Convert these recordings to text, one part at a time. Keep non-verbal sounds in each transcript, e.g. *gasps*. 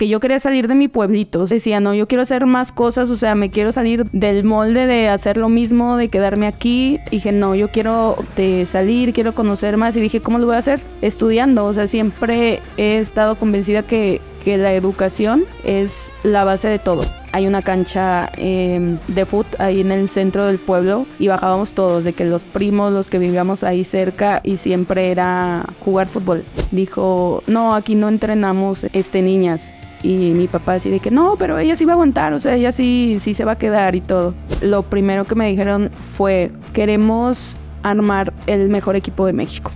que yo quería salir de mi pueblito. Decía, no, yo quiero hacer más cosas, o sea, me quiero salir del molde de hacer lo mismo, de quedarme aquí. Dije, no, yo quiero este, salir, quiero conocer más. Y dije, ¿cómo lo voy a hacer? Estudiando, o sea, siempre he estado convencida que, que la educación es la base de todo. Hay una cancha em, de fútbol ahí en el centro del pueblo y bajábamos todos, de que los primos, los que vivíamos ahí cerca y siempre era jugar fútbol. Dijo, no, aquí no entrenamos este, niñas, y mi papá decía que no, pero ella sí va a aguantar, o sea, ella sí, sí se va a quedar y todo. Lo primero que me dijeron fue, queremos armar el mejor equipo de México.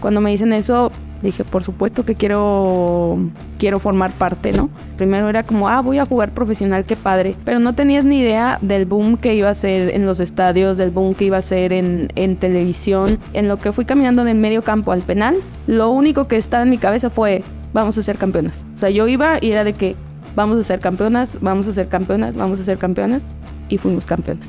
Cuando me dicen eso, dije, por supuesto que quiero, quiero formar parte, ¿no? Primero era como, ah, voy a jugar profesional, qué padre. Pero no tenías ni idea del boom que iba a ser en los estadios, del boom que iba a ser en, en televisión. En lo que fui caminando en el medio campo al penal, lo único que estaba en mi cabeza fue, vamos a ser campeonas. O sea, yo iba y era de que vamos a ser campeonas, vamos a ser campeonas, vamos a ser campeonas y fuimos campeonas.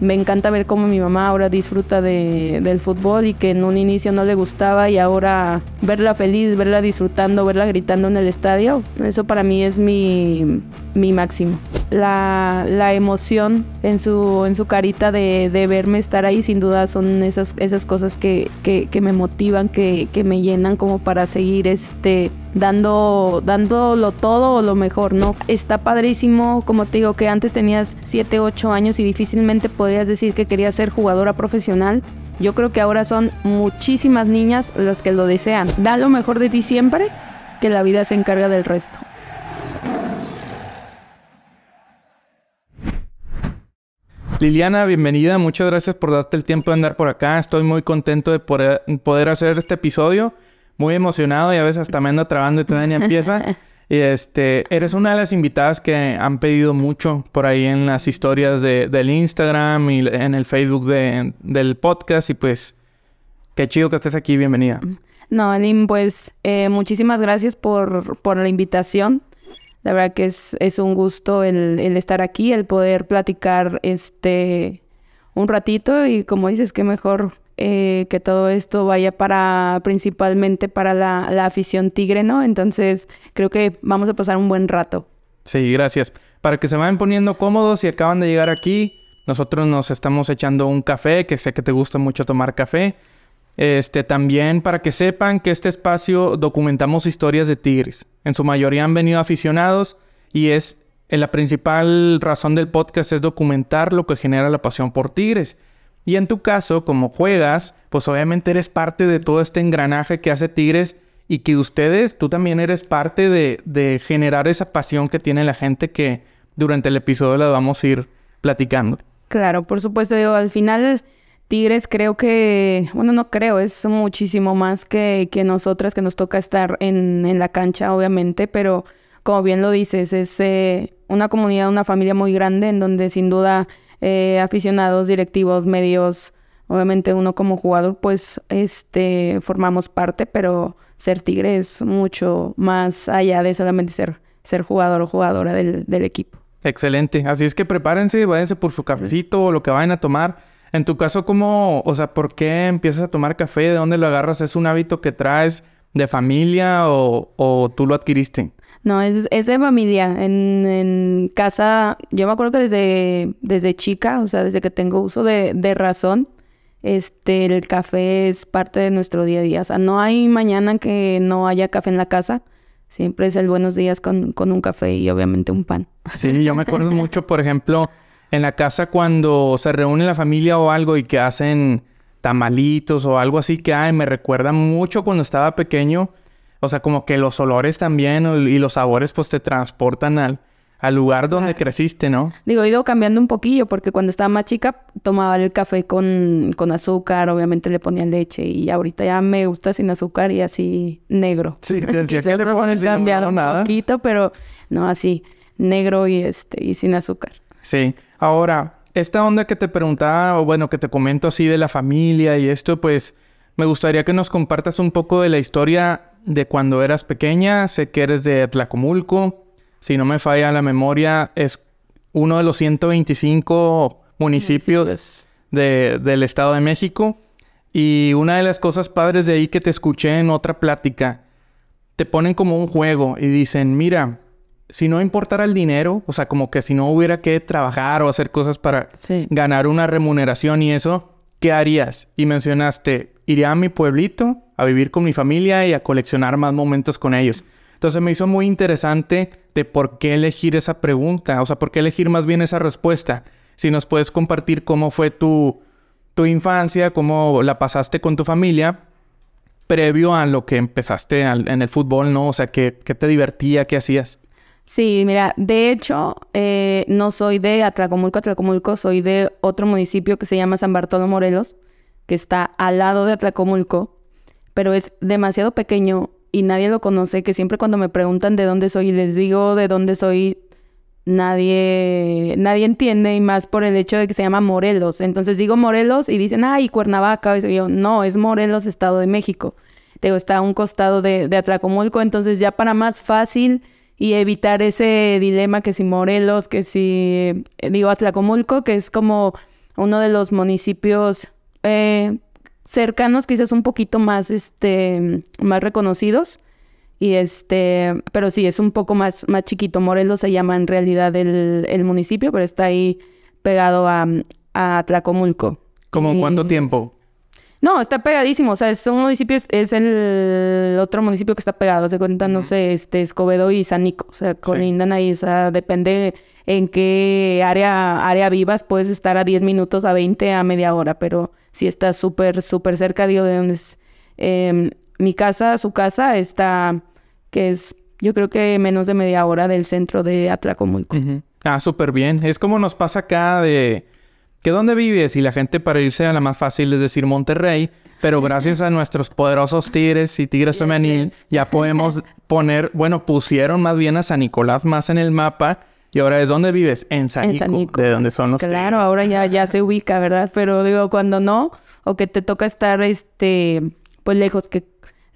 Me encanta ver cómo mi mamá ahora disfruta de, del fútbol y que en un inicio no le gustaba y ahora verla feliz, verla disfrutando, verla gritando en el estadio, eso para mí es mi, mi máximo. La, la, emoción en su, en su carita de, de, verme estar ahí, sin duda son esas, esas cosas que, que, que me motivan, que, que me llenan como para seguir este, dando, dándolo todo o lo mejor, ¿no? Está padrísimo, como te digo, que antes tenías 7, 8 años y difícilmente podrías decir que querías ser jugadora profesional. Yo creo que ahora son muchísimas niñas las que lo desean. Da lo mejor de ti siempre, que la vida se encarga del resto. Liliana, bienvenida. Muchas gracias por darte el tiempo de andar por acá. Estoy muy contento de poder hacer este episodio muy emocionado y a veces hasta me ando trabando y todavía ni empieza. *laughs* Y este, eres una de las invitadas que han pedido mucho por ahí en las historias de, del Instagram y en el Facebook del podcast. Y pues, qué chido que estés aquí, bienvenida. No, Alim, pues eh, muchísimas gracias por, por, la invitación. La verdad que es, un gusto el, el, estar aquí, el poder platicar este un ratito y como dices, qué mejor eh, que todo esto vaya para principalmente para la, afición tigre, ¿no? Entonces creo que vamos a pasar un buen rato. Sí, gracias. Para que se vayan poniendo cómodos y acaban de llegar aquí, nosotros nos estamos echando un café, que sé que te gusta mucho tomar café. Este, también para que sepan que este espacio documentamos historias de tigres. En su mayoría han venido aficionados y es eh, la principal razón del podcast es documentar lo que genera la pasión por tigres. Y en tu caso, como juegas, pues obviamente eres parte de todo este engranaje que hace Tigres y que ustedes, tú también eres parte de, de generar esa pasión que tiene la gente que durante el episodio la vamos a ir platicando. Claro, por supuesto, al final Tigres creo que, bueno, no creo, es muchísimo más que, que nosotras que nos toca estar en, la cancha, obviamente, pero como bien lo dices, es eh, una comunidad, una familia muy grande en donde sin duda eh, aficionados, directivos, medios, obviamente uno como jugador, pues este, formamos parte, pero ser tigre es mucho más allá de solamente ser, ser jugador o jugadora del, equipo. Excelente. Así es que prepárense, váyanse por su cafecito o lo que vayan a tomar. En tu caso, ¿cómo, o sea, por qué empiezas a tomar café? ¿De dónde lo agarras? ¿Es un hábito que traes de familia o, o tú lo adquiriste? No, es, es de familia. En, en, casa, yo me acuerdo que desde, desde chica, o sea, desde que tengo uso de, razón, este, el café es parte de nuestro día a día. O sea, no hay mañana que no haya café en la casa. Siempre es el buenos días con, con un café y obviamente un pan. Sí, yo me acuerdo mucho, por ejemplo, en la casa cuando se reúne la familia o algo y que hacen tamalitos o algo así que, ay, me recuerda mucho cuando estaba pequeño o sea, como que los olores también y los sabores pues te transportan al, al lugar donde creciste, ¿no? Digo, he ido cambiando un poquillo porque cuando estaba más chica tomaba el café con, azúcar, obviamente le ponía leche y ahorita ya me gusta sin azúcar y así negro. Sí, *laughs* le pones cambiado nada. un poquito, pero no así negro y este y sin azúcar. Sí. Ahora, esta onda que te preguntaba o bueno, que te comento así de la familia y esto pues me gustaría que nos compartas un poco de la historia de cuando eras pequeña. Sé que eres de Tlacomulco. Si no me falla la memoria, es uno de los 125 municipios, del Estado de México. Y una de las cosas padres de ahí que te escuché en otra plática, te ponen como un juego y dicen, mira, si no importara el dinero, o sea, como que si no hubiera que trabajar o hacer cosas para ganar una remuneración y eso, ¿qué harías? Y mencionaste Iría a mi pueblito a vivir con mi familia y a coleccionar más momentos con ellos. Entonces me hizo muy interesante de por qué elegir esa pregunta, o sea, por qué elegir más bien esa respuesta. Si nos puedes compartir cómo fue tu, tu infancia, cómo la pasaste con tu familia, previo a lo que empezaste en el fútbol, ¿no? O sea, ¿qué, te divertía, qué hacías? Sí, mira, de hecho, eh, no soy de Atracomulco, Atracomulco. soy de otro municipio que se llama San Bartolo Morelos que está al lado de Atlacomulco, pero es demasiado pequeño y nadie lo conoce, que siempre cuando me preguntan de dónde soy y les digo de dónde soy, nadie, nadie entiende y más por el hecho de que se llama Morelos. Entonces digo Morelos y dicen, ay, Cuernavaca. Y yo, no, es Morelos, Estado de México. Digo, está a un costado de, de Atlacomulco, entonces ya para más fácil y evitar ese dilema que si Morelos, que si, eh, digo, Atlacomulco, que es como uno de los municipios eh, cercanos, quizás un poquito más, este, más reconocidos. Y este, pero sí, es un poco más, más chiquito. Morelos se llama en realidad el, el municipio, pero está ahí pegado a, Tlacomulco. ¿Como cuánto tiempo? No, está pegadísimo. O sea, es un municipio, es el otro municipio que está pegado. Se cuenta no sé, este, Escobedo y San Nico. O sea, colindan ahí. O sea, depende en qué área, área vivas. Puedes estar a 10 minutos, a 20, a media hora. Pero ...si está súper, súper cerca, de donde es em, mi casa, su casa, está, que es, yo creo que menos de media hora del centro de Atlacomulco. Ah, súper bien. Es como nos pasa acá de que dónde vives y la gente para irse a la más fácil es decir Monterrey, pero *laughs* gracias a nuestros poderosos Tigres y Tigres femenil ya podemos *laughs* poner, bueno, pusieron más bien a San Nicolás más en el mapa y ahora, ¿es dónde vives? En Sanico, de donde son los Claro, ahora ya, ya se ubica, ¿verdad? Pero digo, cuando no, o que te toca estar, este, pues lejos, que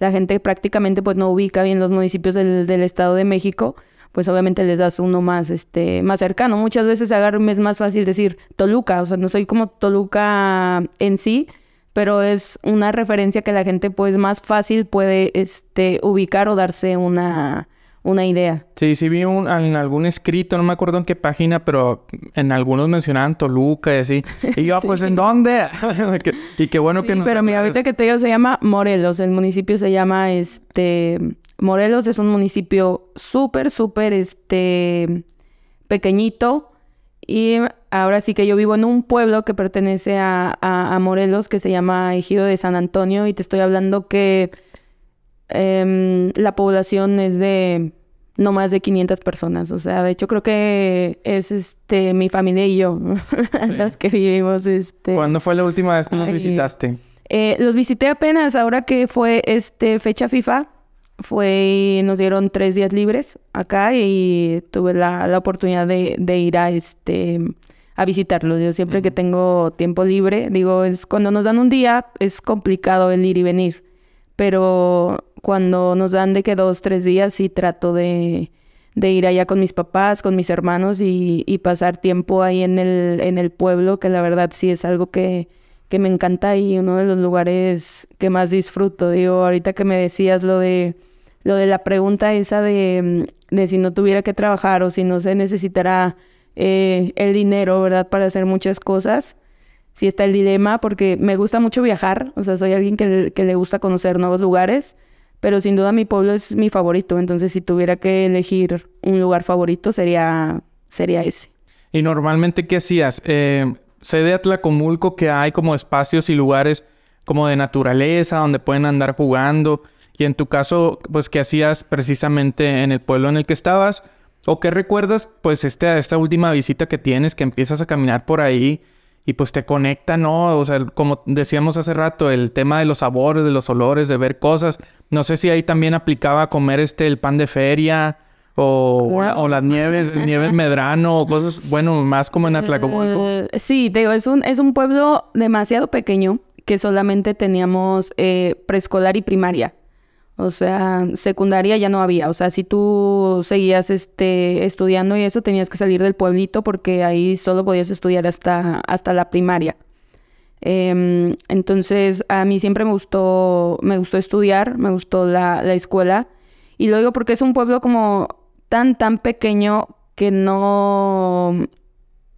la gente prácticamente pues no ubica bien los municipios del, Estado de México, pues obviamente les das uno más, este, más cercano. Muchas veces un es más fácil decir Toluca, o sea, no soy como Toluca en sí, pero es una referencia que la gente pues más fácil puede, este, ubicar o darse una, una idea. Sí, sí vi un, en algún escrito, no me acuerdo en qué página, pero en algunos mencionaban Toluca y así. Y yo, *laughs* ah, pues, ¿en dónde? *laughs* y qué bueno que pero mira, ahorita que te digo, se llama Morelos. El municipio se llama, este... Morelos es un municipio súper, súper, este... pequeñito. Y ahora sí que yo vivo en un pueblo que pertenece a, a, a Morelos, que se llama Ejido de San Antonio. Y te estoy hablando que Em, la población es de no más de 500 personas. O sea, de hecho creo que es este mi familia y yo *laughs* las que vivimos. Este, ¿Cuándo fue la última vez que nos visitaste? Eh, los visité apenas ahora que fue este fecha FIFA. Fue, nos dieron tres días libres acá y tuve la, oportunidad de, ir a este a visitarlos. Yo siempre que tengo tiempo libre, digo, es cuando nos dan un día, es complicado el ir y venir. Pero cuando nos dan de que dos, tres días y trato de, ir allá con mis papás, con mis hermanos y, pasar tiempo ahí en el, pueblo, que la verdad sí es algo que, que me encanta y uno de los lugares que más disfruto. Digo, ahorita que me decías lo de lo de la pregunta esa de, mm, si no tuviera que trabajar o si no se necesitará eh, el dinero, ¿verdad? Para hacer muchas cosas. Sí está el dilema porque me gusta mucho viajar, o sea, soy alguien que le gusta conocer nuevos lugares pero sin duda mi pueblo es mi favorito, entonces si tuviera que elegir un lugar favorito sería, sería ese. ¿Y normalmente qué hacías? Eh, sé de Atlacomulco que hay como espacios y lugares como de naturaleza, donde pueden andar jugando, y en tu caso, pues qué hacías precisamente en el pueblo en el que estabas, o qué recuerdas, pues este, esta última visita que tienes, que empiezas a caminar por ahí y pues te conecta, ¿no? O sea, como decíamos hace rato, el tema de los sabores, de los olores, de ver cosas. No sé si ahí también aplicaba comer este, el pan de feria o, o las nieves, *laughs* nieves medrano o cosas, bueno, más como en Atlacomulco. Eh, sí, digo, es un, es un pueblo demasiado pequeño que solamente teníamos eh, preescolar y primaria. O sea, secundaria ya no había. O sea, si tú seguías este, estudiando y eso, tenías que salir del pueblito porque ahí solo podías estudiar hasta, hasta la primaria. Em, entonces, a mí siempre me gustó, me gustó estudiar, me gustó la, escuela. Y lo digo porque es un pueblo como tan, tan pequeño que no,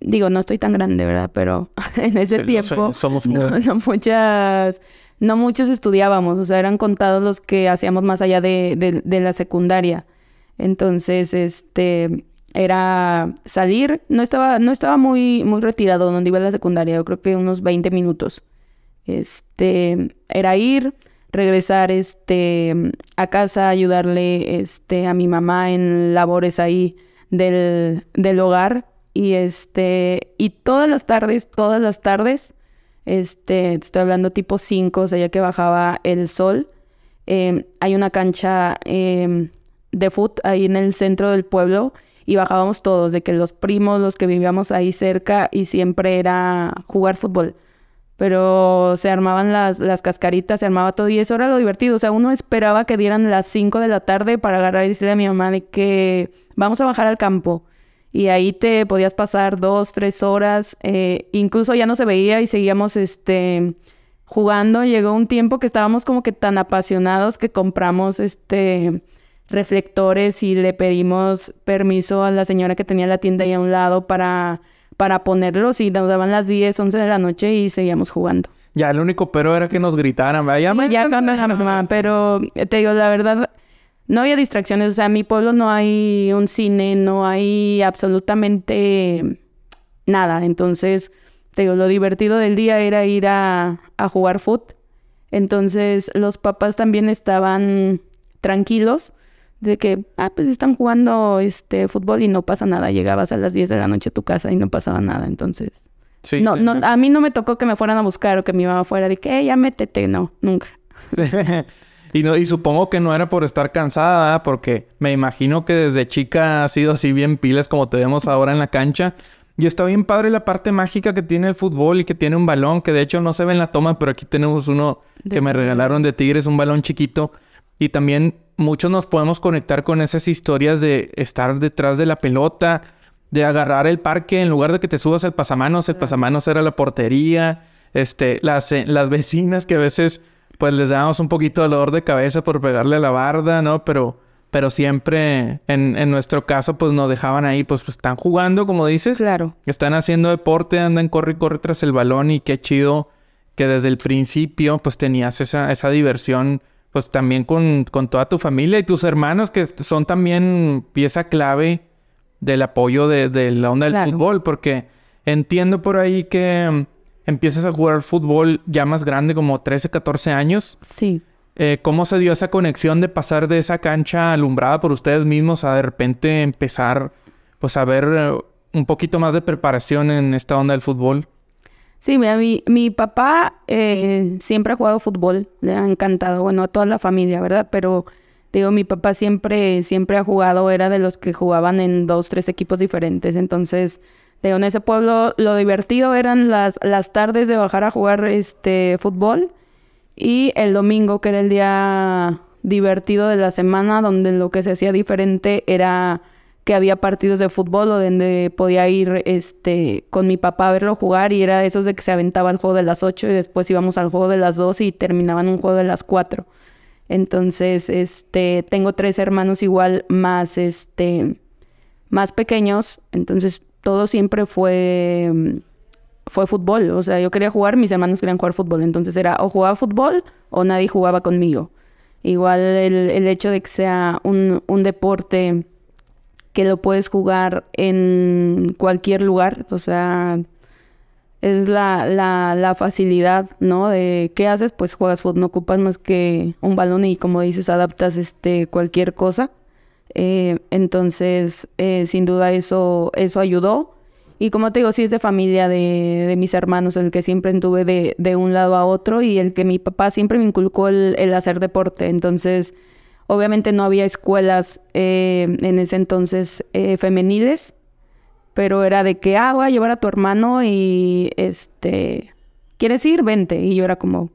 digo, no estoy tan grande, ¿verdad? Pero *laughs* en ese tiempo, somos *laughs* no, muchas no muchos estudiábamos, o sea, eran contados los que hacíamos más allá de, la secundaria. Entonces, este, era salir, no estaba, no estaba muy, muy retirado donde iba la secundaria, yo creo que unos 20 minutos. Este, era ir, regresar, este, a casa, ayudarle, este, a mi mamá en labores ahí del, del hogar. Y este, y todas las tardes, todas las tardes, este, estoy hablando tipo 5, o sea, ya que bajaba el sol. Em, hay una cancha em, de fútbol ahí en el centro del pueblo y bajábamos todos, de que los primos, los que vivíamos ahí cerca y siempre era jugar fútbol. Pero se armaban las, las cascaritas, se armaba todo y eso era lo divertido. O sea, uno esperaba que dieran las 5 de la tarde para agarrar y decirle a mi mamá de que vamos a bajar al campo y ahí te podías pasar dos, tres horas, eh, incluso ya no se veía y seguíamos este, jugando. Llegó un tiempo que estábamos como que tan apasionados que compramos este, reflectores y le pedimos permiso a la señora que tenía la tienda ahí a un lado para, para ponerlos y nos daban las 10, 11 de la noche y seguíamos jugando. Ya, el único pero era que nos gritaran, ¿verdad? Ya, pero eh, te digo, la verdad, no había distracciones, o sea, en mi pueblo no hay un cine, no hay absolutamente nada. Entonces, te digo, lo divertido del día era ir a, jugar fútbol. Entonces, los papás también estaban tranquilos de que, ah, pues están jugando este fútbol y no pasa nada. Llegabas a las 10 de la noche a tu casa y no pasaba nada, entonces. no, no, a mí no me tocó que me fueran a buscar o que mi mamá fuera de que, eh, ya métete, no, nunca. *laughs* Y, no, y supongo que no era por estar cansada, porque me imagino que desde chica ha sido así bien pilas como te vemos ahora en la cancha. Y está bien padre la parte mágica que tiene el fútbol y que tiene un balón, que de hecho no se ve en la toma, pero aquí tenemos uno que me regalaron de Tigres, un balón chiquito. Y también muchos nos podemos conectar con esas historias de estar detrás de la pelota, de agarrar el parque en lugar de que te subas al pasamanos, el pasamanos era la portería, este, las, eh, las vecinas que a veces pues les dábamos un poquito de dolor de cabeza por pegarle a la barda, ¿no? Pero, pero siempre en, nuestro caso, pues nos dejaban ahí, pues, pues, están jugando, como dices. Claro. Están haciendo deporte, andan corre y corre tras el balón y qué chido que desde el principio, pues tenías esa, diversión, pues también con, toda tu familia y tus hermanos, que son también pieza clave del apoyo de, la onda del fútbol, porque entiendo por ahí que empiezas a jugar fútbol ya más grande, como 13, 14 años. Sí. Eh, ¿Cómo se dio esa conexión de pasar de esa cancha alumbrada por ustedes mismos a de repente empezar pues a ver eh, un poquito más de preparación en esta onda del fútbol? Sí, mira, mi, mi papá eh, siempre ha jugado fútbol, le ha encantado, bueno, a toda la familia, ¿verdad? Pero digo, mi papá siempre, siempre ha jugado, era de los que jugaban en dos, tres equipos diferentes, entonces en ese pueblo lo divertido eran las, las tardes de bajar a jugar este fútbol y el domingo, que era el día divertido de la semana, donde lo que se hacía diferente era que había partidos de fútbol o donde podía ir este con mi papá a verlo jugar y era esos de que se aventaba el juego de las 8 y después íbamos al juego de las 2 y terminaban un juego de las 4. Entonces, este, tengo tres hermanos igual más este más pequeños, entonces todo siempre fue, mm, fue fútbol. O sea, yo quería jugar, mis hermanos querían jugar fútbol. Entonces era o jugaba fútbol o nadie jugaba conmigo. Igual el, hecho de que sea un, deporte que lo puedes jugar en cualquier lugar, o sea, es la, facilidad, ¿no? De qué haces, pues juegas fútbol, no ocupas más que un balón y como dices, adaptas este cualquier cosa eh, entonces, eh, sin duda eso, eso ayudó. Y como te digo, sí es de familia de, mis hermanos, el que siempre estuve de, un lado a otro y el que mi papá siempre me inculcó el, hacer deporte. Entonces, obviamente no había escuelas eh, en ese entonces femeniles, pero era de que, ah, voy a llevar a tu hermano y, este, ¿quieres ir? Vente. Y yo era como,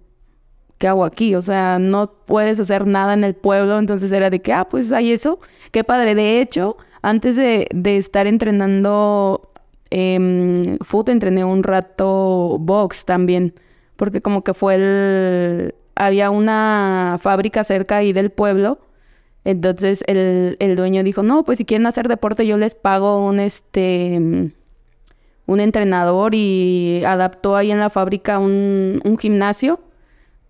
¿qué hago aquí? O sea, no puedes hacer nada en el pueblo, entonces era de que, ah, pues hay eso, qué padre. De hecho, antes de, estar entrenando eh, entrené un rato box también, porque como que fue el... Había una fábrica cerca ahí del pueblo, entonces el, el dueño dijo, no, pues si quieren hacer deporte yo les pago un este un entrenador y adaptó ahí en la fábrica un, un gimnasio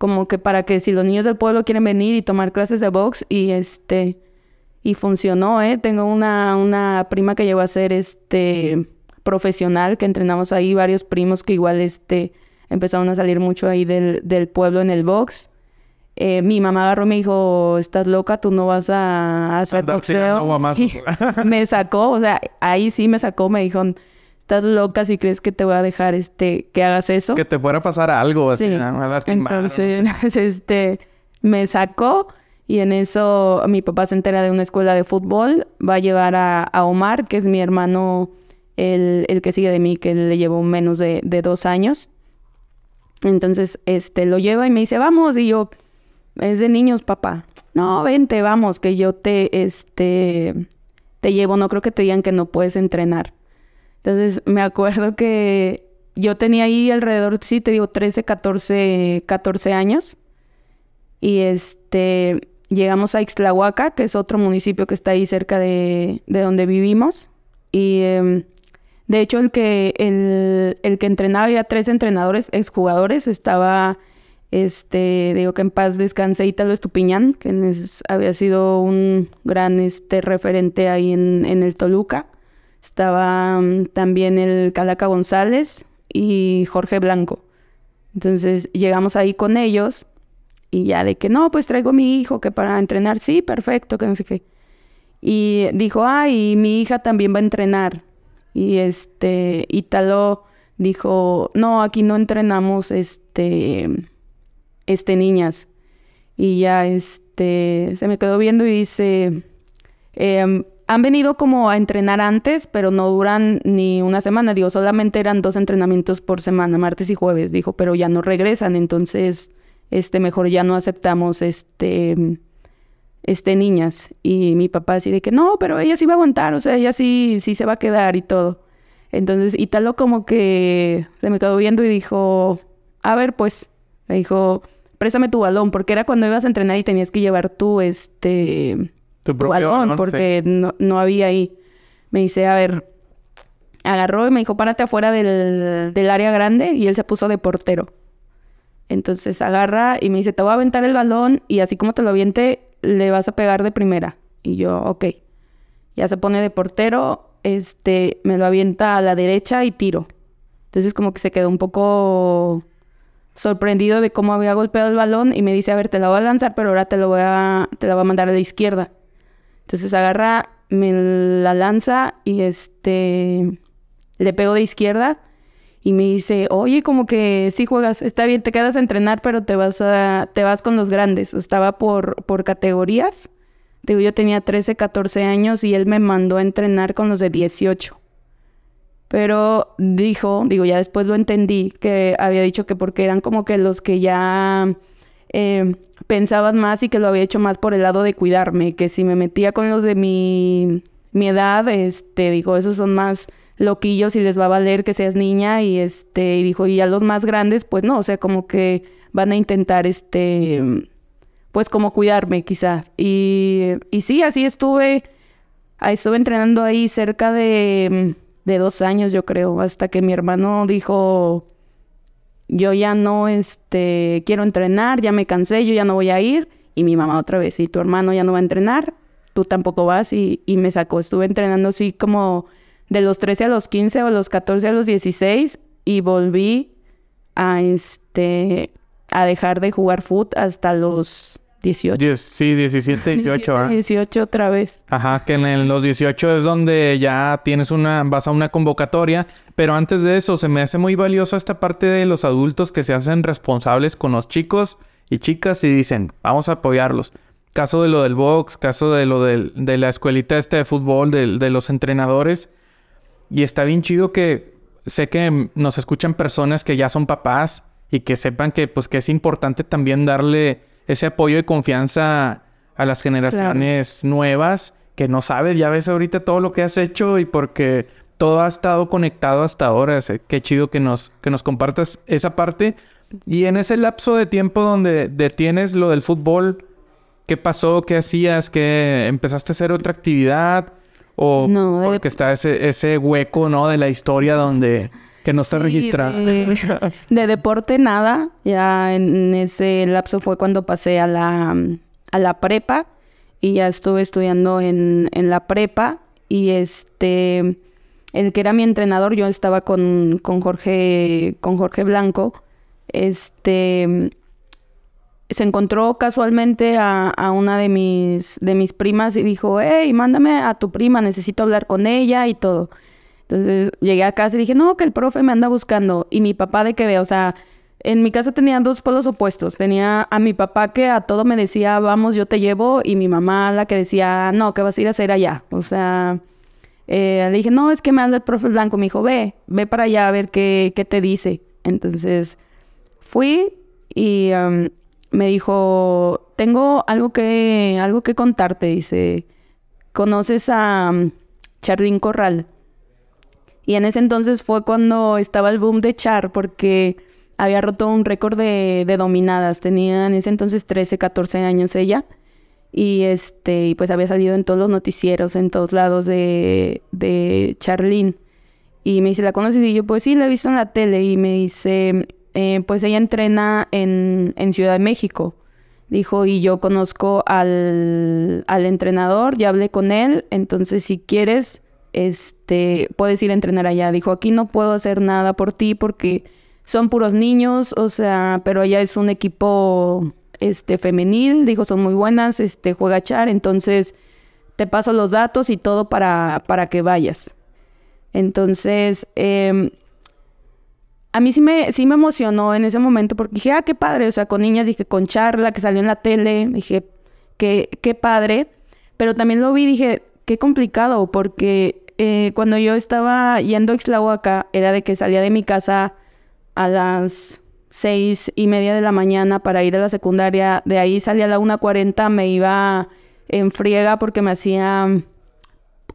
como que para que si los niños del pueblo quieren venir y tomar clases de box y este y funcionó, eh. Tengo una una prima que llegó a ser este profesional que entrenamos ahí varios primos que igual este empezaron a salir mucho ahí del, del pueblo en el box. Eh, mi mamá agarró y me dijo, estás loca, tú no vas a, hacer boxeo. *laughs* me sacó, o sea, ahí sí me sacó, me dijo, estás loca si crees que te voy a dejar este que hagas eso. Que te fuera a pasar algo, así, Entonces, *laughs* este me sacó y en eso mi papá se entera de una escuela de fútbol, va a llevar a, Omar, que es mi hermano, el, que sigue de mí, que le llevo menos de, de dos años. Entonces, este, lo lleva y me dice, vamos, y yo, es de niños, papá. No, vente, vamos, que yo te, este, te llevo, no creo que te digan que no puedes entrenar. Entonces me acuerdo que yo tenía ahí alrededor, sí, te digo, 13, 14, 14 años. Y este, llegamos a Ixtlahuaca, que es otro municipio que está ahí cerca de, donde vivimos. Y em, de hecho, el que, el, el que entrenaba, había tres entrenadores, exjugadores, estaba este, digo que en paz descanse Ítalo Estupiñán, que había sido un gran este, referente ahí en, en, el Toluca. Estaba mm, también el Calaca González y Jorge Blanco. Entonces llegamos ahí con ellos y ya de que no, pues traigo a mi hijo que para entrenar, sí, perfecto, que no sé qué. Y dijo, ay, mi hija también va a entrenar. Y este, Ítalo dijo, no, aquí no entrenamos este, este niñas. Y ya este, se me quedó viendo y dice, em, han venido como a entrenar antes, pero no duran ni una semana. Digo, solamente eran dos entrenamientos por semana, martes y jueves, dijo, pero ya no regresan, entonces, este, mejor ya no aceptamos, este, este, niñas. Y mi papá así de que, no, pero ella sí va a aguantar, o sea, ella sí, sí se va a quedar y todo. Entonces, y tal como que se me quedó viendo y dijo, a ver, pues, le dijo, préstame tu balón, porque era cuando ibas a entrenar y tenías que llevar tu, este tu propio porque no, había ahí. Me dice, a ver, agarró y me dijo, párate afuera del, del área grande y él se puso de portero. Entonces agarra y me dice, te voy a aventar el balón y así como te lo aviente, le vas a pegar de primera. Y yo, ok. Ya se pone de portero, este, me lo avienta a la derecha y tiro. Entonces como que se quedó un poco sorprendido de cómo había golpeado el balón y me dice, a ver, te la voy a lanzar, pero ahora te lo voy a, te la voy a mandar a la izquierda. Entonces agarra, me la lanza y este le pego de izquierda y me dice, oye, como que sí juegas, está bien, te quedas a entrenar, pero te vas a, te vas con los grandes. Estaba por, por categorías. Digo, yo tenía 13, 14 años y él me mandó a entrenar con los de 18. Pero dijo, digo, ya después lo entendí, que había dicho que porque eran como que los que ya Em, pensaban más y que lo había hecho más por el lado de cuidarme, que si me metía con los de mi, mi edad, este, dijo, esos son más loquillos y les va a valer que seas niña y este, y dijo, y a los más grandes, pues no, o sea, como que van a intentar, este, pues como cuidarme quizás. Y, y sí, así estuve, ah, estuve entrenando ahí cerca de, de dos años, yo creo, hasta que mi hermano dijo, yo ya no este, quiero entrenar, ya me cansé, yo ya no voy a ir. Y mi mamá otra vez, y tu hermano ya no va a entrenar, tú tampoco vas. Y, y me sacó, estuve entrenando así como de los 13 a los 15 o los 14 a los 16 y volví a, este, a dejar de jugar foot hasta los 18. sí, 17, 18, *laughs* Dieciocho 18 otra vez. Ajá, que en los 18 es donde ya tienes una, vas a una convocatoria, pero antes de eso se me hace muy valioso esta parte de los adultos que se hacen responsables con los chicos y chicas y dicen, vamos a apoyarlos. Caso de lo del box, caso de lo de la escuelita esta de fútbol, de, de los entrenadores. Y está bien chido que sé que nos escuchan personas que ya son papás y que sepan que pues que es importante también darle ese apoyo y confianza a las generaciones nuevas que no sabes, ya ves ahorita todo lo que has hecho y porque todo ha estado conectado hasta ahora. Qué chido que nos, que nos compartas esa parte. Y en ese lapso de tiempo donde detienes lo del fútbol, ¿qué pasó? ¿Qué hacías? ¿Qué empezaste a hacer otra actividad? O porque está ese, ese hueco, ¿no? De la historia donde que no está registrado *laughs* De, deporte nada. Ya en ese lapso fue cuando pasé a la, a la prepa y ya estuve estudiando en, en la prepa y este el que era mi entrenador, yo estaba con, con, Jorge, con Jorge Blanco, este se encontró casualmente a, a, una de mis, de mis primas y dijo, hey, mándame a tu prima, necesito hablar con ella y todo. Entonces llegué a casa y dije, no, que el profe me anda buscando. Y mi papá de que ve, o sea, en mi casa tenía dos polos opuestos. Tenía a mi papá que a todo me decía, vamos, yo te llevo, y mi mamá la que decía, no, que vas a ir a hacer allá? O sea, eh, le dije, no, es que me anda el profe blanco. Me dijo, ve, ve para allá a ver qué, qué te dice. Entonces fui y um, me dijo, tengo algo que, algo que contarte. Dice, ¿conoces a um, Corral? Y en ese entonces fue cuando estaba el boom de Char, porque había roto un récord de, dominadas. Tenía en ese entonces 13, 14 años ella. Y este, pues había salido en todos los noticieros, en todos lados de, de Y me dice, ¿la conoces? Y yo, pues sí, la he visto en la tele. Y me dice, eh, pues ella entrena en, Ciudad de México. Dijo, y yo conozco al, al entrenador, ya hablé con él, entonces si quieres, este, puedes ir a entrenar allá. Dijo, aquí no puedo hacer nada por ti porque son puros niños, o sea, pero allá es un equipo este, femenil, dijo, son muy buenas, este, juega char, entonces te paso los datos y todo para, para que vayas. Entonces, em, a mí sí me, sí me emocionó en ese momento porque dije, ah, qué padre, o sea, con niñas, dije, con charla que salió en la tele, dije, qué, qué padre, pero también lo vi, dije, qué complicado porque eh, cuando yo estaba yendo a Ixlahuaca, era de que salía de mi casa a las seis y media de la mañana para ir a la secundaria. De ahí salía a la 1.40, me iba en friega porque me hacía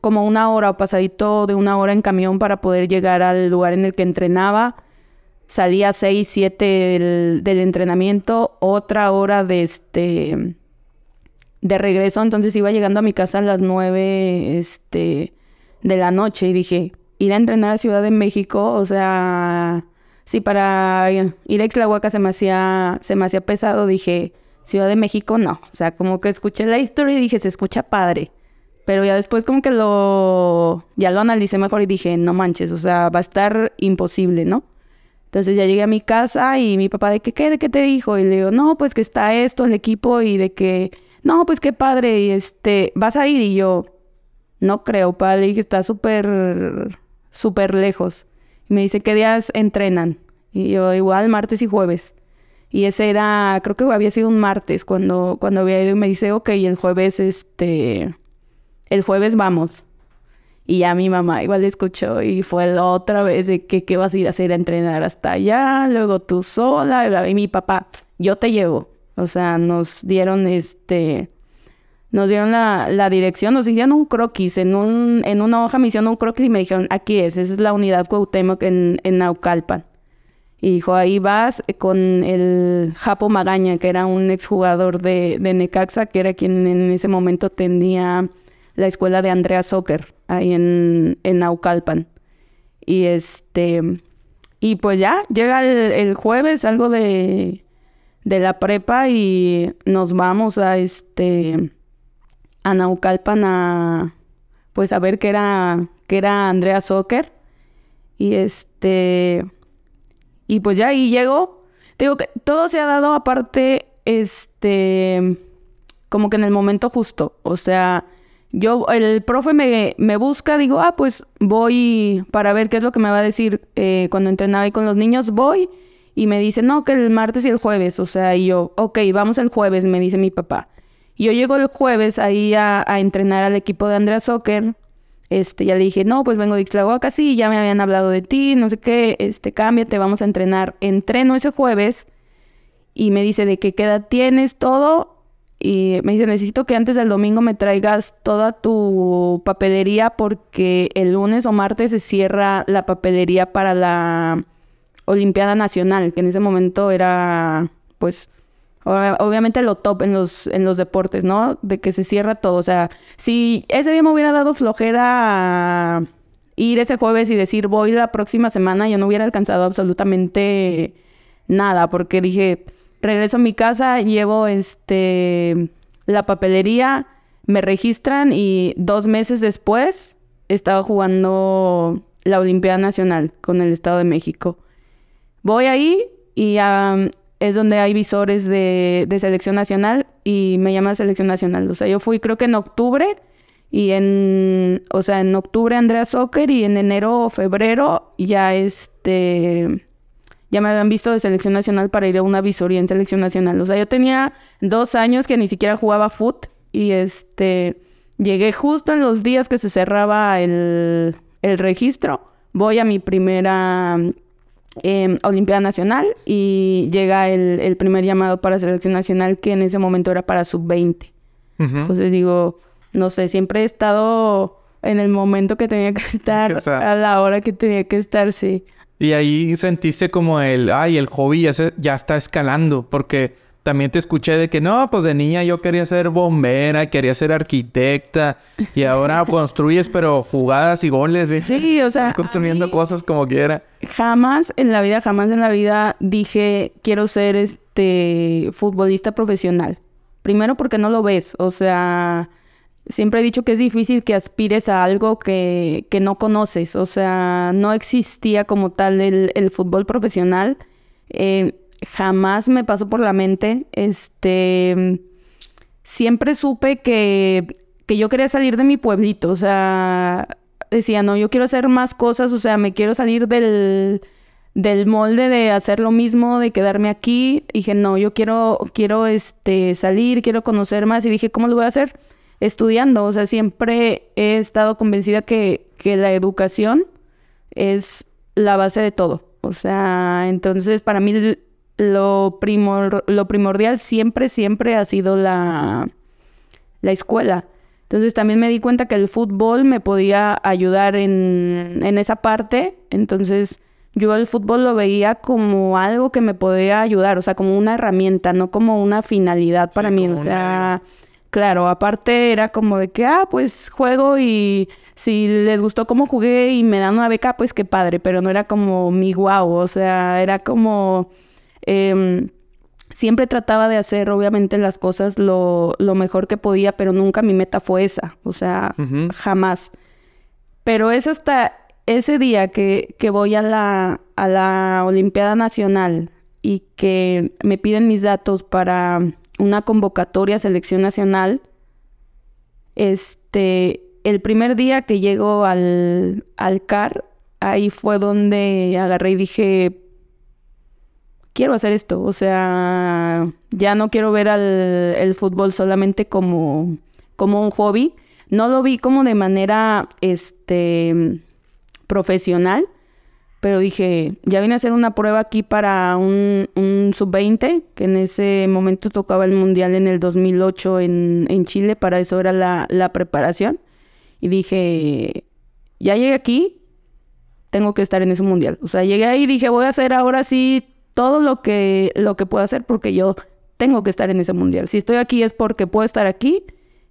como una hora o pasadito de una hora en camión para poder llegar al lugar en el que entrenaba. Salía a 6, 7 del, entrenamiento, otra hora de este de regreso, entonces iba llegando a mi casa a las 9, este de la noche y dije, ir a entrenar a Ciudad de México, o sea, Sí, para ir a Ixlahuaca se me hacía, se me hacía pesado, dije, Ciudad de México no, o sea, como que escuché la historia y dije, se escucha padre. Pero ya después como que lo, ya lo analicé mejor y dije, no manches, o sea, va a estar imposible, ¿no? Entonces ya llegué a mi casa y mi papá de que, ¿qué? ¿De qué te dijo? Y le digo, no, pues que está esto, el equipo, y de que, no, pues qué padre, y este, vas a ir. Y yo, no creo, pa, le está súper, súper lejos. Y me dice, ¿qué días entrenan? Y yo, igual, martes y jueves. Y ese era, creo que había sido un martes cuando, cuando había ido y me dice, ok, el jueves, este, el jueves vamos. Y ya mi mamá igual escuchó y fue la otra vez de que qué vas a ir a hacer a entrenar hasta allá, luego tú sola, y mi papá, yo te llevo. O sea, nos dieron este nos dieron la, dirección, nos hicieron un croquis, en, un, en una hoja me hicieron un croquis y me dijeron, aquí es, esa es la unidad Cuauhtémoc en, en Naucalpan. Y dijo, ahí vas eh, con el Japo Magaña, que era un exjugador de, de Necaxa, que era quien en ese momento tenía la escuela de Andrea Soccer, ahí en, en Naucalpan. Y este, y pues ya, llega el, jueves, algo de, de la prepa y nos vamos a este a Naucalpan a pues a ver qué era que era Andrea Soccer y este y pues ya ahí llegó. digo que todo se ha dado aparte este como que en el momento justo, o sea, yo, el profe me, me, busca, digo, ah, pues voy para ver qué es lo que me va a decir eh, cuando entrenaba ahí con los niños, voy y me dice, no, que el martes y el jueves, o sea, y yo, ok, vamos el jueves, me dice mi papá. Yo llego el jueves ahí a, a entrenar al equipo de Andrea Soccer. Este, ya le dije, no, pues vengo de Ixtlahuaca, sí, ya me habían hablado de ti, no sé qué, este, cámbiate, vamos a entrenar. Entreno ese jueves y me dice de qué edad tienes, todo, y me dice, necesito que antes del domingo me traigas toda tu papelería porque el lunes o martes se cierra la papelería para la Olimpiada Nacional, que en ese momento era, pues, obviamente lo top en los, en los deportes, ¿no? De que se cierra todo. O sea, si ese día me hubiera dado flojera ir ese jueves y decir voy la próxima semana, yo no hubiera alcanzado absolutamente nada, porque dije, regreso a mi casa, llevo este la papelería, me registran y dos meses después estaba jugando la Olimpiada Nacional con el Estado de México. Voy ahí y a es donde hay visores de, selección nacional y me llama selección nacional. O sea, yo fui creo que en octubre y en, o sea, en octubre Andrea Soccer y en enero o febrero ya este, ya me habían visto de selección nacional para ir a una visoría en selección nacional. O sea, yo tenía dos años que ni siquiera jugaba foot y este, llegué justo en los días que se cerraba el, el registro. Voy a mi primera eh, Olimpiada Nacional y llega el, primer llamado para selección nacional que en ese momento era para sub-20. Entonces digo, no sé, siempre he estado en el momento que tenía *laughs* que estar, a la hora que tenía que estar, sí. Y ahí sentiste como el, ay, el hobby ya, ya está escalando, porque también te escuché de que no, pues de niña yo quería ser bombera, quería ser arquitecta y ahora *laughs* construyes pero jugadas y goles. ¿eh? Sí, o sea, construyendo cosas como quiera. Jamás en la vida, jamás en la vida dije quiero ser este futbolista profesional. Primero porque no lo ves, o sea, siempre he dicho que es difícil que aspires a algo que, que no conoces, o sea, no existía como tal el, el fútbol profesional. Eh, jamás me pasó por la mente. Este, siempre supe que, que yo quería salir de mi pueblito, o sea, decía, no, yo quiero hacer más cosas, o sea, me quiero salir del, del molde de hacer lo mismo, de quedarme aquí. Y dije, no, yo quiero, quiero este, salir, quiero conocer más. Y dije, ¿cómo lo voy a hacer? Estudiando, o sea, siempre he estado convencida que, que la educación es la base de todo. O sea, entonces para mí lo, primor lo primordial siempre, siempre ha sido la, la escuela. Entonces también me di cuenta que el fútbol me podía ayudar en, esa parte. Entonces yo el fútbol lo veía como algo que me podía ayudar, o sea, como una herramienta, no como una finalidad para mí. O sea, claro, aparte era como de que, ah, pues juego y si les gustó cómo jugué y me dan una beca, pues qué padre, pero no era como mi guau, o sea, era como Em, siempre trataba de hacer, obviamente, las cosas lo, mejor que podía, pero nunca mi meta fue esa, o sea, jamás. Pero es hasta ese día que, voy a la, a la Olimpiada Nacional y que me piden mis datos para una convocatoria a selección nacional, este, el primer día que llego al, al CAR, ahí fue donde agarré y dije, quiero hacer esto. O sea, ya no quiero ver al, el fútbol solamente como, como un hobby. No lo vi como de manera este, profesional, pero dije, ya vine a hacer una prueba aquí para un, sub-20, que en ese momento tocaba el Mundial en el 2008 en, Chile, para eso era la, la preparación. Y dije, ya llegué aquí, tengo que estar en ese Mundial. O sea, llegué ahí y dije, voy a hacer ahora sí todo lo que, lo que puedo hacer porque yo tengo que estar en ese mundial. Si estoy aquí es porque puedo estar aquí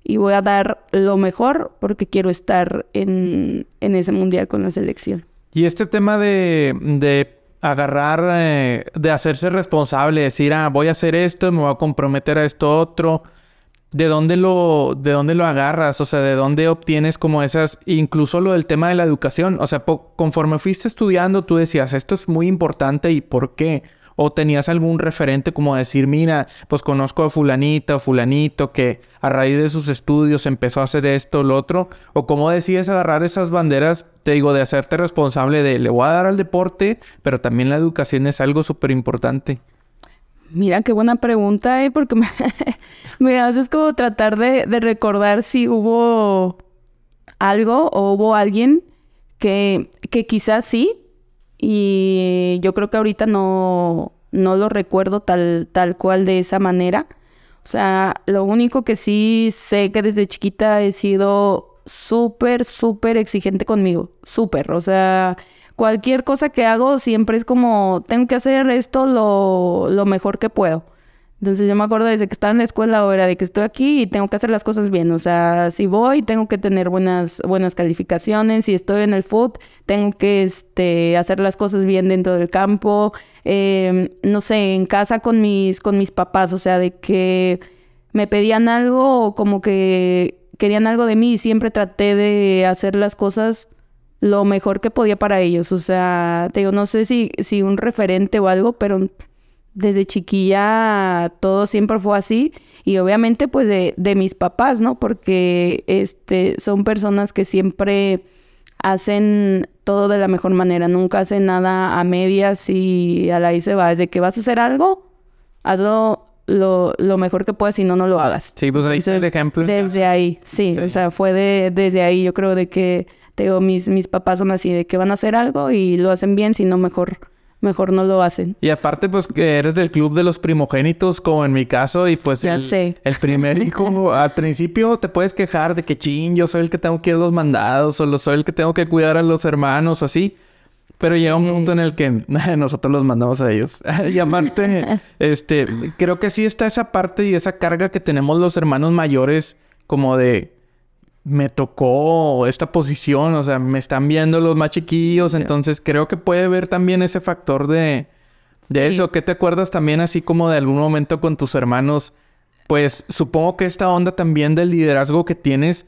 y voy a dar lo mejor porque quiero estar en, ese mundial con la selección. Y este tema de, agarrar, eh, de hacerse responsable, decir, ah, voy a hacer esto, me voy a comprometer a esto otro. ¿de dónde lo, de dónde lo agarras? O sea, ¿de dónde obtienes como esas, incluso lo del tema de la educación? O sea, conforme fuiste estudiando, tú decías, esto es muy importante y por qué. ¿O tenías algún referente como decir, mira, pues conozco a fulanita o fulanito que a raíz de sus estudios empezó a hacer esto, lo otro? ¿O cómo decides agarrar esas banderas, te digo, de hacerte responsable de, le voy a dar al deporte, pero también la educación es algo súper importante? Mira, qué buena pregunta, ¿eh? Porque me, *laughs* haces como tratar de, recordar si hubo algo o hubo alguien que, que quizás sí, y yo creo que ahorita no, no lo recuerdo tal, tal cual de esa manera. O sea, lo único que sí sé que desde chiquita he sido súper, súper exigente conmigo, súper, o sea, cualquier cosa que hago siempre es como, tengo que hacer esto lo, mejor que puedo. Entonces yo me acuerdo desde que estaba en la escuela ahora de que estoy aquí y tengo que hacer las cosas bien. O sea, si voy, tengo que tener buenas, buenas calificaciones. Si estoy en el foot, tengo que este, hacer las cosas bien dentro del campo. Em, no sé, en casa con mis, con mis papás. O sea, de que me pedían algo o como que querían algo de mí y siempre traté de hacer las cosas lo mejor que podía para ellos. O sea, te digo, no sé si, si un referente o algo, pero desde chiquilla todo siempre fue así. Y obviamente, pues, de, de mis papás, ¿no? Porque este, son personas que siempre hacen todo de la mejor manera. Nunca hacen nada a medias y a la ahí se va. Desde que vas a hacer algo, hazlo lo, lo, mejor que puedas, ...y no, no lo hagas. Sí, pues ahí está el ejemplo. Desde ahí, sí, sí, O sea, fue de, desde ahí, yo creo, de que te digo, mis, mis papás son así de que van a hacer algo y lo hacen bien, si no, mejor, mejor no lo hacen. Y aparte, pues, que eres del club de los primogénitos, como en mi caso, y pues... el, El primer hijo, *laughs* al principio te puedes quejar de que, ching yo soy el que tengo que ir a los mandados, o soy el que tengo que cuidar a los hermanos, o así. Pero llega un punto en el que *laughs* nosotros los mandamos a ellos. Llamarte, *laughs* este, creo que sí está esa parte y esa carga que tenemos los hermanos mayores, como de me tocó esta posición, o sea, me están viendo los más chiquillos, entonces creo que puede ver también ese factor de, de eso. ¿Qué te acuerdas también así como de algún momento con tus hermanos? Pues supongo que esta onda también del liderazgo que tienes,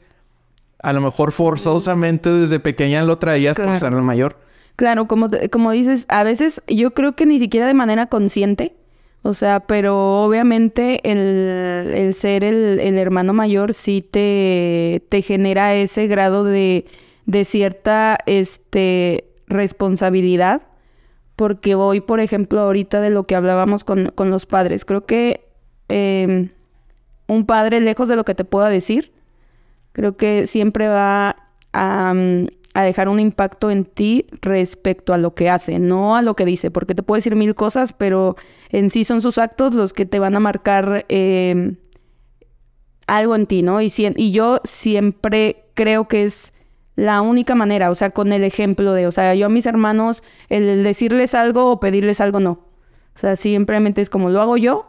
a lo mejor forzosamente desde pequeña lo traías claro. por ser el mayor. Claro, como, como dices, a veces yo creo que ni siquiera de manera consciente, o sea, pero obviamente el, ser el, hermano mayor sí te, te genera ese grado de, cierta este, responsabilidad. Porque hoy, por ejemplo, ahorita de lo que hablábamos con, con los padres. Creo que em, un padre, lejos de lo que te pueda decir, creo que siempre va a, a dejar un impacto en ti respecto a lo que hace, no a lo que dice, porque te puede decir mil cosas, pero en sí son sus actos los que te van a marcar em, algo en ti, ¿no? Y, y yo siempre creo que es la única manera, o sea, con el ejemplo de, o sea, yo a mis hermanos, el decirles algo o pedirles algo, no. O sea, simplemente es como lo hago yo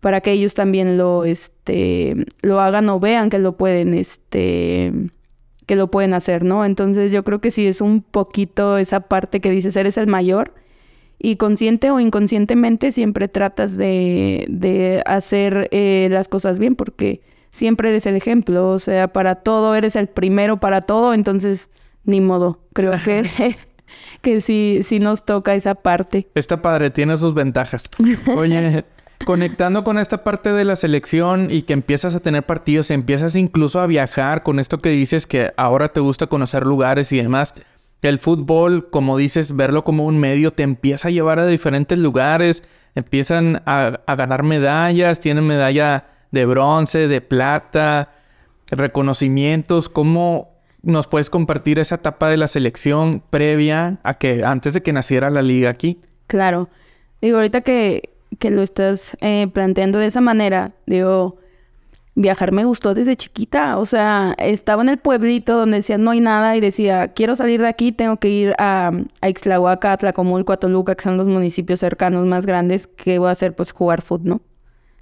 para que ellos también lo, este, lo hagan o vean que lo pueden, este que lo pueden hacer, ¿no? Entonces yo creo que sí es un poquito esa parte que dices, eres el mayor y consciente o inconscientemente siempre tratas de, de hacer eh, las cosas bien porque siempre eres el ejemplo, o sea, para todo eres el primero, para todo, entonces ni modo, creo que... *laughs* que sí, sí nos toca esa parte. Esta padre, tiene sus ventajas. *laughs* Oye, Conectando con esta parte de la selección y que empiezas a tener partidos, empiezas incluso a viajar con esto que dices que ahora te gusta conocer lugares y demás. El fútbol, como dices, verlo como un medio te empieza a llevar a diferentes lugares, empiezan a, ganar medallas, tienen medalla de bronce, de plata, reconocimientos. ¿Cómo nos puedes compartir esa etapa de la selección previa a que antes de que naciera la liga aquí? Claro. Digo, ahorita que, que lo estás eh, planteando de esa manera, digo, viajar me gustó desde chiquita, o sea, estaba en el pueblito donde decía no hay nada y decía, quiero salir de aquí, tengo que ir a, a Ixlahuaca, a Tlacomulco, a que son los municipios cercanos más grandes, que voy a hacer? Pues jugar fútbol, ¿no?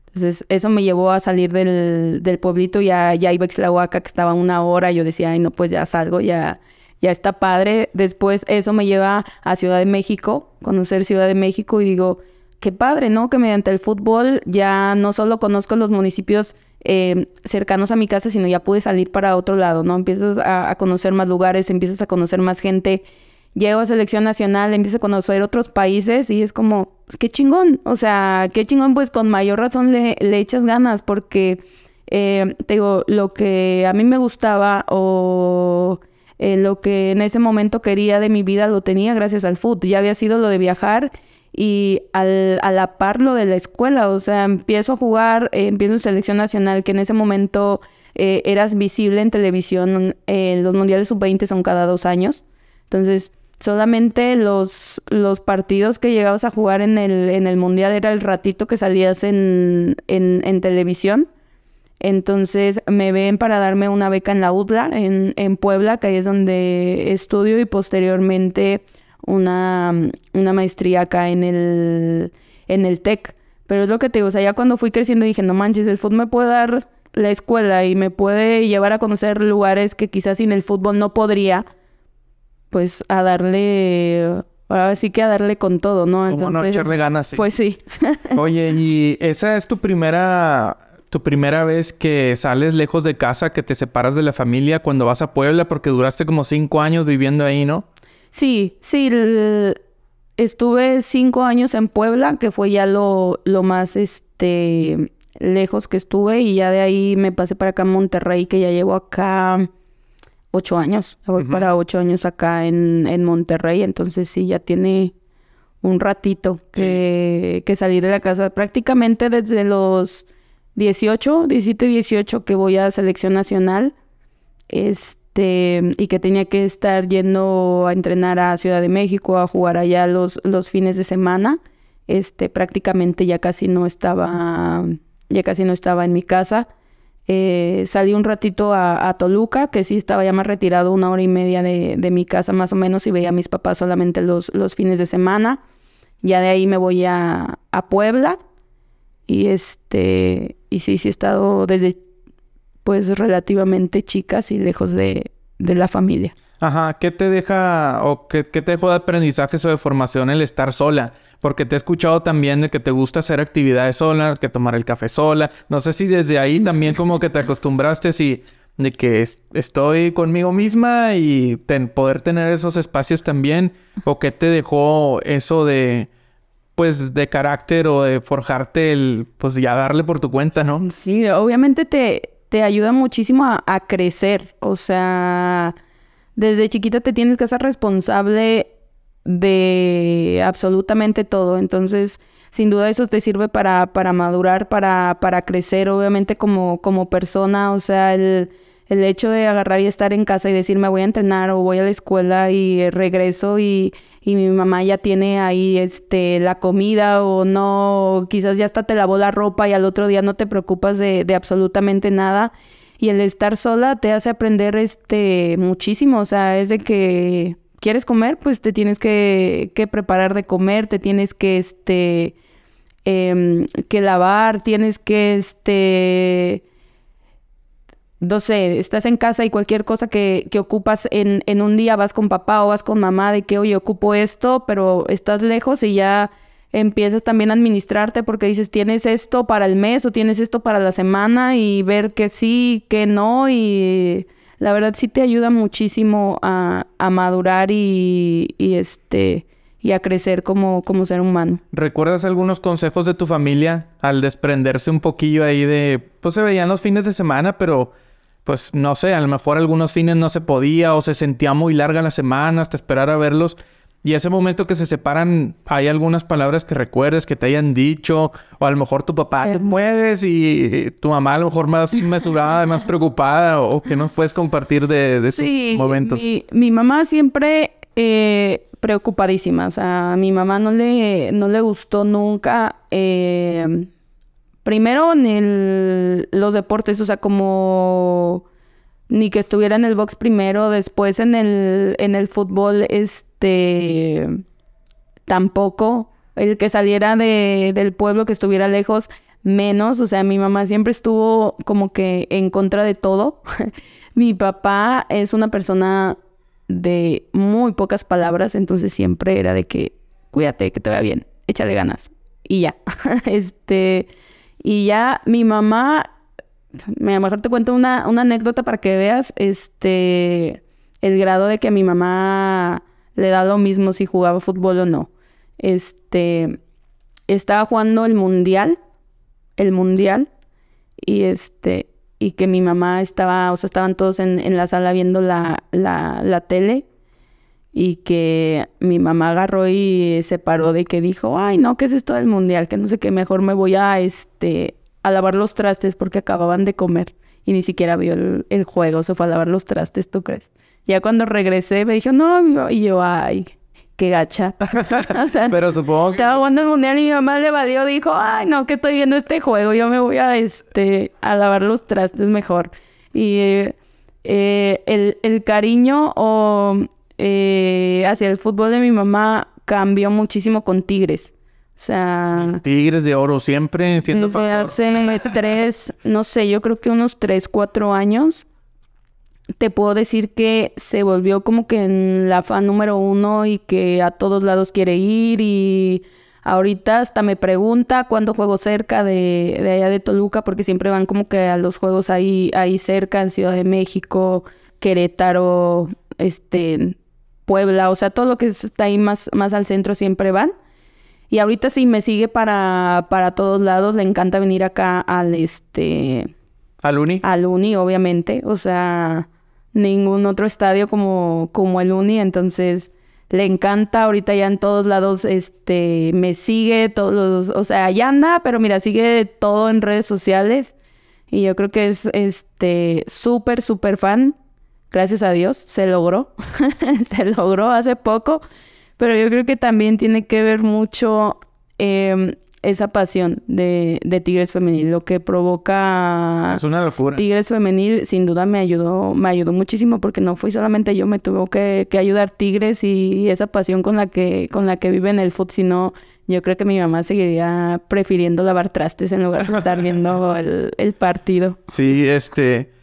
Entonces, eso me llevó a salir del, del pueblito, ya, ya iba a Ixlahuaca, que estaba una hora, y yo decía, ay, no, pues ya salgo, ya, ya está padre. Después, eso me lleva a Ciudad de México, conocer Ciudad de México, y digo, qué padre, ¿no? Que mediante el fútbol ya no solo conozco los municipios eh, cercanos a mi casa, sino ya pude salir para otro lado, ¿no? Empiezas a, conocer más lugares, empiezas a conocer más gente, llego a selección nacional, empiezas a conocer otros países y es como, pues, qué chingón, o sea, qué chingón, pues con mayor razón le, echas ganas porque, eh, te digo, lo que a mí me gustaba o... Eh, lo que en ese momento quería de mi vida lo tenía gracias al fútbol. Ya había sido lo de viajar, y al, a la par lo de la escuela, o sea, empiezo a jugar, eh, empiezo en selección nacional, que en ese momento eh, eras visible en televisión, los mundiales sub-20 son cada dos años, entonces solamente los, partidos que llegabas a jugar en el, mundial era el ratito que salías en, televisión. Entonces me ven para darme una beca en la UDLA, en Puebla, que ahí es donde estudio y posteriormente una, una maestría acá en el, en el TEC. Pero es lo que te digo, o sea, ya cuando fui creciendo dije, no manches, el fútbol me puede dar la escuela y me puede llevar a conocer lugares que quizás sin el fútbol no podría, pues a darle, ahora sí que a darle con todo, ¿no? Entonces, ganas, Pues sí. *laughs* Oye, y esa es tu primera, tu primera vez que sales lejos de casa, que te separas de la familia cuando vas a Puebla, porque duraste como cinco años viviendo ahí, ¿no? Sí, sí. estuve cinco años en Puebla, que fue ya lo, lo más este lejos que estuve, y ya de ahí me pasé para acá a Monterrey, que ya llevo acá ocho años. Voy para ocho años acá en, Monterrey, entonces sí, ya tiene un ratito que, salir de la casa. Prácticamente desde los 18, 17, 18 que voy a selección nacional, Este este, y que tenía que estar yendo a entrenar a Ciudad de México, a jugar allá los, los fines de semana, este, prácticamente ya casi no estaba, ya casi no estaba en mi casa. Eh, salí un ratito a, a, Toluca, que sí estaba ya más retirado, una hora y media de, de, mi casa más o menos, y veía a mis papás solamente los, los fines de semana. Ya de ahí me voy a, a Puebla. Y este, y sí, sí he estado desde pues relativamente chicas y lejos de, la familia. Ajá, ¿qué te deja o qué, te dejó de aprendizaje o de formación el estar sola? Porque te he escuchado también de que te gusta hacer actividades sola, que tomar el café sola. No sé si desde ahí *laughs* también como que te acostumbraste, si de que estoy conmigo misma y poder tener esos espacios también. ¿O qué te dejó eso de, pues, de carácter o de forjarte el, pues, ya darle por tu cuenta, ¿no? Sí, obviamente te, te ayuda muchísimo a, crecer. O sea, desde chiquita te tienes que hacer responsable de absolutamente todo. Entonces, sin duda eso te sirve para, para madurar, para, para crecer, obviamente, como, como persona. O sea, el el hecho de agarrar y estar en casa y decir me voy a entrenar o voy a la escuela y regreso y, mi mamá ya tiene ahí este, la comida o no, quizás ya hasta te lavó la ropa y al otro día no te preocupas de, absolutamente nada. Y el estar sola te hace aprender este, muchísimo, o sea, es de que quieres comer, pues te tienes que, que preparar de comer, te tienes que, este, em, que lavar, tienes que, este, no sé, estás en casa y cualquier cosa que, ocupas en, en, un día vas con papá o vas con mamá de que, hoy ocupo esto, pero estás lejos y ya empiezas también a administrarte porque dices, tienes esto para el mes o tienes esto para la semana y ver que sí, que no y la verdad sí te ayuda muchísimo a, a madurar y, y este y a crecer como, como ser humano. ¿Recuerdas algunos consejos de tu familia al desprenderse un poquillo ahí de, pues se veían los fines de semana, pero pues no sé, a lo mejor algunos fines no se podía o se sentía muy larga la semana hasta esperar a verlos. Y ese momento que se separan, hay algunas palabras que recuerdes que te hayan dicho, o a lo mejor tu papá te em. puedes y tu mamá a lo mejor más *laughs* mesurada, más preocupada, o, que nos puedes compartir de, de esos momentos. Mi, mi mamá siempre eh, preocupadísima, o sea, a mi mamá no le, no le gustó nunca em, primero en los deportes, o sea, como ni que estuviera en el box primero, después en el, en el fútbol, este, tampoco, el que saliera de, del pueblo, que estuviera lejos, menos, o sea, mi mamá siempre estuvo como que en contra de todo. *laughs* mi papá es una persona de muy pocas palabras, entonces siempre era de que, cuídate, que te vea bien, échale ganas. Y ya, *laughs* este, y ya mi mamá, a lo mejor te cuento una, una anécdota para que veas este, el grado de que a mi mamá le da lo mismo si jugaba fútbol o no. Este, estaba jugando el mundial, el mundial, y este, y que mi mamá estaba, o sea, estaban todos en, en la sala viendo la, la, la tele y que mi mamá agarró y se paró de que dijo, ay, no, ¿qué es esto del mundial? Que no sé qué, mejor me voy a, este, a lavar los trastes porque acababan de comer y ni siquiera vio el, juego, se fue a lavar los trastes, ¿tú crees? Ya cuando regresé me dijo, no, y yo, ay, qué gacha. *laughs* Pero supongo que... Estaba jugando el mundial y mi mamá le valió, dijo, ay, no, que estoy viendo este juego, yo me voy a, este, a lavar los trastes mejor. Y eh, el, el, cariño o eh, hacia el fútbol de mi mamá cambió muchísimo con Tigres. O sea... tigres de oro siempre siendo desde hace *laughs* tres, no sé, yo creo que unos tres, cuatro años te puedo decir que se volvió como que en la fan número uno y que a todos lados quiere ir y ahorita hasta me pregunta cuándo juego cerca de, de, allá de Toluca porque siempre van como que a los juegos ahí, ahí cerca en Ciudad de México, Querétaro, este, Puebla, o sea, todo lo que está ahí más, más al centro siempre van. Y ahorita sí me sigue para, para todos lados, le encanta venir acá al este... Al Uni. Al Uni, obviamente, o sea, ningún otro estadio como, como el Uni, entonces le encanta, ahorita ya en todos lados, este, me sigue, todos o sea, ya anda, pero mira, sigue todo en redes sociales y yo creo que es, este, súper, súper fan gracias a Dios, se logró, *laughs* se logró hace poco, pero yo creo que también tiene que ver mucho em, esa pasión de, Tigres Femenil, lo que provoca... Es una locura. Tigres Femenil sin duda me ayudó, me ayudó muchísimo porque no fui solamente yo, me tuvo que, ayudar Tigres y, esa pasión con la que, con la que vive en el fútbol, sino Yo creo que mi mamá seguiría prefiriendo lavar trastes en lugar de estar viendo *laughs* el, el partido. Sí, este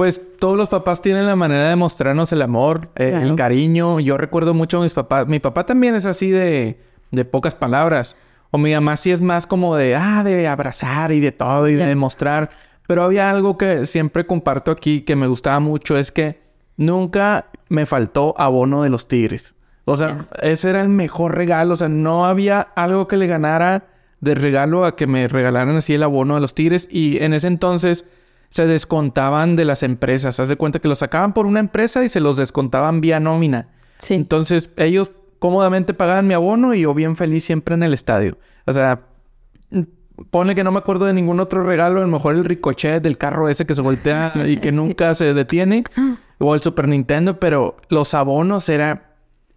pues todos los papás tienen la manera de mostrarnos el amor, eh, el cariño. Yo recuerdo mucho a mis papás. Mi papá también es así de, de pocas palabras. O mi mamá sí es más como de, ah, de abrazar y de todo y de mostrar. Pero había algo que siempre comparto aquí que me gustaba mucho, es que nunca me faltó abono de los tigres. O sea, ese era el mejor regalo. O sea, no había algo que le ganara de regalo a que me regalaran así el abono de los tigres. Y en ese entonces se descontaban de las empresas. Haz de cuenta que los sacaban por una empresa y se los descontaban vía nómina. Entonces, ellos cómodamente pagaban mi abono y yo bien feliz siempre en el estadio. O sea, pone que no me acuerdo de ningún otro regalo, a lo mejor el ricochet del carro ese que se voltea *laughs* y que nunca se detiene, *gasps* o el Super Nintendo, pero los abonos era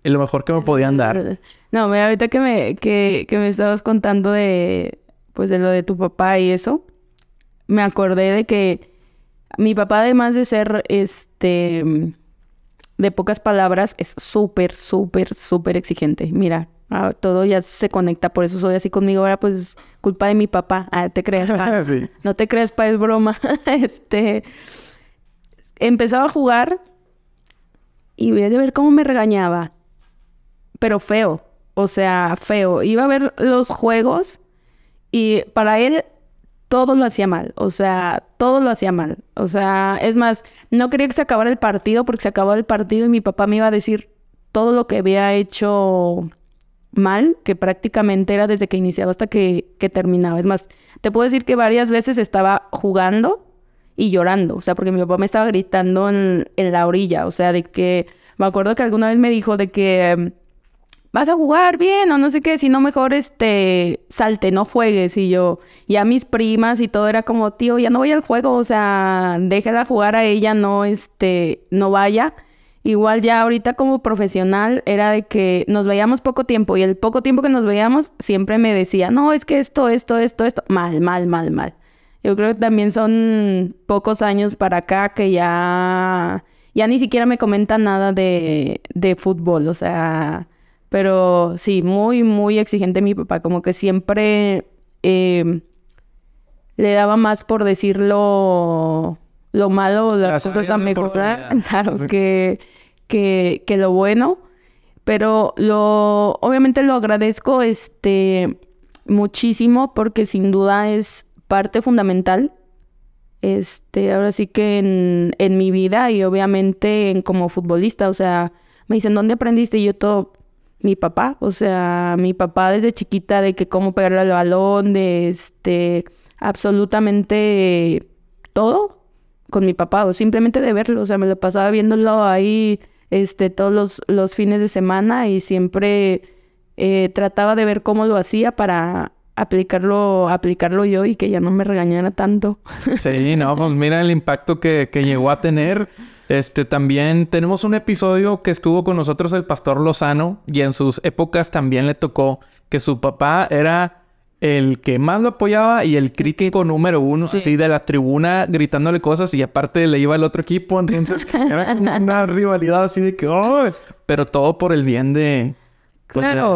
lo mejor que me podían dar. No, mira, ahorita que me, que, que me estabas contando de, pues, de lo de tu papá y eso, me acordé de que mi papá, además de ser este de pocas palabras, es súper, súper, súper exigente. Mira, ah, todo ya se conecta, por eso soy así conmigo. Ahora, pues, culpa de mi papá. Ah, te creas, *laughs* No te creas, pa, es broma. *laughs* este. Empezaba a jugar y voy a ver cómo me regañaba. Pero feo. O sea, feo. Iba a ver los juegos y para él todo lo hacía mal, o sea, todo lo hacía mal. O sea, es más, no quería que se acabara el partido porque se acabó el partido y mi papá me iba a decir todo lo que había hecho mal, que prácticamente era desde que iniciaba hasta que, terminaba. Es más, te puedo decir que varias veces estaba jugando y llorando, o sea, porque mi papá me estaba gritando en, en la orilla, o sea, de que, me acuerdo que alguna vez me dijo de que em, vas a jugar bien o no sé qué, si no mejor este, salte, no juegues. Y yo, y a mis primas y todo era como, tío, ya no voy al juego, o sea, déjala jugar a ella, no, este, no vaya. Igual ya ahorita como profesional era de que nos veíamos poco tiempo y el poco tiempo que nos veíamos siempre me decía, no, es que esto, esto, esto, esto, mal, mal, mal, mal. Yo creo que también son pocos años para acá que ya, ya ni siquiera me comenta nada de, de fútbol, o sea, pero sí, muy, muy exigente mi papá, como que siempre eh, le daba más por decirlo lo malo, las, las cosas a mejorar, *laughs* claro, que, que, lo bueno. Pero lo, obviamente lo agradezco este, muchísimo porque sin duda es parte fundamental. Este, ahora sí que en, en mi vida y obviamente en como futbolista, o sea, me dicen, ¿dónde aprendiste? Y yo todo, mi papá. O sea, mi papá desde chiquita de que cómo pegarle al balón, de este, absolutamente todo con mi papá, o simplemente de verlo. O sea, me lo pasaba viéndolo ahí este, todos los, fines de semana y siempre eh, trataba de ver cómo lo hacía para aplicarlo, aplicarlo yo y que ya no me regañara tanto. Sí, no, pues mira el impacto que, que llegó a tener. *laughs* Este, también tenemos un episodio que estuvo con nosotros el pastor Lozano y en sus épocas también le tocó que su papá era el que más lo apoyaba y el crítico número uno, así de la tribuna gritándole cosas y aparte le iba al otro equipo, entonces *laughs* era una rivalidad así de que, pero todo por el bien de,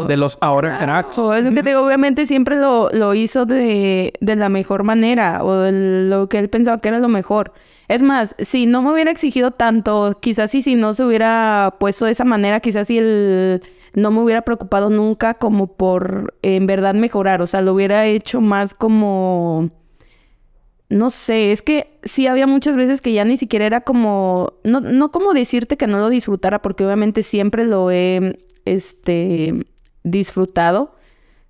de, los ahora cracks. Oh, que obviamente siempre lo, hizo de, la mejor manera o de lo que él pensaba que era lo mejor. Es más, si no me hubiera exigido tanto, quizás si, si no se hubiera puesto de esa manera, quizás si él no me hubiera preocupado nunca como por en verdad mejorar. O sea, lo hubiera hecho más como no sé, es que sí había muchas veces que ya ni siquiera era como, no como decirte que no lo disfrutara, porque obviamente siempre lo he este, disfrutado,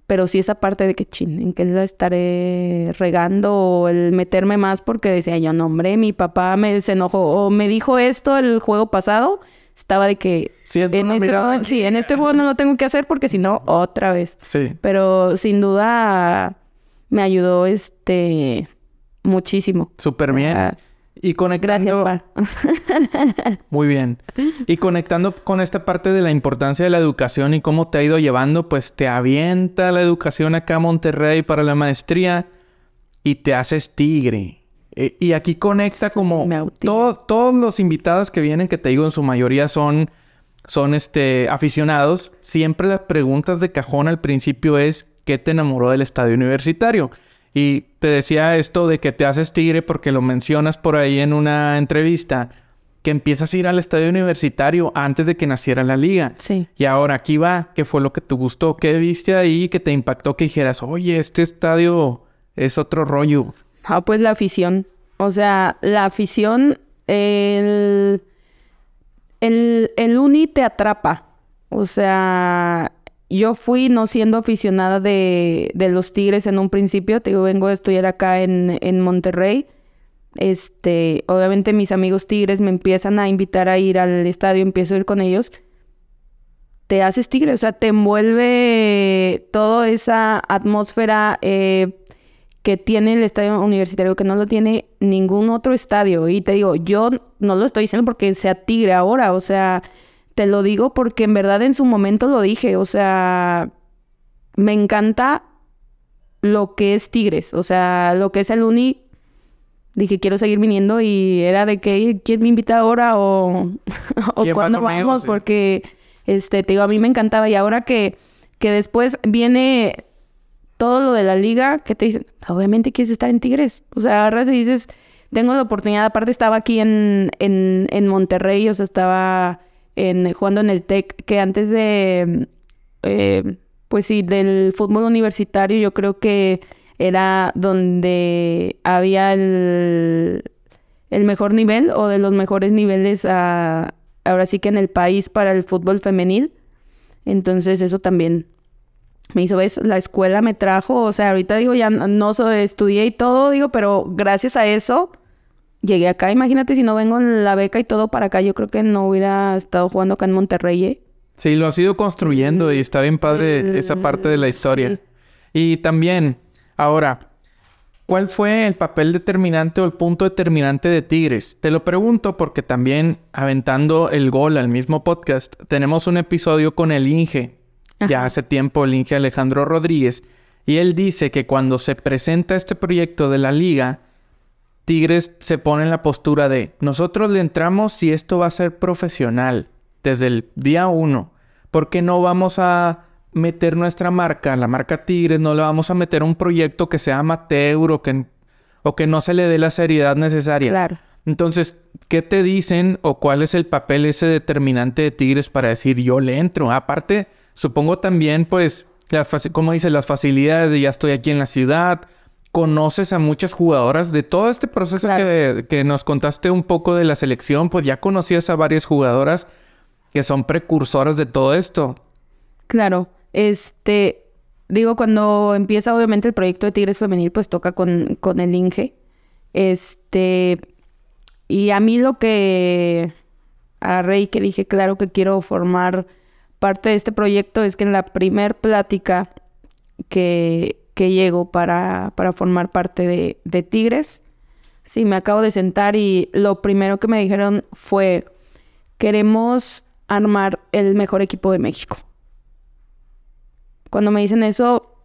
pero sí esa parte de que ching en que la estaré regando o el meterme más porque decía yo, no hombre, mi papá me desenojó o me dijo esto el juego pasado, estaba de que en este juego, sí, en este juego no lo tengo que hacer porque si no otra vez. Sí. Pero sin duda me ayudó este muchísimo. super bien. Y conectando... Gracias, *laughs* Muy bien. Y conectando con esta parte de la importancia de la educación y cómo te ha ido llevando, pues te avienta la educación acá a Monterrey para la maestría y te haces tigre. E, y aquí conecta como todos los invitados que vienen, que te digo en su mayoría son, son este, aficionados, siempre las preguntas de cajón al principio es, ¿qué te enamoró del estadio universitario? Y te decía esto de que te haces tigre porque lo mencionas por ahí en una entrevista, que empiezas a ir al estadio universitario antes de que naciera la liga. Sí. Y ahora aquí va, ¿qué fue lo que te gustó? ¿Qué viste ahí que te impactó que dijeras, oye, este estadio es otro rollo? Ah, pues la afición. O sea, la afición, el, el, el uni te atrapa. O sea, yo fui no siendo aficionada de, los Tigres en un principio, te digo, vengo a estudiar acá en, Monterrey. Este, obviamente mis amigos Tigres me empiezan a invitar a ir al estadio, empiezo a ir con ellos. Te haces tigre, o sea, te envuelve toda esa atmósfera eh, que tiene el estadio universitario, que no lo tiene ningún otro estadio. Y te digo, yo no lo estoy diciendo porque sea tigre ahora, o sea, te lo digo porque en verdad en su momento lo dije, o sea, me encanta lo que es Tigres, o sea, lo que es el Uni. Dije, quiero seguir viniendo y era de que, ¿quién me invita ahora o, *laughs* o cuándo vamos? Porque, este, te digo, a mí me encantaba y ahora que, que después viene todo lo de la liga, que te dicen, obviamente quieres estar en Tigres. O sea, ahora y dices, tengo la oportunidad, aparte estaba aquí en, en, en Monterrey, o sea, estaba jugando en el TEC, que antes de, eh, pues sí, del fútbol universitario yo creo que era donde había el, mejor nivel o de los mejores niveles ahora sí que en el país para el fútbol femenil. Entonces eso también me hizo ¿ves? la escuela me trajo, o sea, ahorita digo, ya no estudié y todo, digo, pero gracias a eso llegué acá. Imagínate si no vengo en la beca y todo para acá, yo creo que no hubiera estado jugando acá en Monterrey. ¿eh? Sí, lo has ido construyendo y está bien padre esa mm, parte de la historia. Y también, ahora, ¿cuál fue el papel determinante o el punto determinante de Tigres? Te lo pregunto porque también, aventando el gol al mismo podcast, tenemos un episodio con el Inge. Ya hace tiempo el Inge Alejandro Rodríguez. Y él dice que cuando se presenta este proyecto de la liga, Tigres se pone en la postura de nosotros le entramos si esto va a ser profesional desde el día uno. porque no vamos a meter nuestra marca, la marca Tigres, no le vamos a meter un proyecto que sea amateur o que, o que no se le dé la seriedad necesaria? Claro. Entonces, ¿qué te dicen o cuál es el papel ese determinante de Tigres para decir yo le entro? Aparte, supongo también, pues, como dice, las facilidades de ya estoy aquí en la ciudad, conoces a muchas jugadoras de todo este proceso que, nos contaste un poco de la selección, pues ya conocías a varias jugadoras que son precursoras de todo esto. Claro, este, digo, cuando empieza obviamente el proyecto de Tigres Femenil, pues toca con, con el Inge. Este, y a mí lo que a Rey que dije, claro que quiero formar parte de este proyecto, es que en la primer plática que que llego para, formar parte de, Tigres. Sí, me acabo de sentar y lo primero que me dijeron fue, queremos armar el mejor equipo de México. Cuando me dicen eso,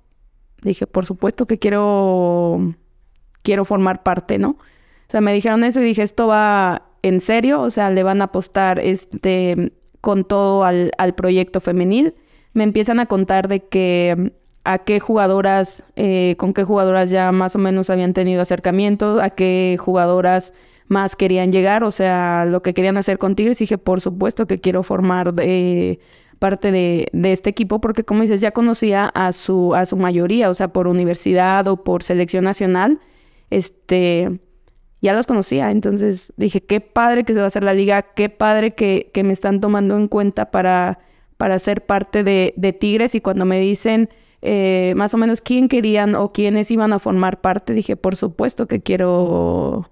dije, por supuesto que quiero, quiero formar parte, ¿no? O sea, me dijeron eso y dije, esto va en serio, o sea, le van a apostar este, con todo al, al proyecto femenil. Me empiezan a contar de que a qué jugadoras, eh, con qué jugadoras ya más o menos habían tenido acercamiento, a qué jugadoras más querían llegar, o sea, lo que querían hacer con Tigres, dije, por supuesto que quiero formar parte de, este equipo, porque como dices, ya conocía a su, a su mayoría, o sea, por universidad o por selección nacional, este, ya los conocía, entonces dije, qué padre que se va a hacer la liga, qué padre que, me están tomando en cuenta para, para ser parte de Tigres, y cuando me dicen eh, más o menos quién querían o quiénes iban a formar parte, dije, por supuesto que quiero,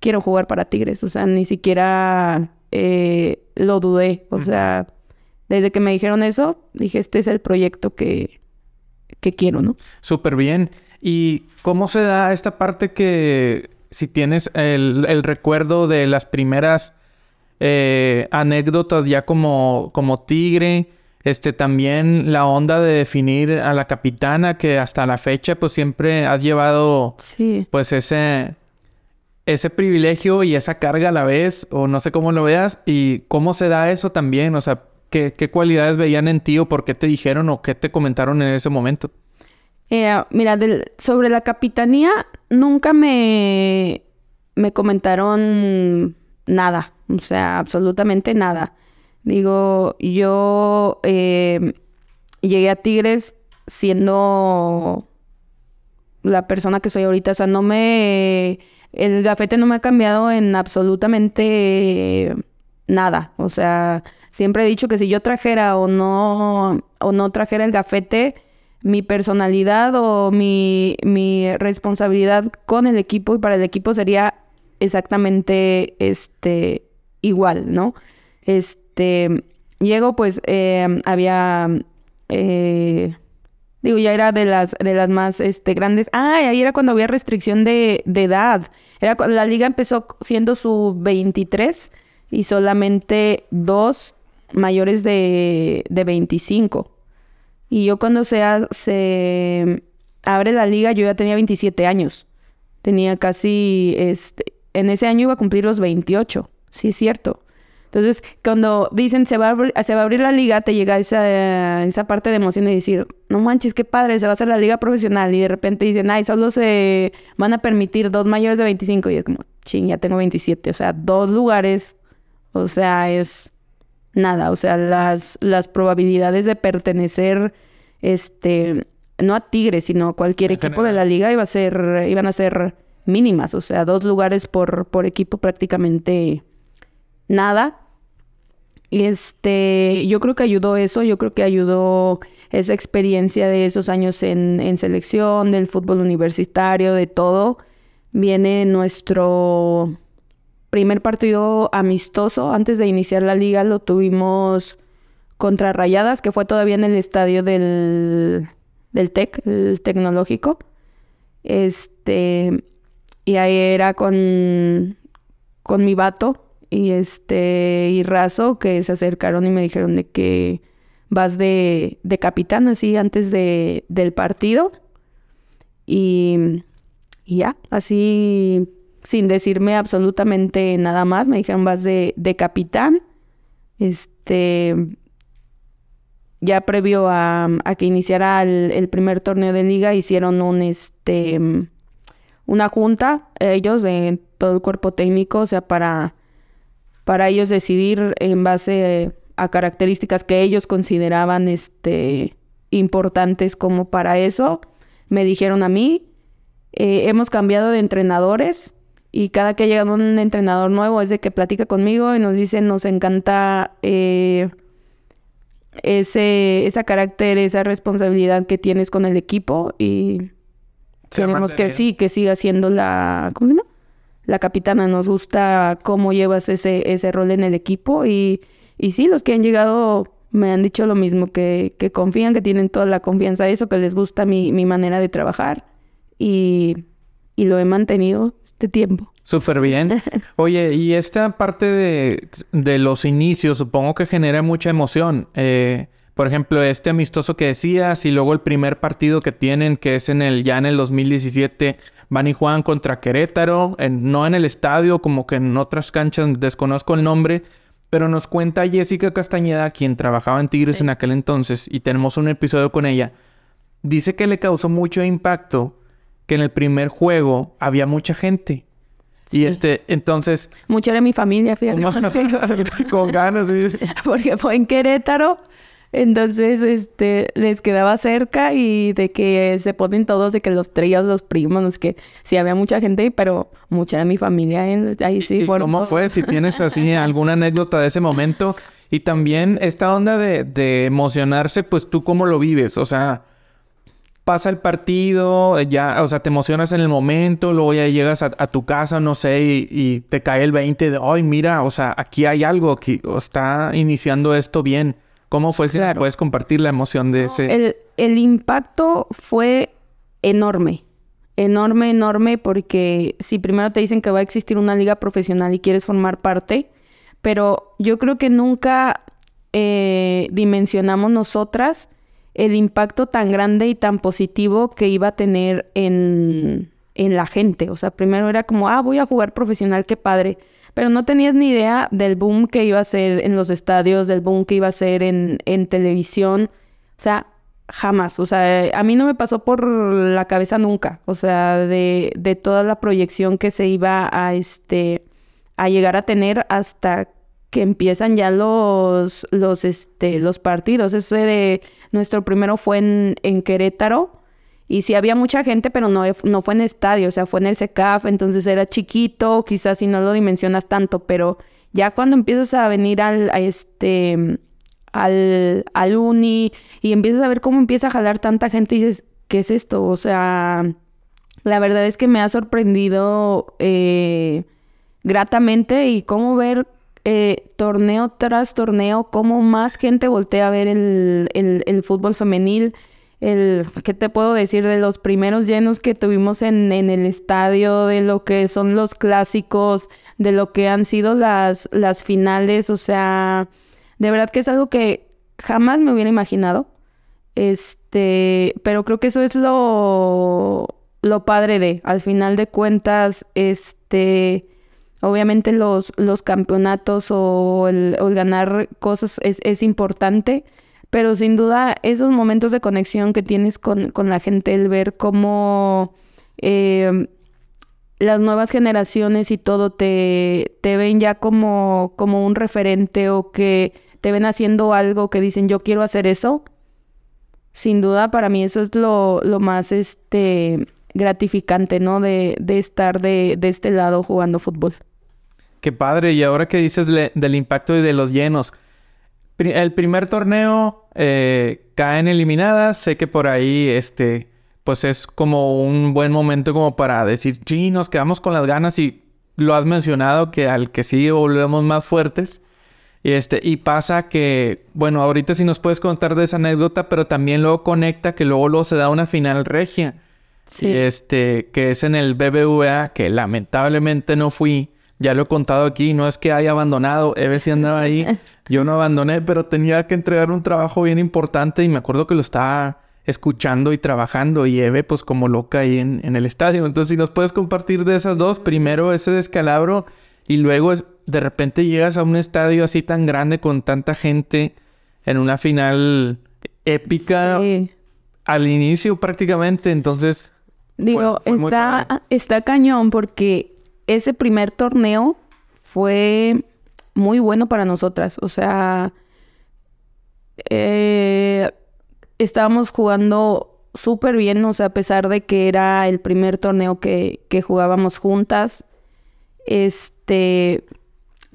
quiero jugar para Tigres. O sea, ni siquiera eh, lo dudé. O sea, desde que me dijeron eso, dije, este es el proyecto que, que quiero, ¿no? Súper bien. ¿Y cómo se da esta parte que si tienes el, recuerdo de las primeras eh, anécdotas ya como, como tigre? Este, también la onda de definir a la capitana que hasta la fecha pues siempre has llevado sí. pues ese, ese privilegio y esa carga a la vez o no sé cómo lo veas y cómo se da eso también, o sea, qué, cualidades veían en ti o por qué te dijeron o qué te comentaron en ese momento. Eh, mira, sobre la capitanía nunca me, me comentaron nada, o sea, absolutamente nada. Digo, yo eh, llegué a Tigres siendo la persona que soy ahorita. O sea, no me... El gafete no me ha cambiado en absolutamente nada. O sea, siempre he dicho que si yo trajera o no, o no trajera el gafete, mi personalidad o mi, mi responsabilidad con el equipo y para el equipo sería exactamente este, igual, ¿no? Este, este, Diego llego, pues eh, había, eh, digo, ya era de las, de las más este, grandes. Ah, ahí era cuando había restricción de, edad. Era la liga empezó siendo su 23 y solamente dos mayores de, de 25. Y yo cuando se, abre la liga, yo ya tenía 27 años. Tenía casi, este, en ese año iba a cumplir los 28, sí es cierto. Entonces, cuando dicen se va a, se va a abrir la liga, te llega esa, esa parte de emoción de decir, no manches, qué padre, se va a hacer la liga profesional. Y de repente dicen, ay, solo se van a permitir dos mayores de 25. Y es como, ching, ya tengo 27. O sea, dos lugares, o sea, es nada. O sea, las, las probabilidades de pertenecer, este, no a Tigres, sino a cualquier equipo de la liga iba a ser, iban a ser mínimas. O sea, dos lugares por, por equipo prácticamente nada. Este, yo creo que ayudó eso, yo creo que ayudó esa experiencia de esos años en, en selección, del fútbol universitario, de todo. Viene nuestro primer partido amistoso antes de iniciar la liga, lo tuvimos contra Rayadas, que fue todavía en el estadio del, del TEC, el tecnológico. Este, y ahí era con, con mi vato, y este y Razo que se acercaron y me dijeron de que vas de, capitán así antes de, del partido y, ya, así sin decirme absolutamente nada más, me dijeron vas de, capitán, este ya previo a, que iniciara el, el, primer torneo de liga hicieron un este una junta ellos de todo el cuerpo técnico, o sea, para para ellos decidir en base a características que ellos consideraban este, importantes como para eso. Me dijeron a mí, eh, hemos cambiado de entrenadores y cada que llega un entrenador nuevo es de que platica conmigo y nos dice, nos encanta eh, ese, ese carácter, esa responsabilidad que tienes con el equipo y tenemos que sí, que siga siendo la, ¿cómo se llama? la capitana, nos gusta cómo llevas ese, ese rol en el equipo y, y sí, los que han llegado me han dicho lo mismo, que, que confían, que tienen toda la confianza de eso, que les gusta mi, mi manera de trabajar y, lo he mantenido este tiempo. Súper bien. *laughs* Oye, y esta parte de, los inicios supongo que genera mucha emoción. Eh, por ejemplo, este amistoso que decías y luego el primer partido que tienen, que es en el ya en el 2017, van y juegan contra Querétaro, no en el estadio, como que en otras canchas, desconozco el nombre, pero nos cuenta Jessica Castañeda, quien trabajaba en Tigres en aquel entonces, y tenemos un episodio con ella, dice que le causó mucho impacto que en el primer juego había mucha gente. Y este, entonces... Mucha era mi familia, fíjate. *laughs* *laughs* con ganas. Porque fue en Querétaro entonces, este, les quedaba cerca y de que se ponen todos, de que los tríos, los primos, los que sí había mucha gente, pero mucha de mi familia ahí sí. ¿Cómo fue? Si tienes así alguna anécdota de ese momento y también esta onda de, emocionarse, pues tú cómo lo vives, o sea, pasa el partido, eh, ya, o sea, te emocionas en el momento, luego ya llegas a, tu casa, no sé, y, te cae el 20 de, ay, mira, o sea, aquí hay algo, que está iniciando esto bien. ¿Cómo fue? Si puedes compartir la emoción de ese... El, el impacto fue enorme enorme, enorme, porque si primero te dicen que va a existir una liga profesional y quieres formar parte, pero yo creo que nunca eh, dimensionamos nosotras el impacto tan grande y tan positivo que iba a tener en, en la gente. O sea, primero era como, ah, voy a jugar profesional, qué padre pero no tenías ni idea del boom que iba a ser en los estadios, del boom que iba a ser en, en televisión. O sea, jamás. O sea, a mí no me pasó por la cabeza nunca. O sea, de, de toda la proyección que se iba a este a llegar a tener hasta que empiezan ya los, los, este, los partidos. Ese de nuestro primero fue en, en Querétaro y sí había mucha gente, pero no, e, no fue en estadio, o sea, fue en el Secaf, entonces era chiquito, quizás si no lo dimensionas tanto, pero ya cuando empiezas a venir al, este, al, uni y empiezas a ver cómo empieza a jalar tanta gente, dices, ¿qué es esto? O sea, la verdad es que me ha sorprendido eh, gratamente y cómo ver eh, torneo tras torneo, cómo más gente voltea a ver el fútbol femenil, el, ¿qué te puedo decir? De los primeros llenos que tuvimos en, el estadio, de lo que son los clásicos, de lo que han sido las, las finales, o sea, de verdad que es algo que jamás me hubiera imaginado. Este, pero creo que eso es lo, lo padre de, al final de cuentas, este, obviamente los, los campeonatos o el, ganar cosas es, es importante pero sin duda esos momentos de conexión que tienes con, la gente, el ver cómo eh, las nuevas generaciones y todo te, te ven ya como, como un referente o que te ven haciendo algo que dicen yo quiero hacer eso, sin duda para mí eso es lo, lo más este gratificante, ¿no? De, de estar de, de este lado jugando fútbol. Qué padre, y ahora que dices del impacto y de los llenos, el primer torneo eh, caen eliminadas. Sé que por ahí, este, pues es como un buen momento como para decir, sí, nos quedamos con las ganas y lo has mencionado que al que sí volvemos más fuertes. Y, este, y pasa que, bueno, ahorita sí nos puedes contar de esa anécdota, pero también luego conecta que luego, luego se da una final regia. Sí. Este, que es en el BBVA, que lamentablemente no fui. Ya lo he contado aquí, no es que haya abandonado, Eve sí andaba ahí, *laughs* yo no abandoné, pero tenía que entregar un trabajo bien importante y me acuerdo que lo estaba escuchando y trabajando y Eve pues como loca ahí en, el estadio. Entonces si nos puedes compartir de esas dos, primero ese descalabro y luego de repente llegas a un estadio así tan grande con tanta gente en una final épica al inicio prácticamente, entonces... Digo, está, está cañón porque ese primer torneo fue muy bueno para nosotras. O sea, eh, estábamos jugando súper bien, o sea, a pesar de que era el primer torneo que, jugábamos juntas. Este,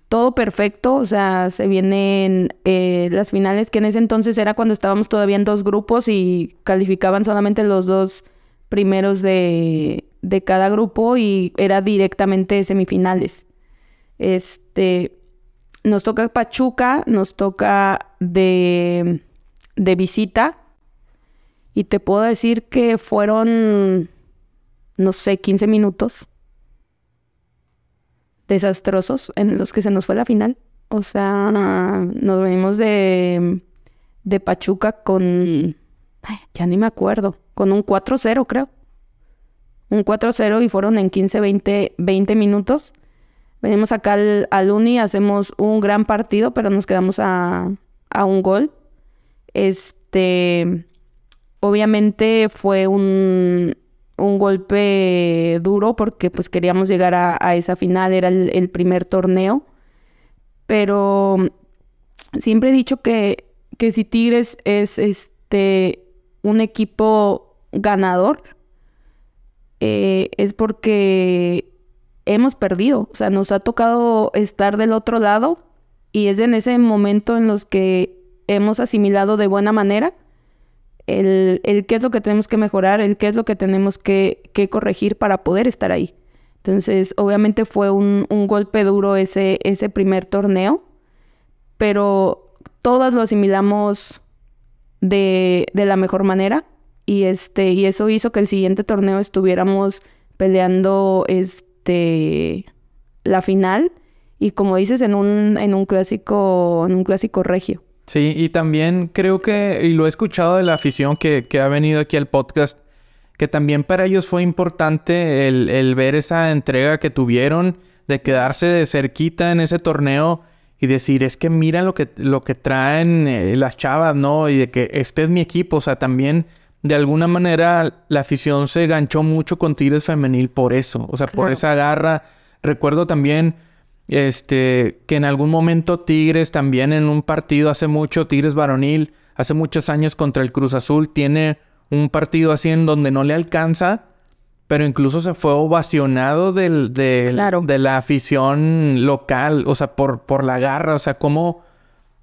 todo perfecto, o sea, se vienen eh, las finales, que en ese entonces era cuando estábamos todavía en dos grupos y calificaban solamente los dos primeros de, de cada grupo y era directamente semifinales. Este, nos toca Pachuca, nos toca de, de visita y te puedo decir que fueron, no sé, 15 minutos desastrosos en los que se nos fue la final. O sea, nos venimos de, de Pachuca con, ya ni me acuerdo, con un 4-0 creo un 4-0 y fueron en 15, 20, 20 minutos. Venimos acá al, Uni, hacemos un gran partido, pero nos quedamos a, a un gol. Este, obviamente fue un, golpe duro porque pues queríamos llegar a, esa final, era el, primer torneo. Pero siempre he dicho que, que si Tigres es este, un equipo ganador, eh, es porque hemos perdido, o sea, nos ha tocado estar del otro lado y es en ese momento en los que hemos asimilado de buena manera el, qué es lo que tenemos que mejorar, el qué es lo que tenemos que, corregir para poder estar ahí. Entonces, obviamente fue un, golpe duro ese, ese primer torneo, pero todas lo asimilamos de la mejor manera y, este, y eso hizo que el siguiente torneo estuviéramos peleando este, la final y como dices en un, en un clásico en un clásico regio. Sí, y también creo que, y lo he escuchado de la afición que, ha venido aquí al podcast, que también para ellos fue importante el, ver esa entrega que tuvieron de quedarse de cerquita en ese torneo y decir, es que mira lo que, lo que traen eh, las chavas, ¿no? Y de que este es mi equipo, o sea, también de alguna manera la afición se ganchó mucho con Tigres Femenil por eso, o sea, por esa garra. Recuerdo también este, que en algún momento Tigres también en un partido hace mucho, Tigres Varonil, hace muchos años contra el Cruz Azul, tiene un partido así en donde no le alcanza, pero incluso se fue ovacionado del, de la afición local, o sea, por, por la garra, o sea, cómo...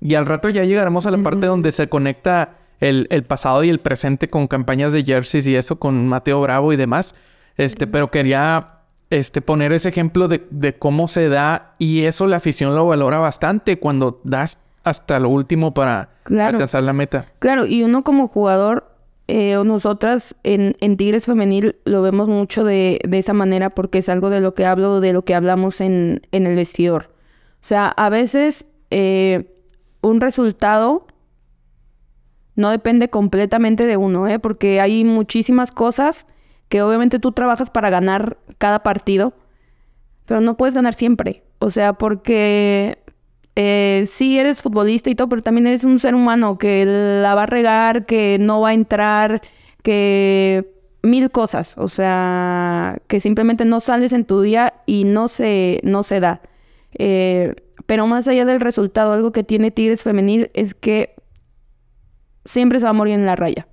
Y al rato ya llegaremos a la parte donde se conecta el, pasado y el presente con campañas de jerseys y eso con Mateo Bravo y demás. Este, pero quería este, poner ese ejemplo de, cómo se da y eso la afición lo valora bastante cuando das hasta lo último para alcanzar la meta. Claro, y uno como jugador eh, nosotras en, Tigres Femenil lo vemos mucho de, esa manera porque es algo de lo que hablo, de lo que hablamos en, en el vestidor. O sea, a veces eh, un resultado no depende completamente de uno, ¿eh? porque hay muchísimas cosas que obviamente tú trabajas para ganar cada partido, pero no puedes ganar siempre. O sea, porque eh, sí eres futbolista y todo, pero también eres un ser humano que la va a regar, que no va a entrar, que mil cosas. O sea, que simplemente no sales en tu día y no se, no se da. Eh, pero más allá del resultado, algo que tiene Tigres Femenil es que siempre se va a morir en la raya.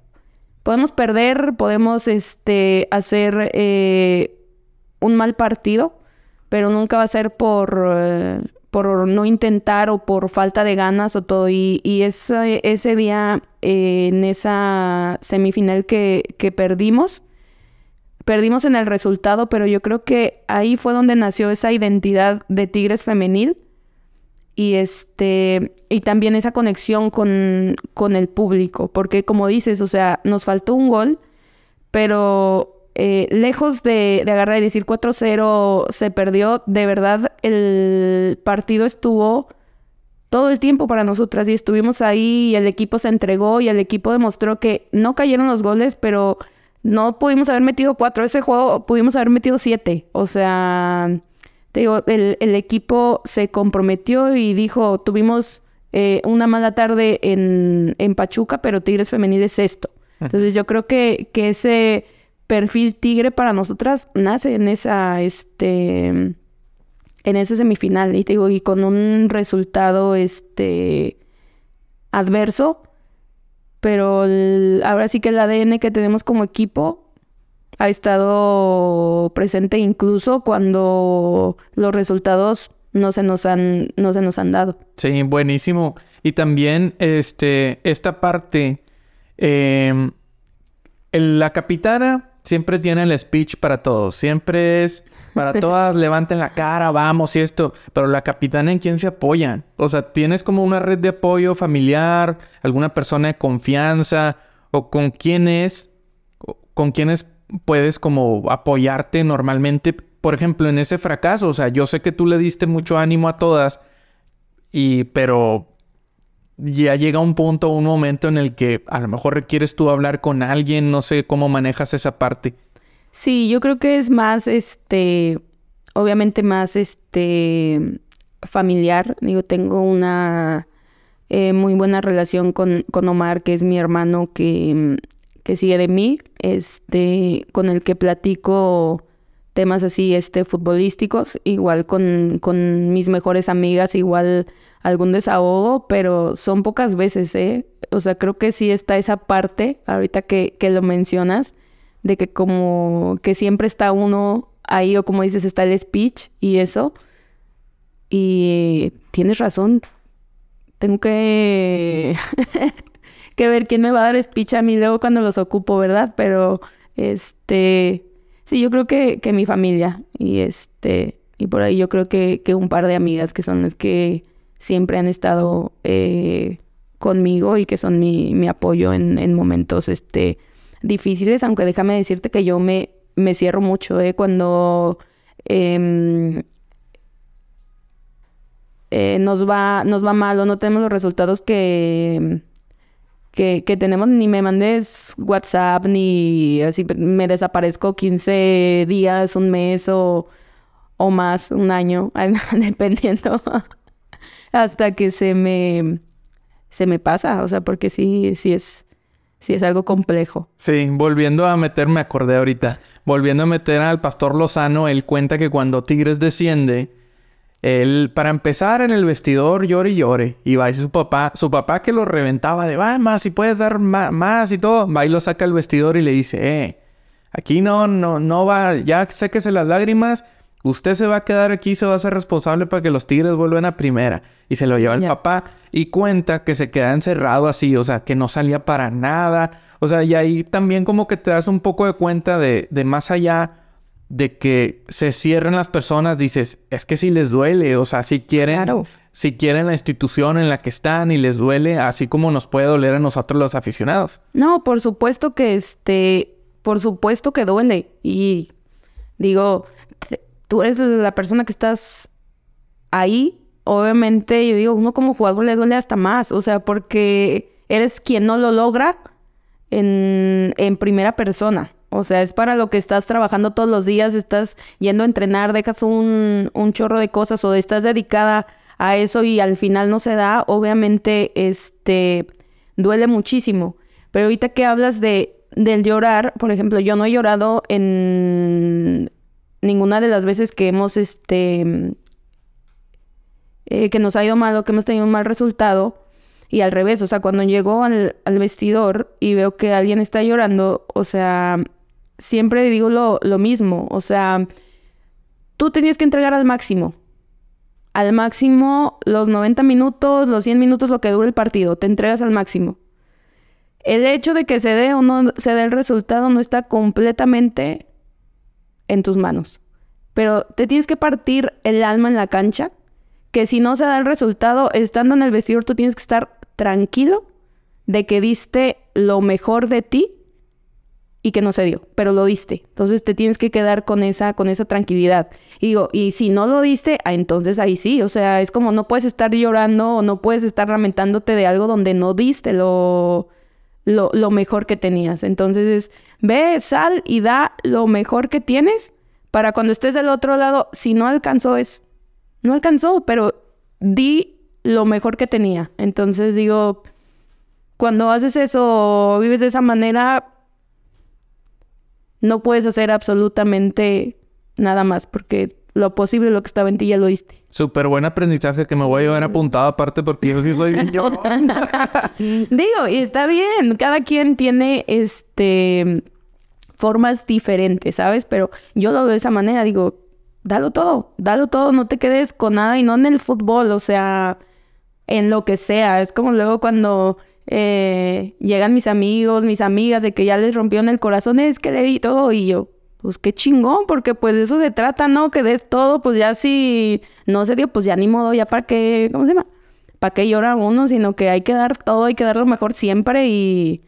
Podemos perder, podemos este, hacer eh, un mal partido, pero nunca va a ser por, eh, por no intentar o por falta de ganas o todo. Y, y ese, día, eh, en esa semifinal que, que perdimos, perdimos en el resultado, pero yo creo que ahí fue donde nació esa identidad de Tigres femenil y este y también esa conexión con, con el público, porque como dices, o sea, nos faltó un gol, pero eh, lejos de, de, agarrar y decir 4-0 se perdió, de verdad el partido estuvo todo el tiempo para nosotras y estuvimos ahí y el equipo se entregó y el equipo demostró que no cayeron los goles, pero no pudimos haber metido cuatro. Ese juego pudimos haber metido siete. O sea, te el, equipo se comprometió y dijo, tuvimos eh, una mala tarde en, Pachuca, pero Tigres Femenil es esto. Entonces yo creo que, que ese perfil tigre para nosotras nace en esa, este, en ese semifinal. Y y con un resultado, este, adverso, pero ahora sí que el ADN que tenemos como equipo ha estado presente incluso cuando los resultados no se nos han, no se nos han dado. Sí, buenísimo. Y también este, esta parte, em, la capitana siempre tiene el speech para todos, siempre es para *laughs* todas, levanten la cara, vamos y esto, pero la capitana en quién se apoyan. O sea, tienes como una red de apoyo familiar, alguna persona de confianza o con quién es, con quién es puedes como apoyarte normalmente, por ejemplo, en ese fracaso. O sea, yo sé que tú le diste mucho ánimo a todas, y, pero ya llega un punto, un momento en el que a lo mejor requieres tú hablar con alguien, no sé cómo manejas esa parte. Sí, yo creo que es más, este, obviamente más, este, familiar. Digo, tengo una eh, muy buena relación con, con Omar, que es mi hermano, que que sigue de mí, este, con el que platico temas así este futbolísticos, igual con, mis mejores amigas, igual algún desahogo, pero son pocas veces, ¿eh? O sea, creo que sí está esa parte, ahorita que, que lo mencionas, de que como que siempre está uno ahí, o como dices, está el speech y eso. Y tienes razón, tengo que *laughs* que ver quién me va a dar speech a mí luego cuando los ocupo, ¿verdad? Pero, este, sí, yo creo que, mi familia y este, y por ahí yo creo que, un par de amigas que son las que siempre han estado eh, conmigo y que son mi, apoyo en, momentos, este, difíciles, aunque déjame decirte que yo me, me cierro mucho, ¿eh? Cuando... Em, eh, nos va nos va mal o no tenemos los resultados que, que, tenemos, ni me mandes WhatsApp, ni así me desaparezco 15 días, un mes o, o más, un año, *laughs* dependiendo, hasta que se me, se me pasa, o sea, porque sí, sí es... Sí, es algo complejo. Sí, volviendo a meterme... acordé ahorita, volviendo a meter al pastor Lozano, él cuenta que cuando Tigres desciende, él, para empezar, en el vestidor llore y llore. Y va y su papá, su papá que lo reventaba de, va, más, si puedes dar más, y todo. Va y lo saca el vestidor y le dice, eh, aquí no, no, no va, ya sé que séquese las lágrimas. Usted se va a quedar aquí se va a hacer responsable para que los Tigres vuelvan a primera. Y se lo lleva el papá y cuenta que se queda encerrado así, o sea, que no salía para nada. O sea, y ahí también como que te das un poco de cuenta de, de más allá de que se cierren las personas, dices, es que si les duele, o sea, si quieren, si quieren la institución en la que están y les duele, así como nos puede doler a nosotros los aficionados. No, por supuesto que este, por supuesto que duele y digo, tú eres la persona que estás ahí, obviamente yo digo, uno como jugador le duele hasta más, o sea, porque eres quien no lo logra en, en primera persona. O sea, es para lo que estás trabajando todos los días, estás yendo a entrenar, dejas un, chorro de cosas o estás dedicada a eso y al final no se da, obviamente, este, duele muchísimo. Pero ahorita que hablas de, del llorar, por ejemplo, yo no he llorado en ninguna de las veces que hemos, este, eh, que nos ha ido mal o que hemos tenido un mal resultado. Y al revés, o sea, cuando llego al vestidor y veo que alguien está llorando, o sea, siempre digo lo, mismo, o sea, tú tenías que entregar al máximo, al máximo los 90 minutos, los 100 minutos, lo que dure el partido, te entregas al máximo. El hecho de que se dé o no se dé el resultado no está completamente en tus manos. Pero te tienes que partir el alma en la cancha, que si no se da el resultado, estando en el vestidor, tú tienes que estar tranquilo de que diste lo mejor de ti y que no se dio, pero lo diste. Entonces te tienes que quedar con esa, con esa tranquilidad. Y digo, y si no lo diste, ah, entonces ahí sí. O sea, es como no puedes estar llorando o no puedes estar lamentándote de algo donde no diste lo, lo, mejor que tenías. Entonces es, ve, sal y da lo mejor que tienes para cuando estés del otro lado, si no alcanzó es, no alcanzó, pero di lo mejor que tenía. Entonces digo, cuando haces eso vives de esa manera, no puedes hacer absolutamente nada más porque lo posible, lo que estaba en ti, ya lo diste. Súper buen aprendizaje que me voy a llevar apuntado aparte porque yo sí soy yo. *laughs* Digo, y está bien, cada quien tiene este formas diferentes, ¿sabes? Pero yo lo veo de esa manera, digo, dalo todo, dalo todo, no te quedes con nada y no en el fútbol, o sea, en lo que sea. Es como luego cuando eh, llegan mis amigos, mis amigas, de que ya les rompieron el corazón, es que le di todo y yo, pues qué chingón, porque pues de eso se trata, ¿no? Que des todo, pues ya si no se dio, pues ya ni modo, ya para qué, ¿cómo se llama? Para qué llora uno, sino que hay que dar todo, hay que dar lo mejor siempre y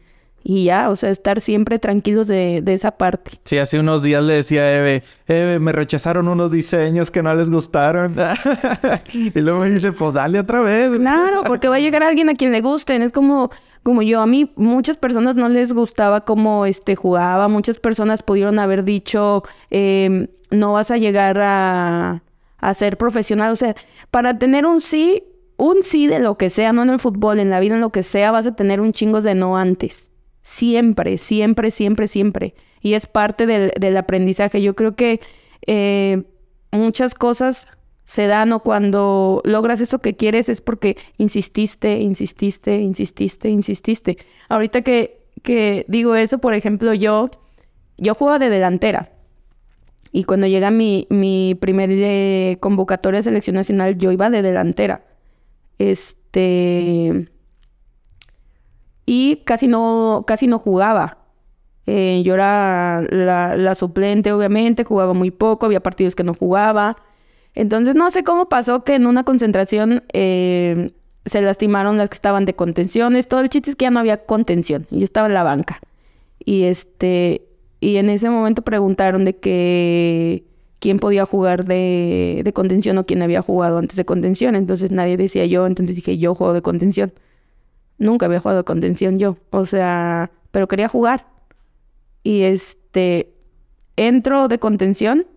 y ya, o sea, estar siempre tranquilos de, de esa parte. Sí, hace unos días le decía a Eve, Eve, me rechazaron unos diseños que no les gustaron. *laughs* y luego me dice, pues dale otra vez. Claro, porque va a llegar alguien a quien le gusten. Es como, como yo, a mí muchas personas no les gustaba cómo este, jugaba. Muchas personas pudieron haber dicho, em, no vas a llegar a, a ser profesional. O sea, para tener un sí, un sí de lo que sea, no en el fútbol, en la vida, en lo que sea, vas a tener un chingo de no antes. Siempre, siempre, siempre, siempre. Y es parte del, aprendizaje. Yo creo que eh, muchas cosas se dan o cuando logras eso que quieres es porque insististe, insististe, insististe, insististe. Ahorita que, que digo eso, por ejemplo, yo, yo juego de delantera. Y cuando llega mi, mi primer eh, convocatoria selección nacional, yo iba de delantera. Este y casi no, casi no jugaba. Eh, yo era la, suplente, obviamente, jugaba muy poco, había partidos que no jugaba. Entonces no sé cómo pasó que en una concentración eh, se lastimaron las que estaban de contenciones. Todo el chiste es que ya no había contención. Yo estaba en la banca. Y este, y en ese momento preguntaron de que quién podía jugar de, de contención o quién había jugado antes de contención. Entonces nadie decía yo, entonces dije yo juego de contención. Nunca había jugado contención yo. O sea, pero quería jugar. Y este, entro de contención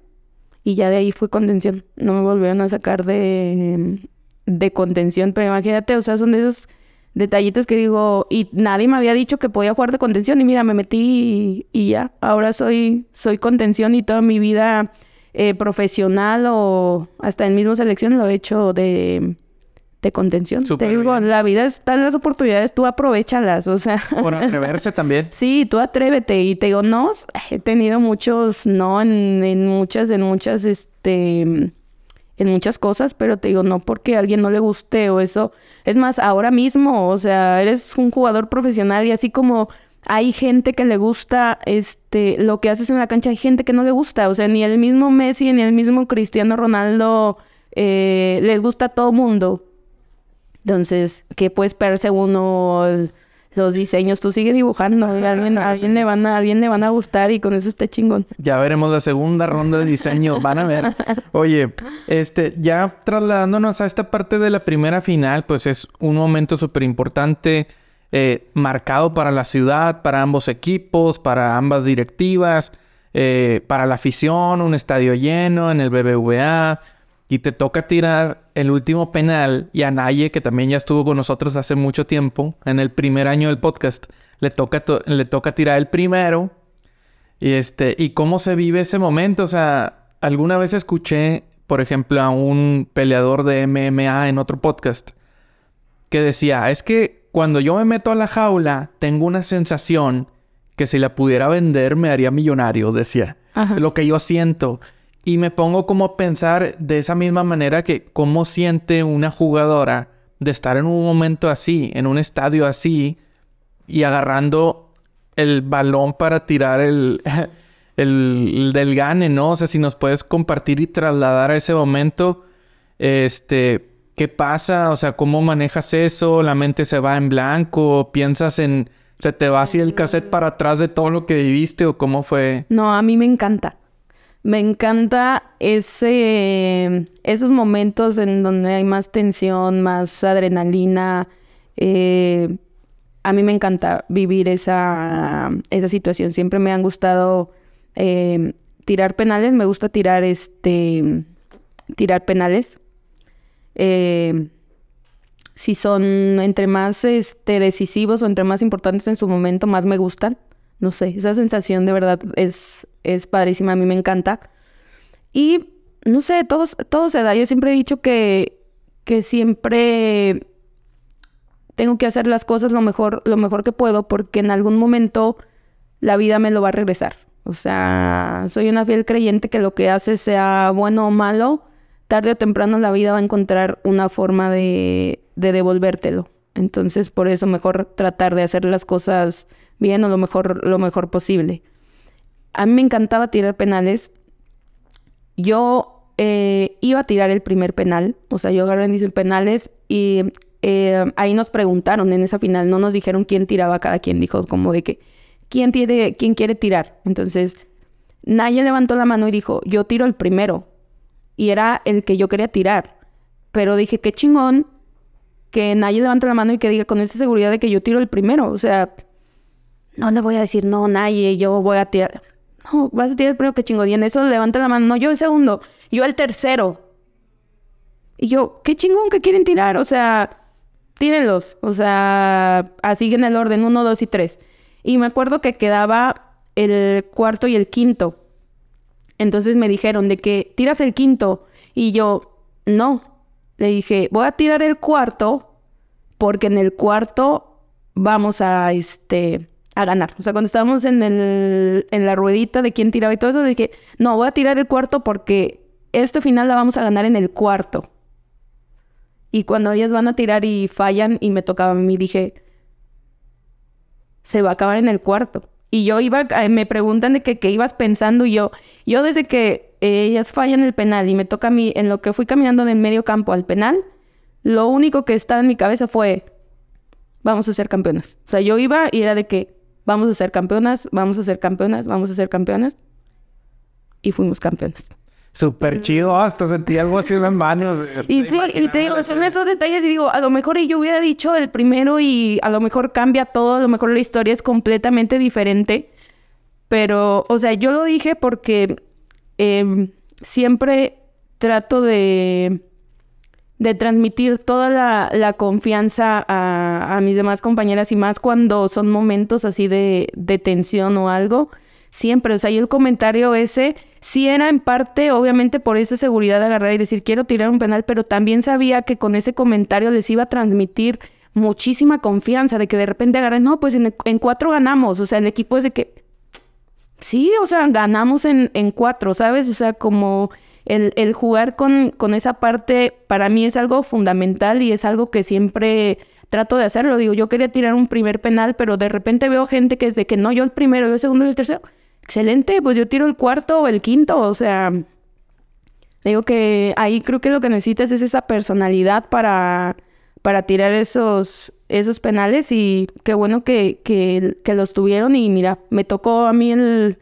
y ya de ahí fui contención. No me volvieron a sacar de, de contención, pero imagínate, o sea, son de esos detallitos que digo, y nadie me había dicho que podía jugar de contención y mira, me metí y, ya, ahora soy, soy contención y toda mi vida eh, profesional o hasta en mismo selección lo he hecho de, de contención. te digo, la vida están las oportunidades, tú aprovechalas, o sea. Por atreverse *laughs* también. sí, tú atrévete y te digo, no, he tenido muchos no en, en muchas, en muchas, este, en muchas cosas, pero te digo, no porque a alguien no le guste o eso. Es más, ahora mismo, o sea, eres un jugador profesional y así como hay gente que le gusta este lo que haces en la cancha, hay gente que no le gusta. O sea, ni el mismo Messi, ni el mismo Cristiano Ronaldo eh, les gusta a todo mundo. Entonces, ¿qué puedes esperarse uno? los diseños, tú sigue dibujando, a alguien, le van a, le van a gustar y con eso está chingón. Ya veremos la segunda ronda de diseño, van a ver. *laughs* Oye, este, ya trasladándonos a esta parte de la primera final, pues es un momento súper importante, eh, marcado para la ciudad, para ambos equipos, para ambas directivas, eh, para la afición, un estadio lleno en el BBVA, y te toca tirar el último penal y a Naye, que también ya estuvo con nosotros hace mucho tiempo, en el primer año del podcast, le toca, le toca tirar el primero. Y, este, y cómo se vive ese momento. O sea, alguna vez escuché, por ejemplo, a un peleador de MMA en otro podcast que decía, ah, es que cuando yo me meto a la jaula, tengo una sensación que si la pudiera vender me haría millonario, decía. Lo que yo siento. Y me pongo como a pensar de esa misma manera que cómo siente una jugadora de estar en un momento así, en un estadio así, y agarrando el balón para tirar *laughs* el, el, del gane, ¿no? O sea, si nos puedes compartir y trasladar a ese momento, este, ¿qué pasa? O sea, ¿cómo manejas eso? ¿La mente se va en blanco? ¿Piensas en, se te va así el cassette para atrás de todo lo que viviste o cómo fue? No, a mí me encanta. Me encanta ese, esos momentos en donde hay más tensión, más adrenalina. Eh, a mí me encanta vivir esa, situación. Siempre me han gustado eh, tirar penales. Me gusta tirar este tirar penales. Eh, si son entre más este, decisivos o entre más importantes en su momento, más me gustan no sé, esa sensación de verdad es, es padrísima, a mí me encanta. Y no sé, todo, se da. Yo siempre he dicho que, que siempre tengo que hacer las cosas lo mejor, lo mejor que puedo porque en algún momento la vida me lo va a regresar. O sea, soy una fiel creyente que lo que haces sea bueno o malo, tarde o temprano la vida va a encontrar una forma de, de devolvértelo. Entonces, por eso mejor tratar de hacer las cosas bien o lo mejor, lo mejor posible. A mí me encantaba tirar penales. Yo eh, iba a tirar el primer penal, o sea, yo agarré mis penales y eh, ahí nos preguntaron en esa final, no nos dijeron quién tiraba, cada quien dijo como de que, ¿quién, tiene, quién quiere tirar? Entonces, nadie levantó la mano y dijo, yo tiro el primero. Y era el que yo quería tirar. Pero dije, qué chingón que nadie levante la mano y que diga con esa seguridad de que yo tiro el primero. O sea, no le voy a decir, no, nadie, yo voy a tirar. No, vas a tirar el primero que chingó. en eso levanta la mano, no, yo el segundo, yo el tercero. Y yo, qué chingón que quieren tirar, o sea, tírenlos. O sea, así en el orden, uno, dos y tres. Y me acuerdo que quedaba el cuarto y el quinto. Entonces me dijeron de que tiras el quinto. Y yo, no. Le dije, voy a tirar el cuarto porque en el cuarto vamos a, este, a ganar. O sea, cuando estábamos en, el, en la ruedita de quién tiraba y todo eso, dije, no, voy a tirar el cuarto porque este final la vamos a ganar en el cuarto. Y cuando ellas van a tirar y fallan y me tocaba a mí, dije, se va a acabar en el cuarto. Y yo iba, me preguntan de qué ibas pensando y yo, yo desde que ellas fallan el penal y me toca a mí, en lo que fui caminando del medio campo al penal, lo único que estaba en mi cabeza fue, vamos a ser campeonas. O sea, yo iba y era de que vamos a ser campeonas, vamos a ser campeonas, vamos a ser campeonas. Y fuimos campeonas. Súper chido, ah, hasta sentí algo así en las manos. *laughs* Y te digo, son esos detalles y digo, a lo mejor yo hubiera dicho el primero y a lo mejor cambia todo, a lo mejor la historia es completamente diferente. Pero, o sea, yo lo dije porque em, siempre trato de de transmitir toda la, confianza a, mis demás compañeras y más cuando son momentos así de, tensión o algo. Siempre, o sea, y el comentario ese sí era en parte, obviamente, por esa seguridad de agarrar y decir, quiero tirar un penal, pero también sabía que con ese comentario les iba a transmitir muchísima confianza de que de repente agarren, no, pues en, cuatro ganamos, o sea, el equipo es de que, sí, o sea, ganamos en, en cuatro, ¿sabes? O sea, como el, jugar con, esa parte para mí es algo fundamental y es algo que siempre trato de hacerlo. Digo, yo quería tirar un primer penal, pero de repente veo gente que es de que no, yo el primero, yo el segundo, y el tercero. Excelente, pues yo tiro el cuarto o el quinto, o sea, digo que ahí creo que lo que necesitas es esa personalidad para, tirar esos, penales y qué bueno que, los tuvieron y mira, me tocó a mí el,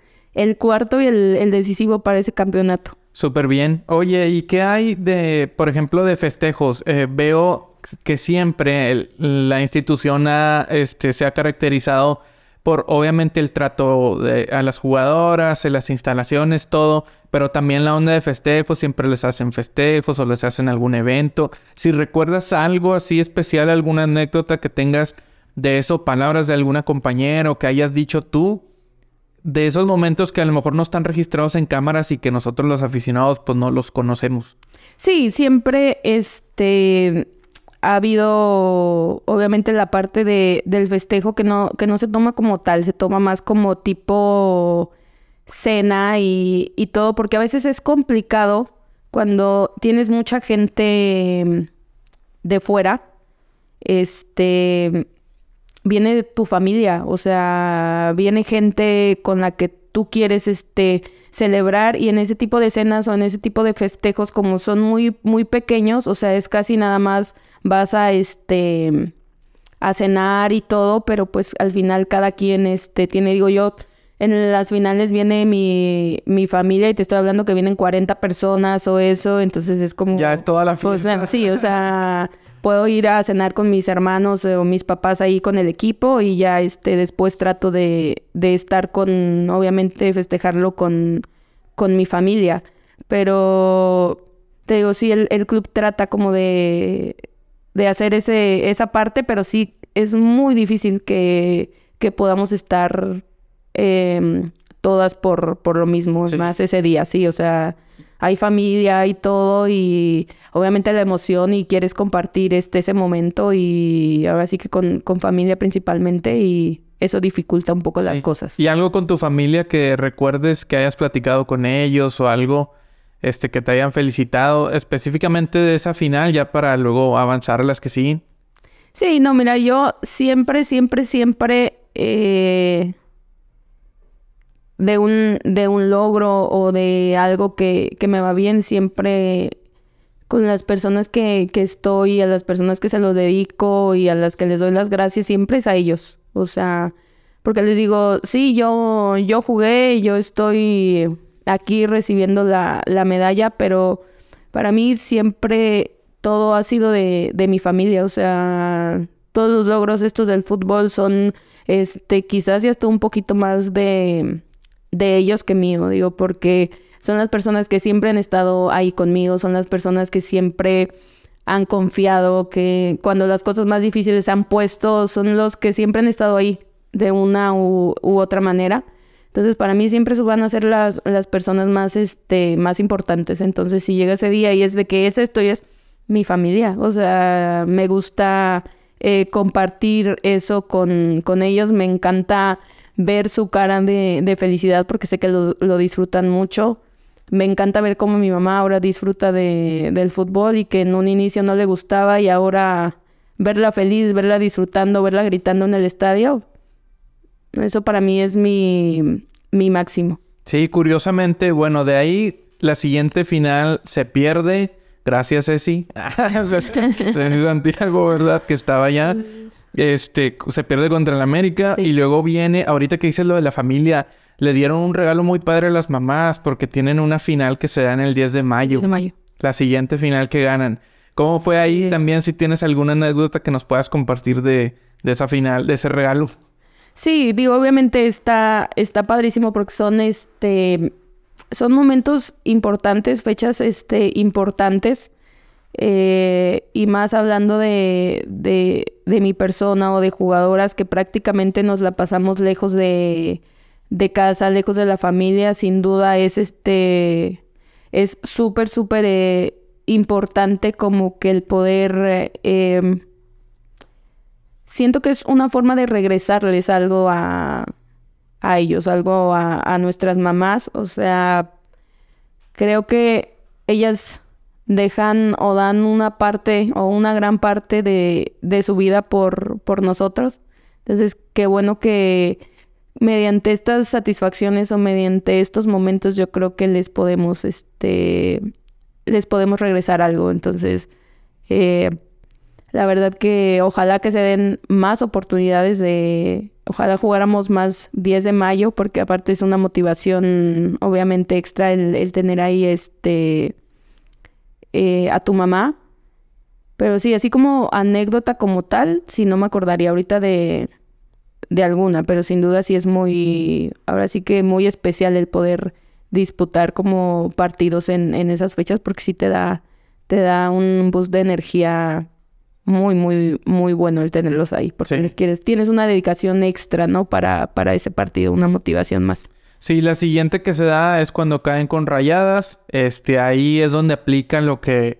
cuarto y el decisivo para ese campeonato. Súper bien. Oye, ¿y qué hay de, por ejemplo, de festejos? Eh, veo que siempre la institución este, se ha caracterizado por, obviamente, el trato a las jugadoras, las instalaciones, todo, pero también la onda de festejos, siempre les hacen festejos o les hacen algún evento. Si recuerdas algo así especial, alguna anécdota que tengas de eso, palabras de alguna compañera o que hayas dicho tú, de esos momentos que a lo mejor no están registrados en cámaras y que nosotros los aficionados pues no los conocemos. Sí, siempre este ha habido obviamente la parte del festejo que no, que no se toma como tal, se toma más como tipo cena y, y todo, porque a veces es complicado cuando tienes mucha gente de fuera, este, viene de tu familia, o sea, viene gente con la que tú quieres este celebrar y en ese tipo de cenas o en ese tipo de festejos como son muy muy pequeños, o sea, es casi nada más vas a este a cenar y todo, pero pues al final cada quien este tiene digo yo en las finales viene mi, mi familia y te estoy hablando que vienen 40 personas o eso, entonces es como... Ya es toda la pues, fiesta. sí, o sea, puedo ir a cenar con mis hermanos eh, o mis papás ahí con el equipo y ya este después trato de, de estar con, obviamente, festejarlo con, con mi familia. Pero te digo, sí, el, club trata como de, hacer ese, esa parte, pero sí es muy difícil que, podamos estar em, todas por, por lo mismo, más ese día, sí, o sea, hay familia, y todo y obviamente la emoción y quieres compartir este, ese momento y ahora sí que con, familia principalmente y eso dificulta un poco las cosas. ¿Y algo con tu familia que recuerdes que hayas platicado con ellos o algo este, que te hayan felicitado específicamente de esa final ya para luego avanzar a las que siguen? Sí, no, mira, yo siempre, siempre, siempre... Eh de un, de un logro o de algo que, que me va bien, siempre con las personas que, que, estoy, a las personas que se los dedico y a las que les doy las gracias, siempre es a ellos. O sea, porque les digo, sí, yo, yo jugué, yo estoy aquí recibiendo la, medalla, pero para mí siempre todo ha sido de, de mi familia. O sea, todos los logros estos del fútbol son, este, quizás ya está un poquito más de de ellos que mío, digo, porque son las personas que siempre han estado ahí conmigo, son las personas que siempre han confiado, que cuando las cosas más difíciles se han puesto, son los que siempre han estado ahí de una u, otra manera. Entonces, para mí siempre van a ser las, personas más, este, más importantes. Entonces, si llega ese día y es de que es esto es mi familia, o sea, me gusta eh, compartir eso con, con ellos, me encanta ver su cara de, felicidad porque sé que lo, disfrutan mucho. Me encanta ver cómo mi mamá ahora disfruta de, del fútbol y que en un inicio no le gustaba y ahora verla feliz, verla disfrutando, verla gritando en el estadio, eso para mí es mi, máximo. Sí, curiosamente, bueno, de ahí la siguiente final se pierde. Gracias, Ceci. Ceci *laughs* Santiago, ¿verdad? Que estaba allá. Este, se pierde contra el América y luego viene, ahorita que dices lo de la familia, le dieron un regalo muy padre a las mamás porque tienen una final que se da en el 10 de mayo. 10 de mayo. La siguiente final que ganan. ¿Cómo fue ahí? También si tienes alguna anécdota que nos puedas compartir de, de esa final, de ese regalo. Sí, digo, obviamente está, está padrísimo porque son este son momentos importantes, fechas este, importantes eh, y más hablando de, mi persona o de jugadoras que prácticamente nos la pasamos lejos de, de casa, lejos de la familia, sin duda es este, es súper, súper eh, importante como que el poder, em, siento que es una forma de regresarles algo a, a ellos, algo a, a nuestras mamás, o sea, creo que ellas dejan o dan una parte o una gran parte de, su vida por, por nosotros. Entonces, qué bueno que mediante estas satisfacciones o mediante estos momentos yo creo que les podemos, este, les podemos regresar algo. Entonces, eh, la verdad que ojalá que se den más oportunidades de, ojalá jugáramos más 10 de mayo, porque aparte es una motivación obviamente extra el, el tener ahí este eh, a tu mamá. Pero sí, así como anécdota como tal, si no me acordaría ahorita de, alguna, pero sin duda sí es muy, ahora sí que muy especial el poder disputar como partidos en, esas fechas porque sí te da, te da un boost de energía muy, muy, muy bueno el tenerlos ahí, por si les quieres, tienes una dedicación extra, ¿no? Para, para ese partido, una motivación más. Sí, la siguiente que se da es cuando caen con rayadas. Este, ahí es donde aplican lo que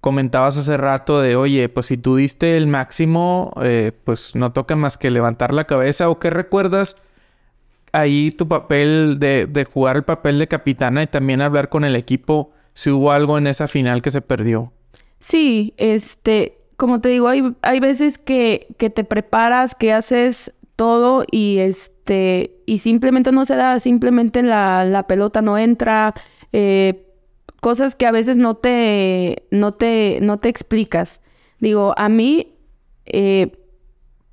comentabas hace rato de, oye, pues si tú diste el máximo, eh, pues no toca más que levantar la cabeza. ¿O qué recuerdas ahí tu papel de, de jugar el papel de capitana y también hablar con el equipo si hubo algo en esa final que se perdió? Sí, este, como te digo, hay, hay veces que, que te preparas, que haces todo y este y simplemente no se da, simplemente la, la pelota no entra, eh, cosas que a veces no te, no te, no te explicas. Digo, a mí eh,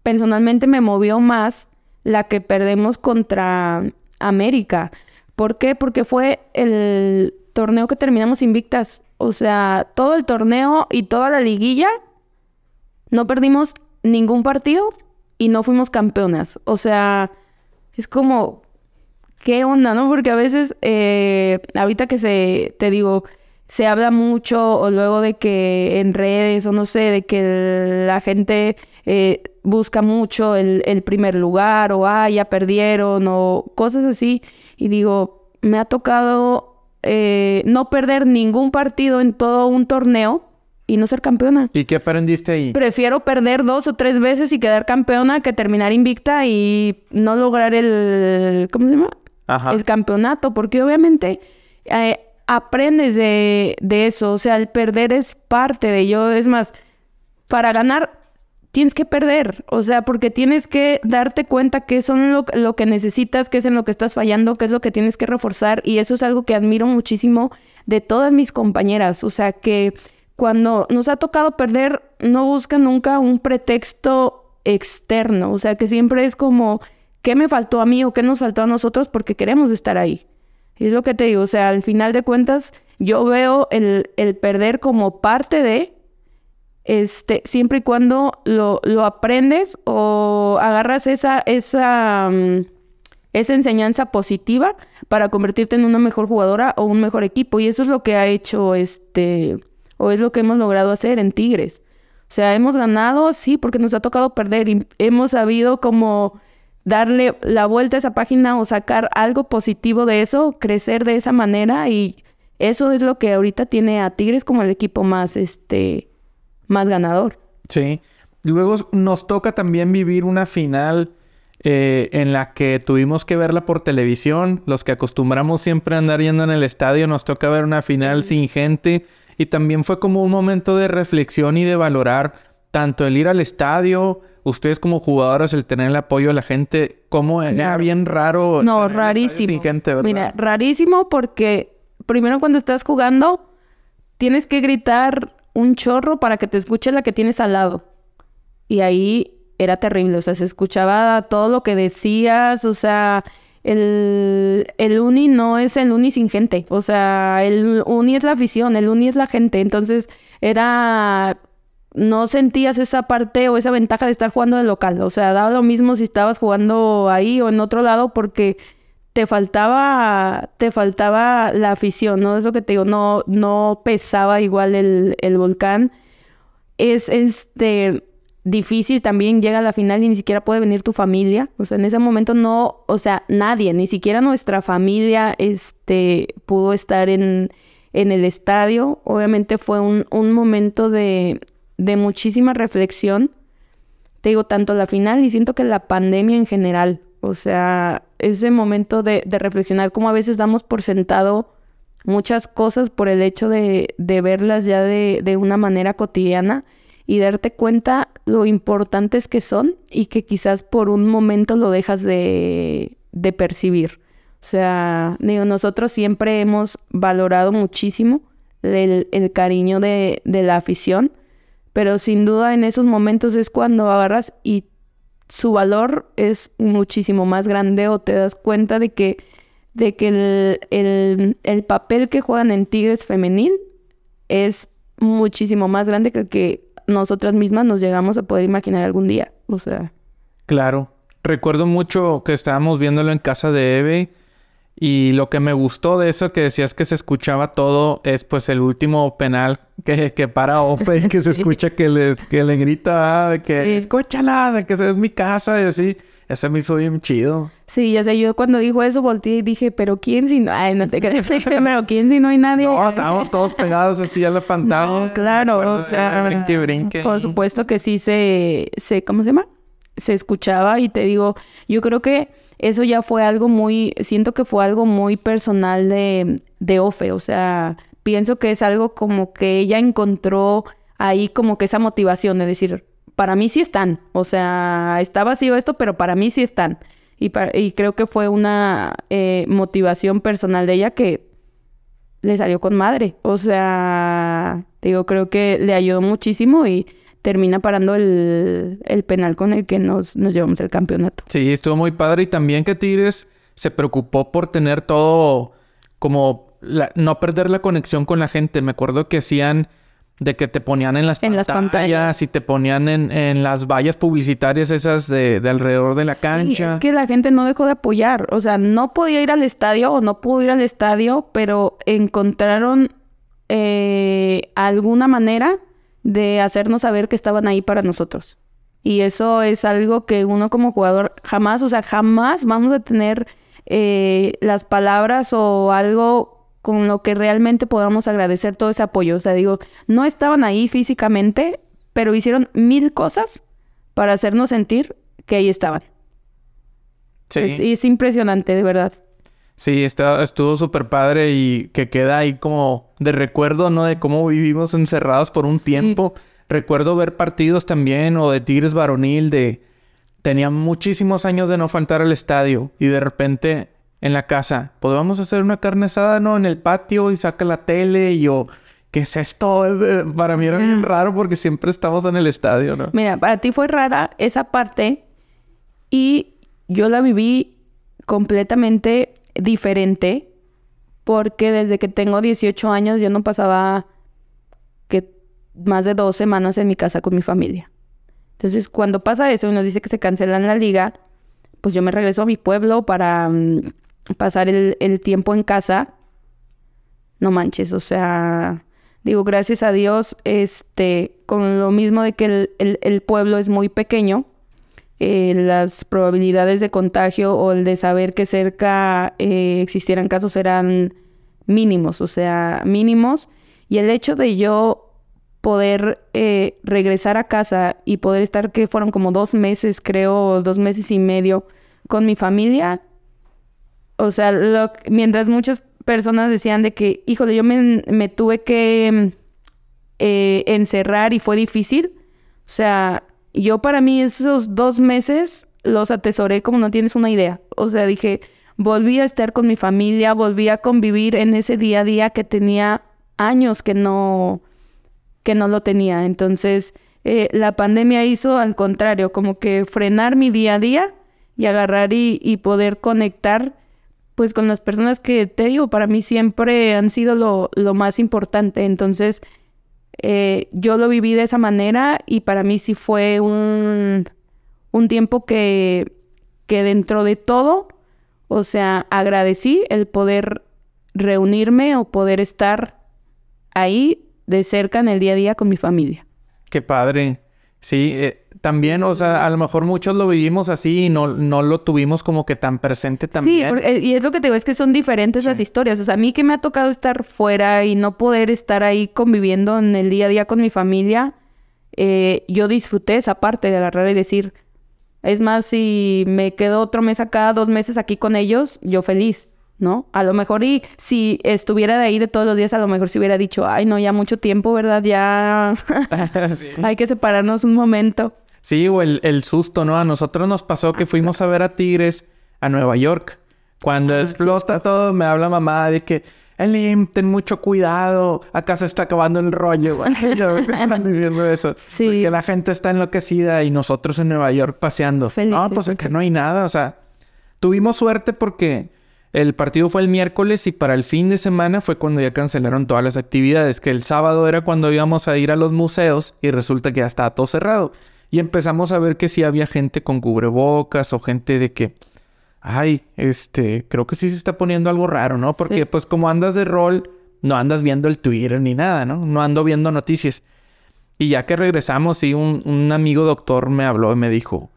personalmente me movió más la que perdemos contra América. ¿Por qué? Porque fue el torneo que terminamos invictas. O sea, todo el torneo y toda la liguilla no perdimos ningún partido y no fuimos campeonas. O sea, es como, ¿qué onda, no? Porque a veces, eh, ahorita que se, te digo, se habla mucho o luego de que en redes o no sé, de que la gente eh, busca mucho el, primer lugar o, ah, ya perdieron o cosas así. Y digo, me ha tocado eh, no perder ningún partido en todo un torneo y no ser campeona. ¿Y qué aprendiste ahí? Prefiero perder dos o tres veces y quedar campeona que terminar invicta y no lograr el... ¿Cómo se llama? Ajá. El campeonato, porque obviamente eh, aprendes de, de eso, o sea, el perder es parte de ello, es más, para ganar tienes que perder, o sea, porque tienes que darte cuenta qué son lo, lo, que necesitas, qué es en lo que estás fallando, qué es lo que tienes que reforzar y eso es algo que admiro muchísimo de todas mis compañeras, o sea, que cuando nos ha tocado perder, no busca nunca un pretexto externo, o sea que siempre es como, ¿qué me faltó a mí o qué nos faltó a nosotros? Porque queremos estar ahí. Y es lo que te digo, o sea, al final de cuentas, yo veo el, perder como parte de, este, siempre y cuando lo, aprendes o agarras esa, esa, mm, esa enseñanza positiva para convertirte en una mejor jugadora o un mejor equipo. Y eso es lo que ha hecho este o es lo que hemos logrado hacer en Tigres. O sea, hemos ganado, sí, porque nos ha tocado perder y hemos sabido como darle la vuelta a esa página o sacar algo positivo de eso, crecer de esa manera y eso es lo que ahorita tiene a Tigres como el equipo más este más ganador. Sí. Luego nos toca también vivir una final eh, en la que tuvimos que verla por televisión. Los que acostumbramos siempre a andar yendo en el estadio, nos toca ver una final sin gente. Y también fue como un momento de reflexión y de valorar tanto el ir al estadio, ustedes como jugadores, el tener el apoyo de la gente, como era bien raro. No, rarísimo. Sin gente, ¿verdad? Mira, rarísimo porque primero cuando estás jugando, tienes que gritar un chorro para que te escuche la que tienes al lado. Y ahí era terrible, o sea, se escuchaba todo lo que decías, o sea, el, uni no es el uni sin gente, o sea, el uni es la afición, el uni es la gente, entonces era no sentías esa parte o esa ventaja de estar jugando de local. O sea, daba lo mismo si estabas jugando ahí o en otro lado porque te faltaba, te faltaba la afición, ¿no? Es lo que te digo, no, no pesaba igual el, el volcán. Es este difícil también llega a la final y ni siquiera puede venir tu familia. O sea, en ese momento no, o sea, nadie, ni siquiera nuestra familia, este, pudo estar en, el estadio. Obviamente fue un, momento de, muchísima reflexión. Te digo, tanto la final y siento que la pandemia en general. O sea, ese momento de, de reflexionar, como a veces damos por sentado muchas cosas por el hecho de, de verlas ya de, de una manera cotidiana y darte cuenta lo importantes que son y que quizás por un momento lo dejas de, percibir. O sea, digo, nosotros siempre hemos valorado muchísimo el, cariño de, la afición, pero sin duda en esos momentos es cuando agarras y su valor es muchísimo más grande o te das cuenta de que, de que el, papel que juegan en Tigres femenil es muchísimo más grande que el que nosotras mismas nos llegamos a poder imaginar algún día. O sea. Claro. Recuerdo mucho que estábamos viéndolo en casa de Eve. Y lo que me gustó de eso que decías que se escuchaba todo es pues el último penal que, que para Ofe, que se *laughs* escucha que le, que le grita, ah, de que escúchala, de que es mi casa y así. Ese me hizo bien chido. Sí, ya sé, yo cuando dijo eso volteé y dije, pero ¿quién si no? Ay, no te *laughs* crees, pero ¿quién si no hay nadie? No, estábamos todos pegados así al fantasma. claro, o sea, brinque, por supuesto que sí se, se, ¿cómo se llama? Se escuchaba y te digo, yo creo que eso ya fue algo muy, siento que fue algo muy personal de, de Ofe, o sea, pienso que es algo como que ella encontró ahí como que esa motivación de decir, para mí sí están. O sea, está vacío esto, pero para mí sí están. Y, creo que fue una eh, motivación personal de ella que le salió con madre. O sea, digo, creo que le ayudó muchísimo y termina parando el, penal con el que nos, llevamos el campeonato. Sí, estuvo muy padre y también que Tigres se preocupó por tener todo como no perder la conexión con la gente. Me acuerdo que hacían de que te ponían en las, pantallas, y te ponían en, las vallas publicitarias esas de, alrededor de la cancha. es que la gente no dejó de apoyar. O sea, no podía ir al estadio o no pudo ir al estadio, pero encontraron eh, alguna manera de hacernos saber que estaban ahí para nosotros. Y eso es algo que uno como jugador jamás, o sea, jamás vamos a tener eh, las palabras o algo con lo que realmente podamos agradecer todo ese apoyo. O sea, digo, no estaban ahí físicamente, pero hicieron mil cosas para hacernos sentir que ahí estaban. Sí. Es, es impresionante, de verdad. Sí, estuvo súper padre y que queda ahí como de recuerdo, ¿no? De cómo vivimos encerrados por un tiempo. Recuerdo ver partidos también o de Tigres Varonil, de... Tenía muchísimos años de no faltar al estadio y de repente en la casa. Podemos hacer una carne asada, ¿no? En el patio y saca la tele y yo... ¿Qué es esto? Para mí era bien raro porque siempre estamos en el estadio, ¿no? Mira, para ti fue rara esa parte y yo la viví completamente diferente porque desde que tengo 18 años yo no pasaba que más de dos semanas en mi casa con mi familia. Entonces, cuando pasa eso y nos dice que se cancelan la liga, pues yo me regreso a mi pueblo para mm, pasar el, tiempo en casa, no manches, o sea, digo, gracias a Dios, este, con lo mismo de que el, pueblo es muy pequeño, eh, las probabilidades de contagio o el de saber que cerca eh, existieran casos eran mínimos, o sea, mínimos. Y el hecho de yo poder eh, regresar a casa y poder estar, que fueron como dos meses, creo, dos meses y medio con mi familia, o sea, mientras muchas personas decían de que, híjole, yo me, tuve que eh, encerrar y fue difícil, o sea, yo para mí esos dos meses los atesoré como no tienes una idea. O sea, dije, volví a estar con mi familia, volví a convivir en ese día a día que tenía años que no, que no lo tenía. Entonces, eh, la pandemia hizo al contrario, como que frenar mi día a día y agarrar y poder conectar pues con las personas que te digo, para mí siempre han sido lo, lo más importante. Entonces, eh, yo lo viví de esa manera y para mí sí fue un, un tiempo que, que dentro de todo, o sea, agradecí el poder reunirme o poder estar ahí de cerca en el día a día con mi familia. Qué padre. Sí, eh, también, o sea, a lo mejor muchos lo vivimos así y no, no lo tuvimos como que tan presente también. Sí, y es lo que te digo, es que son diferentes las historias. O sea, a mí que me ha tocado estar fuera y no poder estar ahí conviviendo en el día a día con mi familia, eh, yo disfruté esa parte de agarrar y decir, es más, si me quedo otro mes acá, dos meses aquí con ellos, yo feliz. ¿no? A lo mejor y si estuviera de ahí de todos los días, a lo mejor si hubiera dicho, ay, no, ya mucho tiempo, ¿verdad? Ya *laughs* *laughs* hay que separarnos un momento. Sí, o el, susto, ¿no? A nosotros nos pasó que fuimos a ver a Tigres a Nueva York. Cuando ah, explota todo, me habla mamá de que, Elim, ten mucho cuidado, acá se está acabando el rollo. *laughs* Yo están diciendo eso. Sí. Que la gente está enloquecida y nosotros en Nueva York paseando. no, pues es que no hay nada, o sea, tuvimos suerte porque el partido fue el miércoles y para el fin de semana fue cuando ya cancelaron todas las actividades, que el sábado era cuando íbamos a ir a los museos y resulta que ya estaba todo cerrado y empezamos a ver que sí había gente con cubrebocas o gente de que, ay, este, creo que sí se está poniendo algo raro, ¿no? Porque pues como andas de rol, no andas viendo el Twitter ni nada, ¿no? No ando viendo noticias. Y ya que regresamos, sí, un, amigo doctor me habló y me dijo,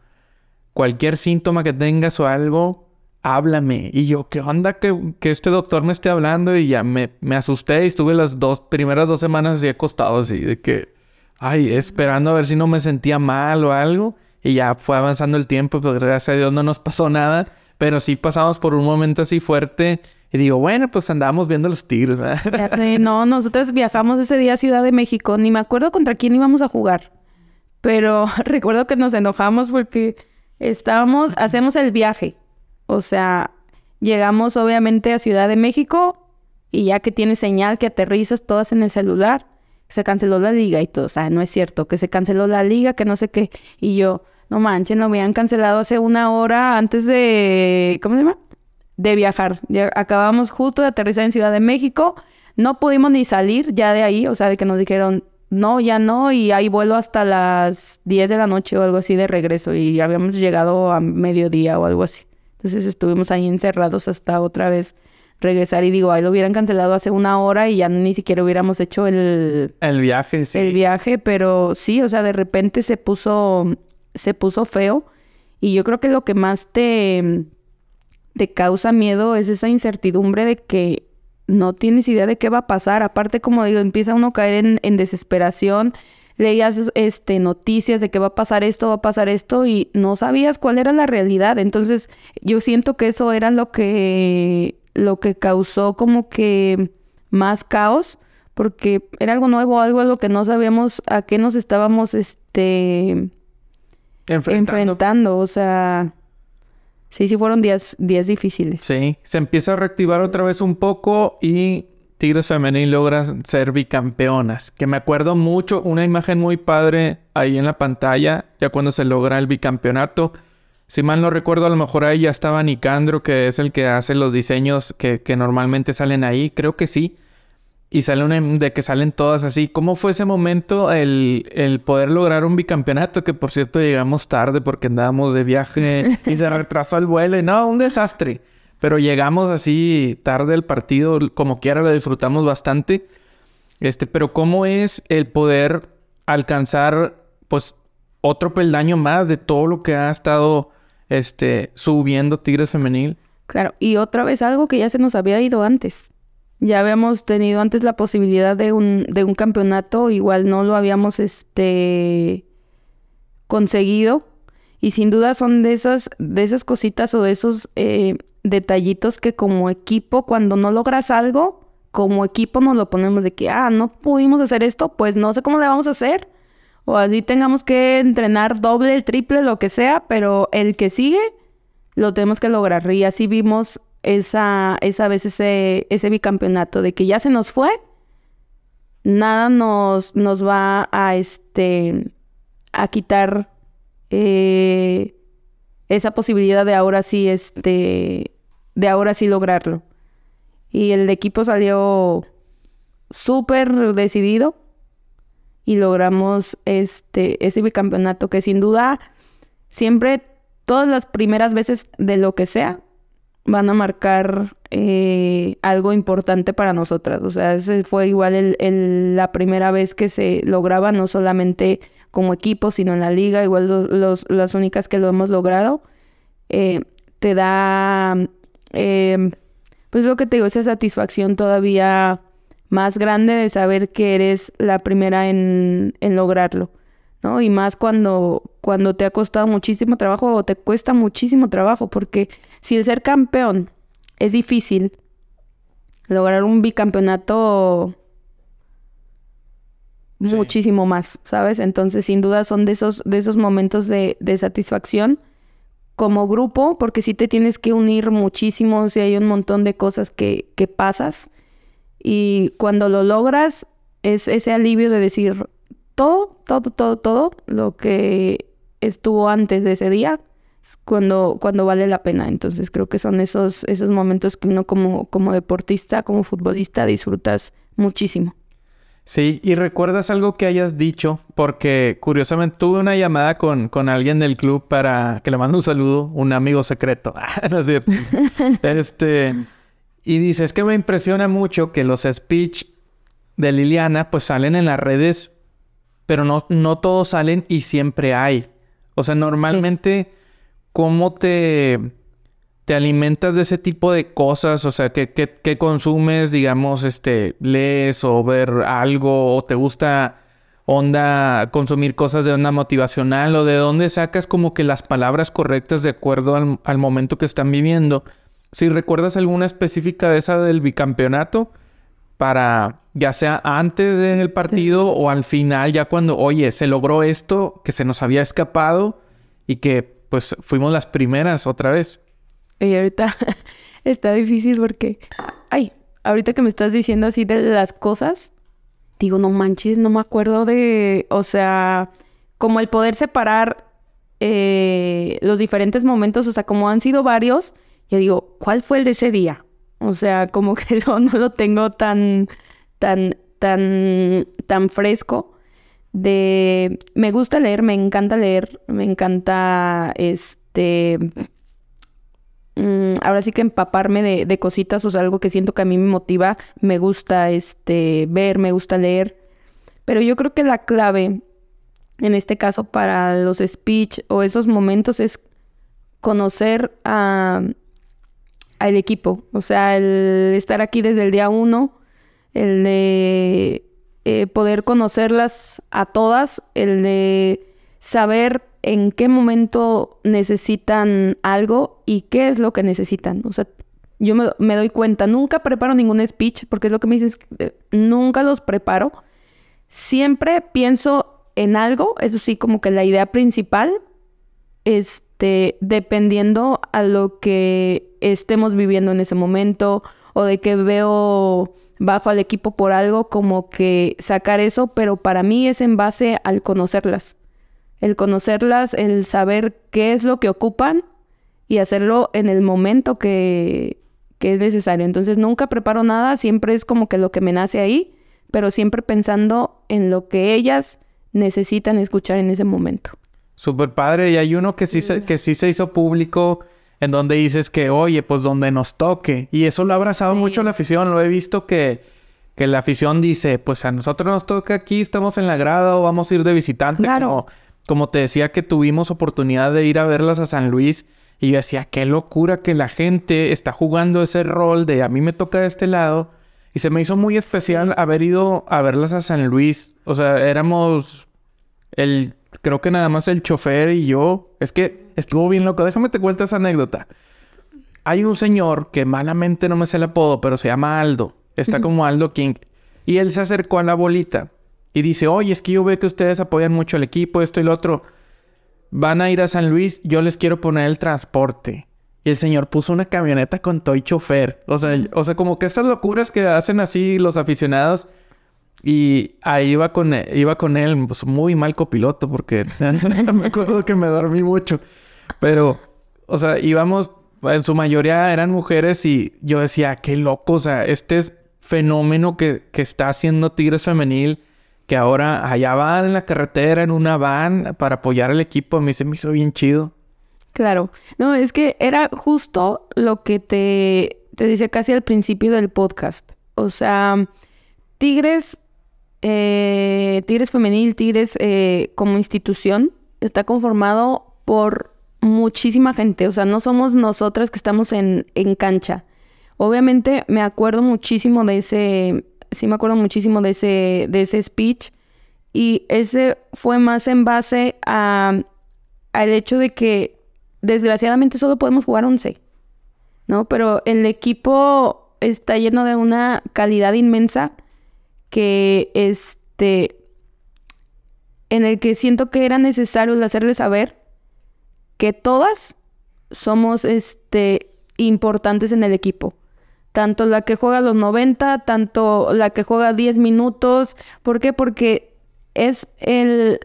cualquier síntoma que tengas o algo, háblame. Y yo, ¿qué onda que, que este doctor me esté hablando? Y ya me, me asusté y estuve las dos primeras dos semanas así acostado, así, de que ay, esperando a ver si no me sentía mal o algo. Y ya fue avanzando el tiempo, pues gracias a Dios no nos *laughs* pasó nada. Pero sí pasamos por un momento así fuerte. Y digo, bueno, pues andábamos viendo los Tigres, *laughs* no, nosotros viajamos ese día a Ciudad de México. Ni me acuerdo contra quién íbamos a jugar. Pero *laughs* recuerdo que nos enojamos porque estábamos, hacemos el viaje. O sea, llegamos obviamente a Ciudad de México y ya que tienes señal, que aterrizas todas en el celular se canceló la liga y todo, o sea, no es cierto, que se canceló la liga, que no sé qué. Y yo, no manches, lo habían cancelado hace una hora antes de, ¿cómo se llama? De viajar. acabamos justo de aterrizar en Ciudad de México, no pudimos ni salir ya de ahí, o sea, de que nos dijeron, no, ya no, y ahí vuelo hasta las 10 de la noche o algo así de regreso, y habíamos llegado a mediodía o algo así. Entonces estuvimos ahí encerrados hasta otra vez regresar y digo, ahí lo hubieran cancelado hace una hora y ya ni siquiera hubiéramos hecho el... El viaje, sí. El viaje, pero sí, o sea, de repente se puso, se puso feo y yo creo que lo que más te, te causa miedo es esa incertidumbre de que no tienes idea de qué va a pasar. Aparte, como digo, empieza uno a caer en, en desesperación leías este noticias de que va a pasar esto, va a pasar esto y no sabías cuál era la realidad. Entonces, yo siento que eso era lo que lo que causó como que más caos, porque era algo nuevo, algo algo que no sabíamos a qué nos estábamos este enfrentando. O sea, sí, sí fueron días, días difíciles. Sí, se empieza a reactivar otra vez un poco y Tigres Femenil logran ser bicampeonas. Que me acuerdo mucho, una imagen muy padre ahí en la pantalla, ya cuando se logra el bicampeonato si mal no recuerdo, a lo mejor ahí ya estaba Nicandro, que es el que hace los diseños que, normalmente salen ahí. Creo que sí. Y sale de que salen todas así. ¿Cómo fue ese momento el, poder lograr un bicampeonato? Que por cierto llegamos tarde porque andábamos de viaje y se *laughs* retrasó el vuelo. Y no, un desastre. Pero llegamos así tarde al partido. Como quiera lo disfrutamos bastante. Este, pero ¿cómo es el poder alcanzar pues otro peldaño más de todo lo que ha estado este, subiendo Tigres Femenil. Claro, y otra vez algo que ya se nos había ido antes. Ya habíamos tenido antes la posibilidad de un, de un campeonato, igual no lo habíamos este, conseguido. Y sin duda son de esas, de esas cositas o de esos eh, detallitos que como equipo, cuando no logras algo, como equipo nos lo ponemos de que, ah, no pudimos hacer esto, pues no sé cómo le vamos a hacer, o así tengamos que entrenar doble, triple, lo que sea, pero el que sigue lo tenemos que lograr. Y así vimos esa, esa vez ese, bicampeonato de que ya se nos fue, nada nos, nos va a, este, a quitar eh, esa posibilidad de ahora sí, este, de ahora sí lograrlo. Y el equipo salió súper decidido y logramos este, ese bicampeonato que sin duda siempre todas las primeras veces de lo que sea van a marcar eh, algo importante para nosotras. O sea, fue igual la primera vez que se lograba, no solamente como equipo, sino en la liga, igual los, las únicas que lo hemos logrado. Eh, te da, eh, pues lo que te digo, esa satisfacción todavía más grande de saber que eres la primera en, lograrlo, ¿no? Y más cuando, cuando te ha costado muchísimo trabajo o te cuesta muchísimo trabajo, porque si el ser campeón es difícil, lograr un bicampeonato muchísimo más, ¿sabes? Entonces, sin duda son de esos, de esos momentos de, satisfacción como grupo, porque si te tienes que unir muchísimo, si hay un montón de cosas que, que pasas y cuando lo logras, es ese alivio de decir todo, todo, todo, todo lo que estuvo antes de ese día, cuando, cuando vale la pena. Entonces creo que son esos, esos momentos que uno como, como deportista, como futbolista, disfrutas muchísimo. Sí, y recuerdas algo que hayas dicho, porque curiosamente tuve una llamada con, con alguien del club para que le mande un saludo, un amigo secreto. *laughs* es *laughs* este. Y dice, es que me impresiona mucho que los speech de Liliana pues salen en las redes, pero no, no todos salen y siempre hay. O sea, normalmente, *laughs* ¿cómo te, te alimentas de ese tipo de cosas? O sea, ¿qué, qué, consumes? Digamos, este, lees o ver algo o te gusta onda, consumir cosas de onda motivacional o de dónde sacas como que las palabras correctas de acuerdo al momento que están viviendo si recuerdas alguna específica de esa del bicampeonato, para ya sea antes en el partido o al final, ya cuando, oye, se logró esto que se nos había escapado y que pues fuimos las primeras otra vez. Y ahorita *laughs* está difícil porque, ay, ahorita que me estás diciendo así de las cosas, digo, no manches, no me acuerdo de, o sea, como el poder separar eh, los diferentes momentos, o sea, como han sido varios, yo digo, ¿cuál fue el de ese día? O sea, *laughs* como que yo no lo tengo tan, tan, tan, tan fresco. De, me gusta leer, me encanta leer, me encanta, este, mm, ahora sí que empaparme de, cositas, o sea, algo que siento que a mí me motiva, me gusta, este, ver, me gusta leer. Pero yo creo que la clave, en este caso para los speech o esos momentos, es conocer a al equipo. O sea, el estar aquí desde el día uno, el de eh, poder conocerlas a todas, el de saber en qué momento necesitan algo y qué es lo que necesitan. O sea, yo me, doy cuenta, nunca preparo ningún speech, porque es lo que me dicen, eh, nunca los preparo. Siempre pienso en algo, eso sí, como que la idea principal es este, dependiendo a lo que estemos viviendo en ese momento o de que veo bajo al equipo por algo, como que sacar eso, pero para mí es en base al conocerlas. El conocerlas, el saber qué es lo que ocupan y hacerlo en el momento que es necesario. Entonces nunca preparo nada, siempre es como que lo que me nace ahí, pero siempre pensando en lo que ellas necesitan escuchar en ese momento super padre. Y hay uno que sí, se, mm. que sí se hizo público en donde dices que, oye, pues donde nos toque. Y eso lo ha abrazado mucho la afición. Lo he visto que, la afición dice, pues a nosotros nos toca aquí, estamos en la grada o vamos a ir de visitante. Claro. Como, te decía que tuvimos oportunidad de ir a verlas a San Luis. Y yo decía, qué locura que la gente está jugando ese rol de a mí me toca de este lado. Y se me hizo muy especial haber ido a verlas a San Luis. O sea, éramos el creo que nada más el chofer y yo. Es que estuvo bien loco. Déjame te cuento esa anécdota. Hay un señor que malamente no me sé el apodo, pero se llama Aldo. Está como Aldo King. Y él se acercó a la bolita y dice: Oye, es que yo veo que ustedes apoyan mucho al equipo, esto y lo otro. Van a ir a San Luis, yo les quiero poner el transporte. Y el señor puso una camioneta con toy chofer. O sea, o sea como que estas locuras que hacen así los aficionados y ahí iba con, iba con él, pues muy mal copiloto, porque *laughs* me acuerdo que me dormí mucho. Pero, o sea, íbamos, en su mayoría eran mujeres y yo decía, qué loco, o sea, este fenómeno que, está haciendo Tigres Femenil, que ahora allá van en la carretera, en una van, para apoyar al equipo, a mí se me hizo bien chido. Claro, no, es que era justo lo que te, te dice casi al principio del podcast. O sea, Tigres eh, Tigres Femenil, Tigres eh, como institución, está conformado por muchísima gente. O sea, no somos nosotras que estamos en, en cancha. Obviamente me acuerdo muchísimo de ese, sí me acuerdo muchísimo de ese, de ese speech. Y ese fue más en base a, al hecho de que desgraciadamente solo podemos jugar 11, ¿no? Pero el equipo está lleno de una calidad inmensa que este en el que siento que era necesario hacerles saber que todas somos este importantes en el equipo. Tanto la que juega los 90, tanto la que juega 10 minutos. ¿Por qué? Porque es el,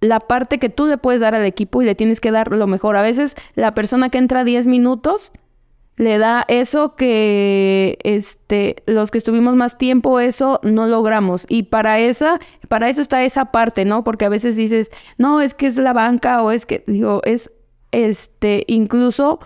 la parte que tú le puedes dar al equipo y le tienes que dar lo mejor. A veces la persona que entra 10 minutos le da eso que este los que estuvimos más tiempo eso no logramos y para esa para eso está esa parte no porque a veces dices no es que es la banca o es que digo es este incluso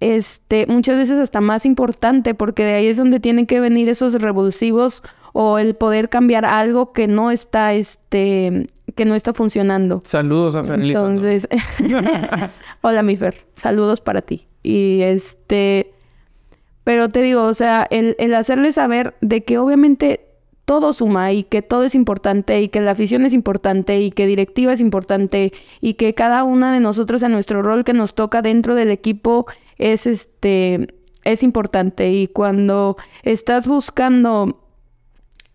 este muchas veces hasta más importante porque de ahí es donde tienen que venir esos revulsivos o el poder cambiar algo que no está este que no está funcionando. Saludos a Fer Entonces, *laughs* hola mi Fer, saludos para ti. Y este, pero te digo, o sea, el, hacerle saber de que obviamente todo suma y que todo es importante y que la afición es importante y que directiva es importante y que cada una de nosotros en nuestro rol que nos toca dentro del equipo es este es importante y cuando estás buscando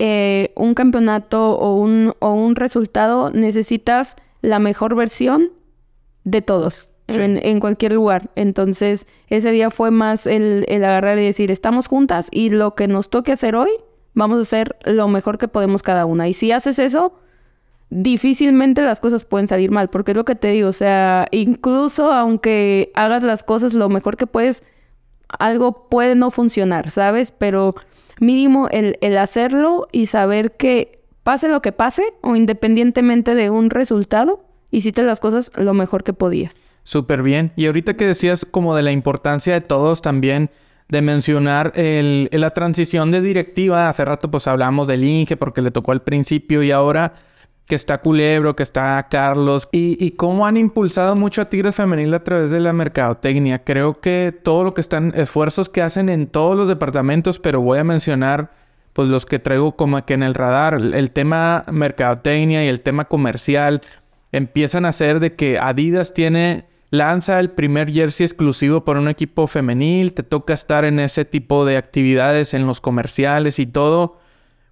eh, un campeonato o un, o un resultado, necesitas la mejor versión de todos. En, cualquier lugar. Entonces, ese día fue más el, el, agarrar y decir, estamos juntas y lo que nos toque hacer hoy, vamos a hacer lo mejor que podemos cada una. Y si haces eso, difícilmente las cosas pueden salir mal, porque es lo que te digo, o sea, incluso aunque hagas las cosas lo mejor que puedes, algo puede no funcionar, ¿sabes? Pero mínimo el, el hacerlo y saber que pase lo que pase o independientemente de un resultado, hiciste las cosas lo mejor que podías. Súper bien. Y ahorita que decías como de la importancia de todos también, de mencionar el, la transición de directiva, hace rato pues hablamos del Inge porque le tocó al principio y ahora que está Culebro, que está Carlos, y, cómo han impulsado mucho a Tigres Femenil a través de la mercadotecnia. Creo que todo lo que están, esfuerzos que hacen en todos los departamentos, pero voy a mencionar pues los que traigo como que en el radar, el, tema mercadotecnia y el tema comercial empiezan a ser de que Adidas tiene lanza el primer jersey exclusivo por un equipo femenil, te toca estar en ese tipo de actividades en los comerciales y todo.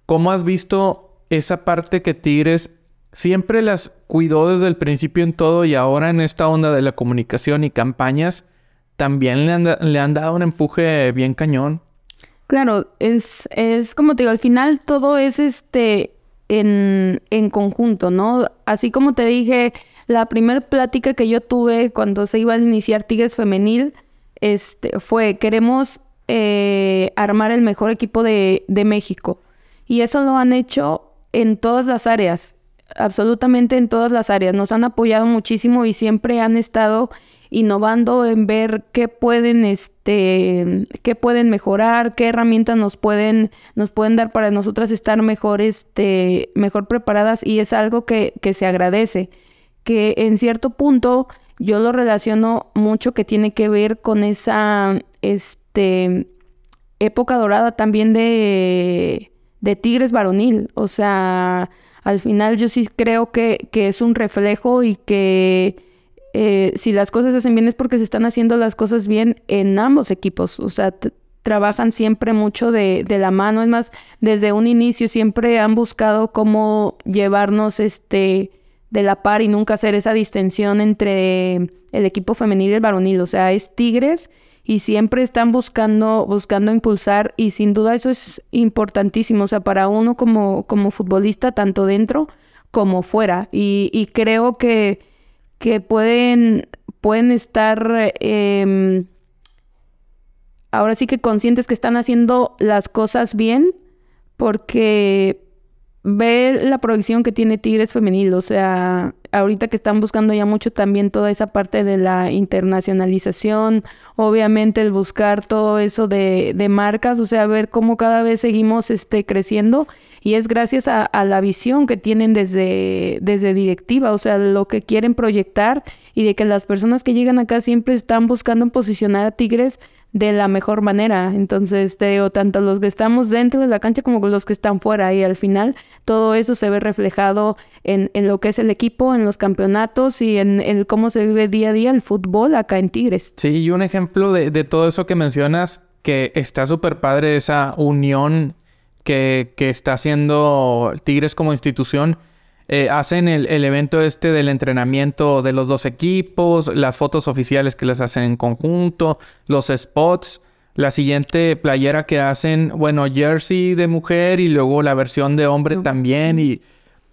¿Cómo has visto esa parte que Tigres siempre las cuidó desde el principio en todo y ahora en esta onda de la comunicación y campañas, también le han, le han dado un empuje bien cañón. Claro, es, es como te digo, al final todo es este en, conjunto, ¿no? Así como te dije, la primera plática que yo tuve cuando se iba a iniciar Tigres Femenil este, fue, queremos eh, armar el mejor equipo de, de México. Y eso lo han hecho en todas las áreas, absolutamente en todas las áreas. Nos han apoyado muchísimo y siempre han estado innovando en ver qué pueden este qué pueden mejorar, qué herramientas nos pueden nos pueden dar para nosotras estar mejor este mejor preparadas y es algo que, se agradece, que en cierto punto yo lo relaciono mucho que tiene que ver con esa este época dorada también de de Tigres varonil, o sea, al final yo sí creo que, es un reflejo y que eh, si las cosas se hacen bien es porque se están haciendo las cosas bien en ambos equipos. O sea, trabajan siempre mucho de, de, la mano. Es más, desde un inicio siempre han buscado cómo llevarnos este de la par y nunca hacer esa distensión entre el equipo femenil y el varonil. O sea, es Tigres y siempre están buscando, buscando impulsar y sin duda eso es importantísimo, o sea, para uno como, como futbolista, tanto dentro como fuera. Y, creo que, que pueden, pueden estar... Em, ahora sí que conscientes que están haciendo las cosas bien, porque ve la proyección que tiene Tigres femenil, o sea, ahorita que están buscando ya mucho también toda esa parte de la internacionalización, obviamente el buscar todo eso de, de marcas, o sea, ver cómo cada vez seguimos este, creciendo y es gracias a, la visión que tienen desde, desde directiva, o sea, lo que quieren proyectar y de que las personas que llegan acá siempre están buscando posicionar a Tigres de la mejor manera. Entonces, te digo, tanto los que estamos dentro de la cancha como los que están fuera. Y al final, todo eso se ve reflejado en, en lo que es el equipo, en los campeonatos y en, cómo se vive día a día el fútbol acá en Tigres. Sí, y un ejemplo de, todo eso que mencionas, que está súper padre esa unión que, que está haciendo Tigres como institución eh, hacen el, evento este del entrenamiento de los dos equipos, las fotos oficiales que les hacen en conjunto, los spots. La siguiente playera que hacen, bueno, jersey de mujer y luego la versión de hombre también. Y,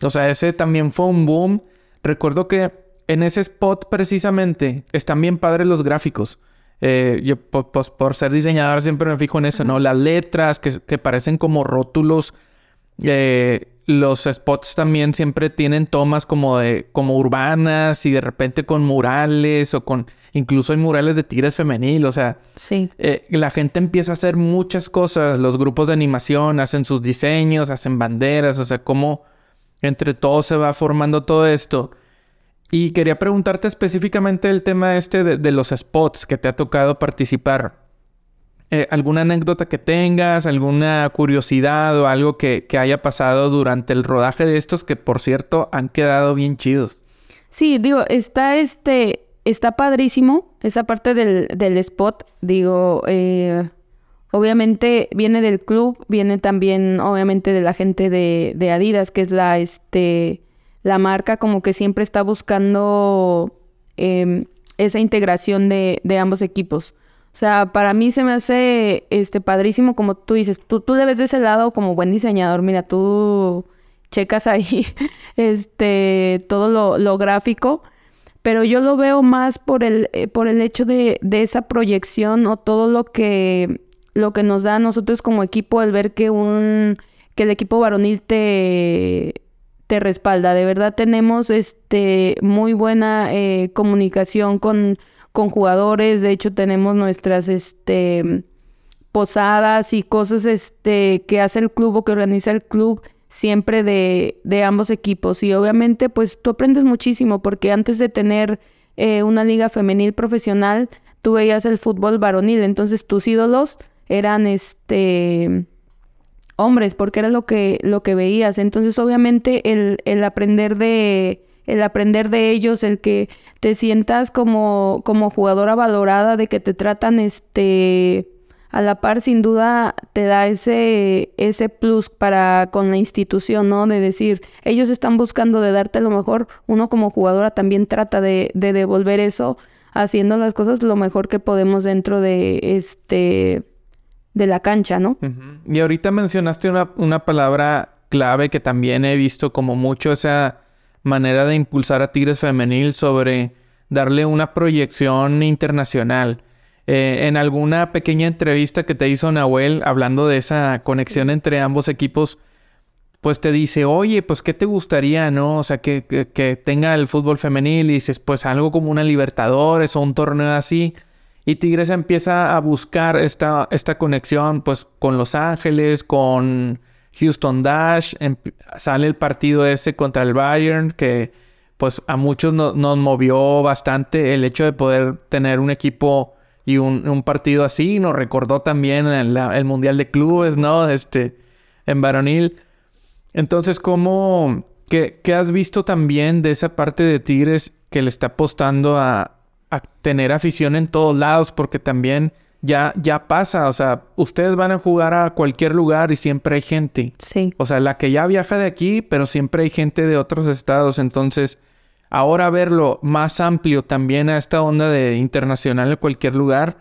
o sea, ese también fue un boom. Recuerdo que en ese spot precisamente están bien padres los gráficos. Eh, yo pues, por ser diseñador siempre me fijo en eso, ¿no? Las letras que, que parecen como rótulos eh, los spots también siempre tienen tomas como de como urbanas y de repente con murales o con incluso hay murales de tigres femenil, o sea, sí. Eh, la gente empieza a hacer muchas cosas, los grupos de animación hacen sus diseños, hacen banderas, o sea, cómo entre todos se va formando todo esto. Y quería preguntarte específicamente el tema este de los spots que te ha tocado participar. Eh, alguna anécdota que tengas, alguna curiosidad o algo que, haya pasado durante el rodaje de estos que, por cierto, han quedado bien chidos. Sí, digo, está este, está padrísimo esa parte del, spot. Digo, eh, obviamente viene del club, viene también, obviamente, de la gente de, Adidas, que es la, este, la marca como que siempre está buscando em, esa integración de ambos equipos. O sea, para mí se me hace este padrísimo, como tú dices, tú, tú debes de ese lado como buen diseñador, mira, tú checas ahí *laughs* este todo lo, gráfico, pero yo lo veo más por el, eh, por el hecho de, de, esa proyección o todo lo que, lo que nos da a nosotros como equipo el ver que un que el equipo varonil te, respalda. De verdad tenemos este muy buena eh, comunicación con con jugadores, de hecho tenemos nuestras este posadas y cosas este que hace el club o que organiza el club siempre de, ambos equipos y obviamente pues tú aprendes muchísimo porque antes de tener eh, una liga femenil profesional tú veías el fútbol varonil entonces tus ídolos eran este hombres porque era lo que lo que veías entonces obviamente el, el aprender de el aprender de ellos, el que te sientas como, como jugadora valorada, de que te tratan este a la par, sin duda te da ese, ese plus para con la institución, ¿no? De decir, ellos están buscando de darte lo mejor, uno como jugadora también trata de, devolver eso, haciendo las cosas lo mejor que podemos dentro de este de la cancha, ¿no? Y ahorita mencionaste una, una palabra clave que también he visto como mucho, o sea, manera de impulsar a Tigres Femenil sobre darle una proyección internacional. Eh, en alguna pequeña entrevista que te hizo Nahuel, hablando de esa conexión entre ambos equipos, pues te dice, oye, pues ¿qué te gustaría, no? O sea, que, tenga el fútbol femenil y dices, pues algo como una Libertadores o un torneo así. Y Tigres empieza a buscar esta, esta conexión, pues, con Los Ángeles, con Houston Dash, em, sale el partido ese contra el Bayern, que pues a muchos nos movió bastante el hecho de poder tener un equipo y un, partido así, nos recordó también el, Mundial de Clubes, ¿no? Este, en varonil. Entonces, ¿cómo, qué, has visto también de esa parte de Tigres que le está apostando a, a tener afición en todos lados? Porque también ya, ya pasa, o sea, ustedes van a jugar a cualquier lugar y siempre hay gente. Sí. O sea, la que ya viaja de aquí, pero siempre hay gente de otros estados. Entonces, ahora verlo más amplio también a esta onda de internacional en cualquier lugar,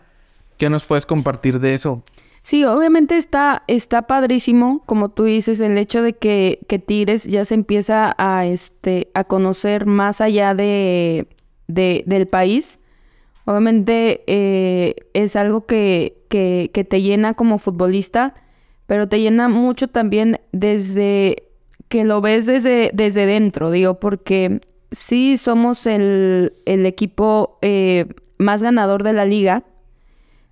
¿qué nos puedes compartir de eso? Sí, obviamente está, está padrísimo, como tú dices, el hecho de que, que Tigres ya se empieza a, este, a conocer más allá de, de del país Obviamente eh, es algo que, te llena como futbolista, pero te llena mucho también desde que lo ves desde, desde dentro, digo, porque sí somos el, equipo eh, más ganador de la liga,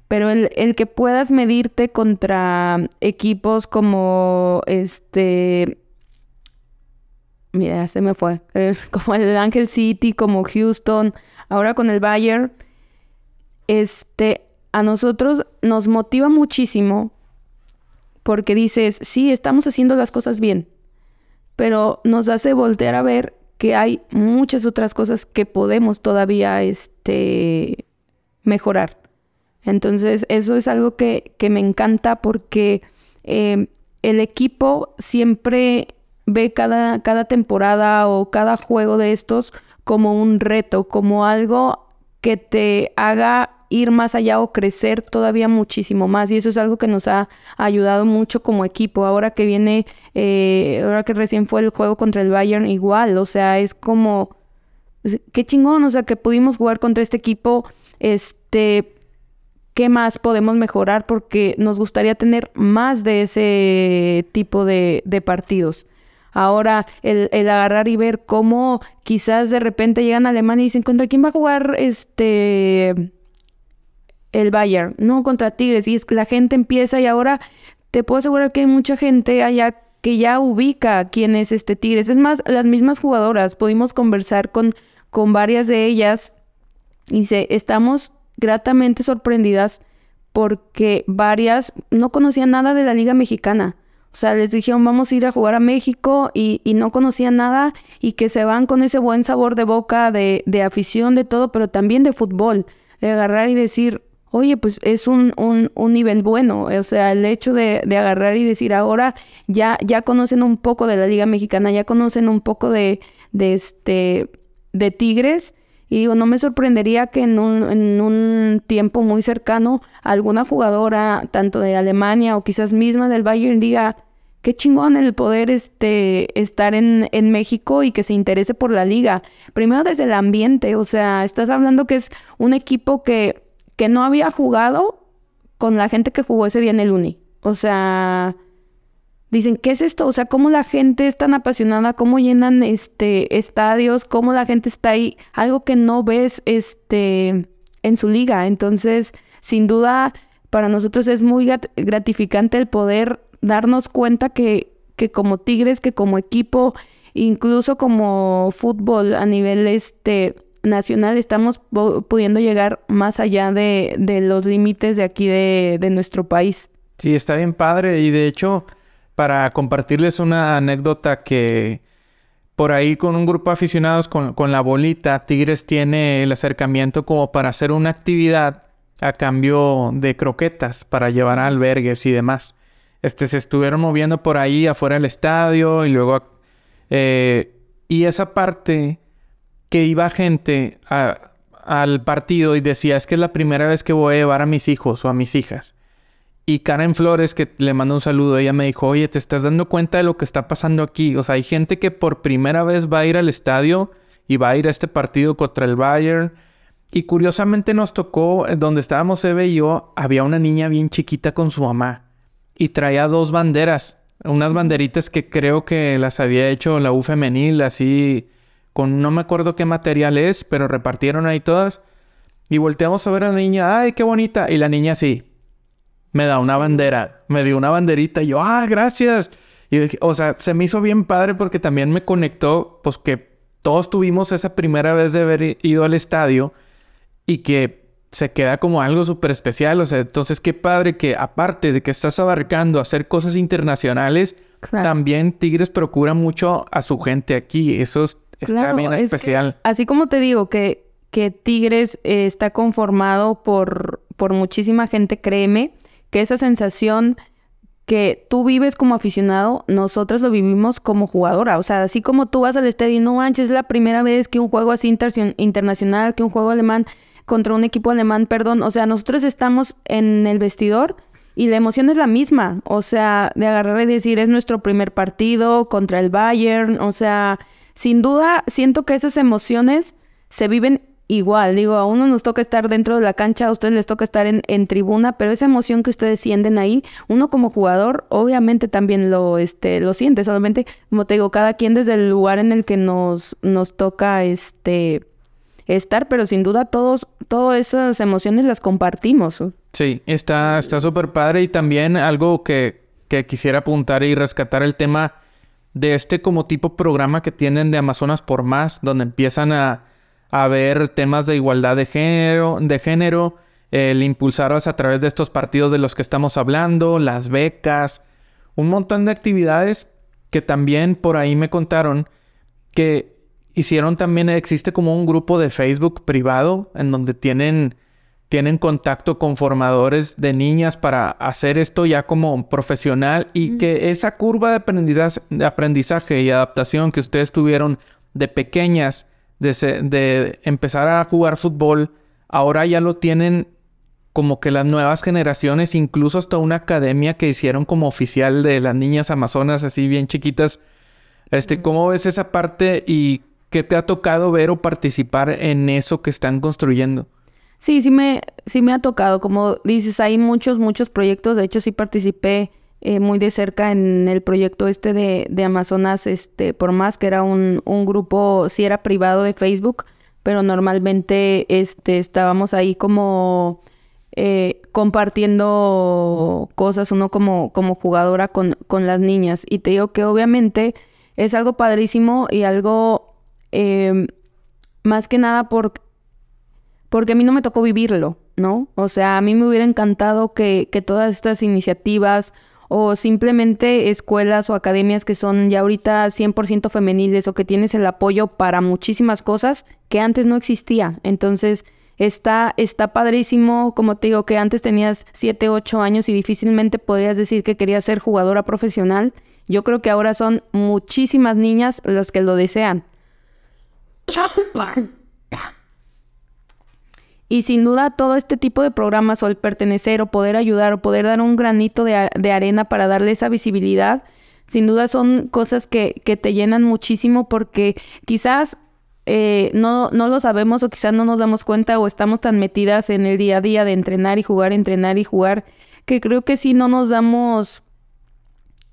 pero el, el, que puedas medirte contra equipos como este, mira, se me fue, *laughs* como el Angel City, como Houston, ahora con el Bayern, este, a nosotros nos motiva muchísimo porque dices, sí, estamos haciendo las cosas bien, pero nos hace voltear a ver que hay muchas otras cosas que podemos todavía este, mejorar. Entonces, eso es algo que, me encanta porque em, el equipo siempre ve cada, cada temporada o cada juego de estos como un reto, como algo que te haga ir más allá o crecer todavía muchísimo más. Y eso es algo que nos ha ayudado mucho como equipo. Ahora que viene, eh, ahora que recién fue el juego contra el Bayern, igual, o sea, es como, qué chingón, o sea, que pudimos jugar contra este equipo, este, qué más podemos mejorar porque nos gustaría tener más de ese tipo de, partidos. Ahora, el, el, agarrar y ver cómo quizás de repente llegan a Alemania y dicen, ¿contra quién va a jugar este el Bayern, ¿no? Contra Tigres. Y la gente empieza y ahora te puedo asegurar que hay mucha gente allá que ya ubica quién es este Tigres. Es más, las mismas jugadoras, pudimos conversar con, con varias de ellas y se, estamos gratamente sorprendidas porque varias no conocían nada de la Liga Mexicana. O sea, les dijeron vamos a ir a jugar a México y, no conocían nada y que se van con ese buen sabor de boca, de afición, de todo, pero también de fútbol, de agarrar y decir, oye, pues es un, nivel bueno. Eh, o sea, el hecho de, agarrar y decir, ahora ya, ya conocen un poco de la Liga Mexicana, ya conocen un poco de, este, de Tigres. Y no me sorprendería que en un, tiempo muy cercano alguna jugadora, tanto de Alemania o quizás misma del Bayern, diga, qué chingón el poder este, estar en, en, México y que se interese por la liga. Primero desde el ambiente, o sea, estás hablando que es un equipo que que no había jugado con la gente que jugó ese día en el Uni. O sea, dicen, ¿qué es esto? O sea, cómo la gente es tan apasionada, cómo llenan este estadios, cómo la gente está ahí, algo que no ves este en su liga. Entonces, sin duda, para nosotros es muy gratificante el poder darnos cuenta que, que como Tigres, que como equipo, incluso como fútbol a nivel este nacional estamos pudiendo llegar más allá de, los límites de aquí de, nuestro país. Sí, está bien padre y de hecho para compartirles una anécdota que por ahí con un grupo aficionados con, la bolita, Tigres tiene el acercamiento como para hacer una actividad a cambio de croquetas para llevar a albergues y demás. Este, se estuvieron moviendo por ahí afuera del estadio y luego... Eh, y esa parte que iba gente al partido y decía, es que es la primera vez que voy a llevar a mis hijos o a mis hijas. Y Karen Flores, que le mandó un saludo, ella me dijo, oye, ¿te estás dando cuenta de lo que está pasando aquí? O sea, hay gente que por primera vez va a ir al estadio y va a ir a este partido contra el Bayern. Y curiosamente nos tocó, eh, donde estábamos Eve y yo, había una niña bien chiquita con su mamá y traía dos banderas, unas banderitas que creo que las había hecho la U femenil, así con no me acuerdo qué material es, pero repartieron ahí todas. Y volteamos a ver a la niña, ay, qué bonita. Y la niña sí me da una bandera, me dio una banderita y yo, ah, gracias. Y dije, o sea, se me hizo bien padre porque también me conectó, pues que todos tuvimos esa primera vez de haber ido al estadio y que se queda como algo súper especial. O sea, entonces qué padre que aparte de que estás abarcando hacer cosas internacionales, también Tigres procura mucho a su gente aquí. Eso especial. así como te digo que, que Tigres eh, está conformado por, por muchísima gente, créeme, que esa sensación que tú vives como aficionado, nosotras lo vivimos como jugadora. O sea, así como tú vas al estadio, no manches, es la primera vez que un juego así internacional, que un juego alemán contra un equipo alemán, perdón. O sea, nosotros estamos en el vestidor y la emoción es la misma. O sea, de agarrar y decir, es nuestro primer partido contra el Bayern. O sea, sin duda, siento que esas emociones se viven igual. Digo, a uno nos toca estar dentro de la cancha, a ustedes les toca estar en, en tribuna, pero esa emoción que ustedes sienten ahí, uno como jugador obviamente también lo, este, lo siente. Solamente, como te digo, cada quien desde el lugar en el que nos, nos toca este, estar, pero sin duda todos, todas esas emociones las compartimos. Sí, está súper padre y también algo que, que quisiera apuntar y rescatar el tema de este como tipo programa que tienen de Amazonas por Más, donde empiezan a, a ver temas de igualdad de género, de género, el impulsarlos a través de estos partidos de los que estamos hablando, las becas, un montón de actividades que también por ahí me contaron que hicieron también, existe como un grupo de Facebook privado en donde tienen tienen contacto con formadores de niñas para hacer esto ya como profesional y que esa curva de aprendizaje, y adaptación que ustedes tuvieron de pequeñas, de, empezar a jugar fútbol, ahora ya lo tienen como que las nuevas generaciones, incluso hasta una academia que hicieron como oficial de las niñas amazonas así bien chiquitas. Este, ¿Cómo ves esa parte y qué te ha tocado ver o participar en eso que están construyendo? Sí, sí me, sí me ha tocado. Como dices, hay muchos, muchos proyectos. De hecho, sí participé eh, muy de cerca en el proyecto este de, Amazonas, este, por más que era un, grupo, sí era privado de Facebook, pero normalmente este, estábamos ahí como eh, compartiendo cosas, uno como, como jugadora con, con las niñas. Y te digo que obviamente es algo padrísimo y algo em, más que nada porque porque a mí no me tocó vivirlo, ¿no? O sea, a mí me hubiera encantado que, todas estas iniciativas o simplemente escuelas o academias que son ya ahorita 100% femeniles o que tienes el apoyo para muchísimas cosas que antes no existía. Entonces, está, está padrísimo, como te digo, que antes tenías 7, 8 años y difícilmente podrías decir que querías ser jugadora profesional. Yo creo que ahora son muchísimas niñas las que lo desean. Y sin duda todo este tipo de programas o el pertenecer o poder ayudar o poder dar un granito de, arena para darle esa visibilidad, sin duda son cosas que, que te llenan muchísimo porque quizás eh, no, no lo sabemos o quizás no nos damos cuenta o estamos tan metidas en el día a día de entrenar y jugar, entrenar y jugar, que creo que si no nos damos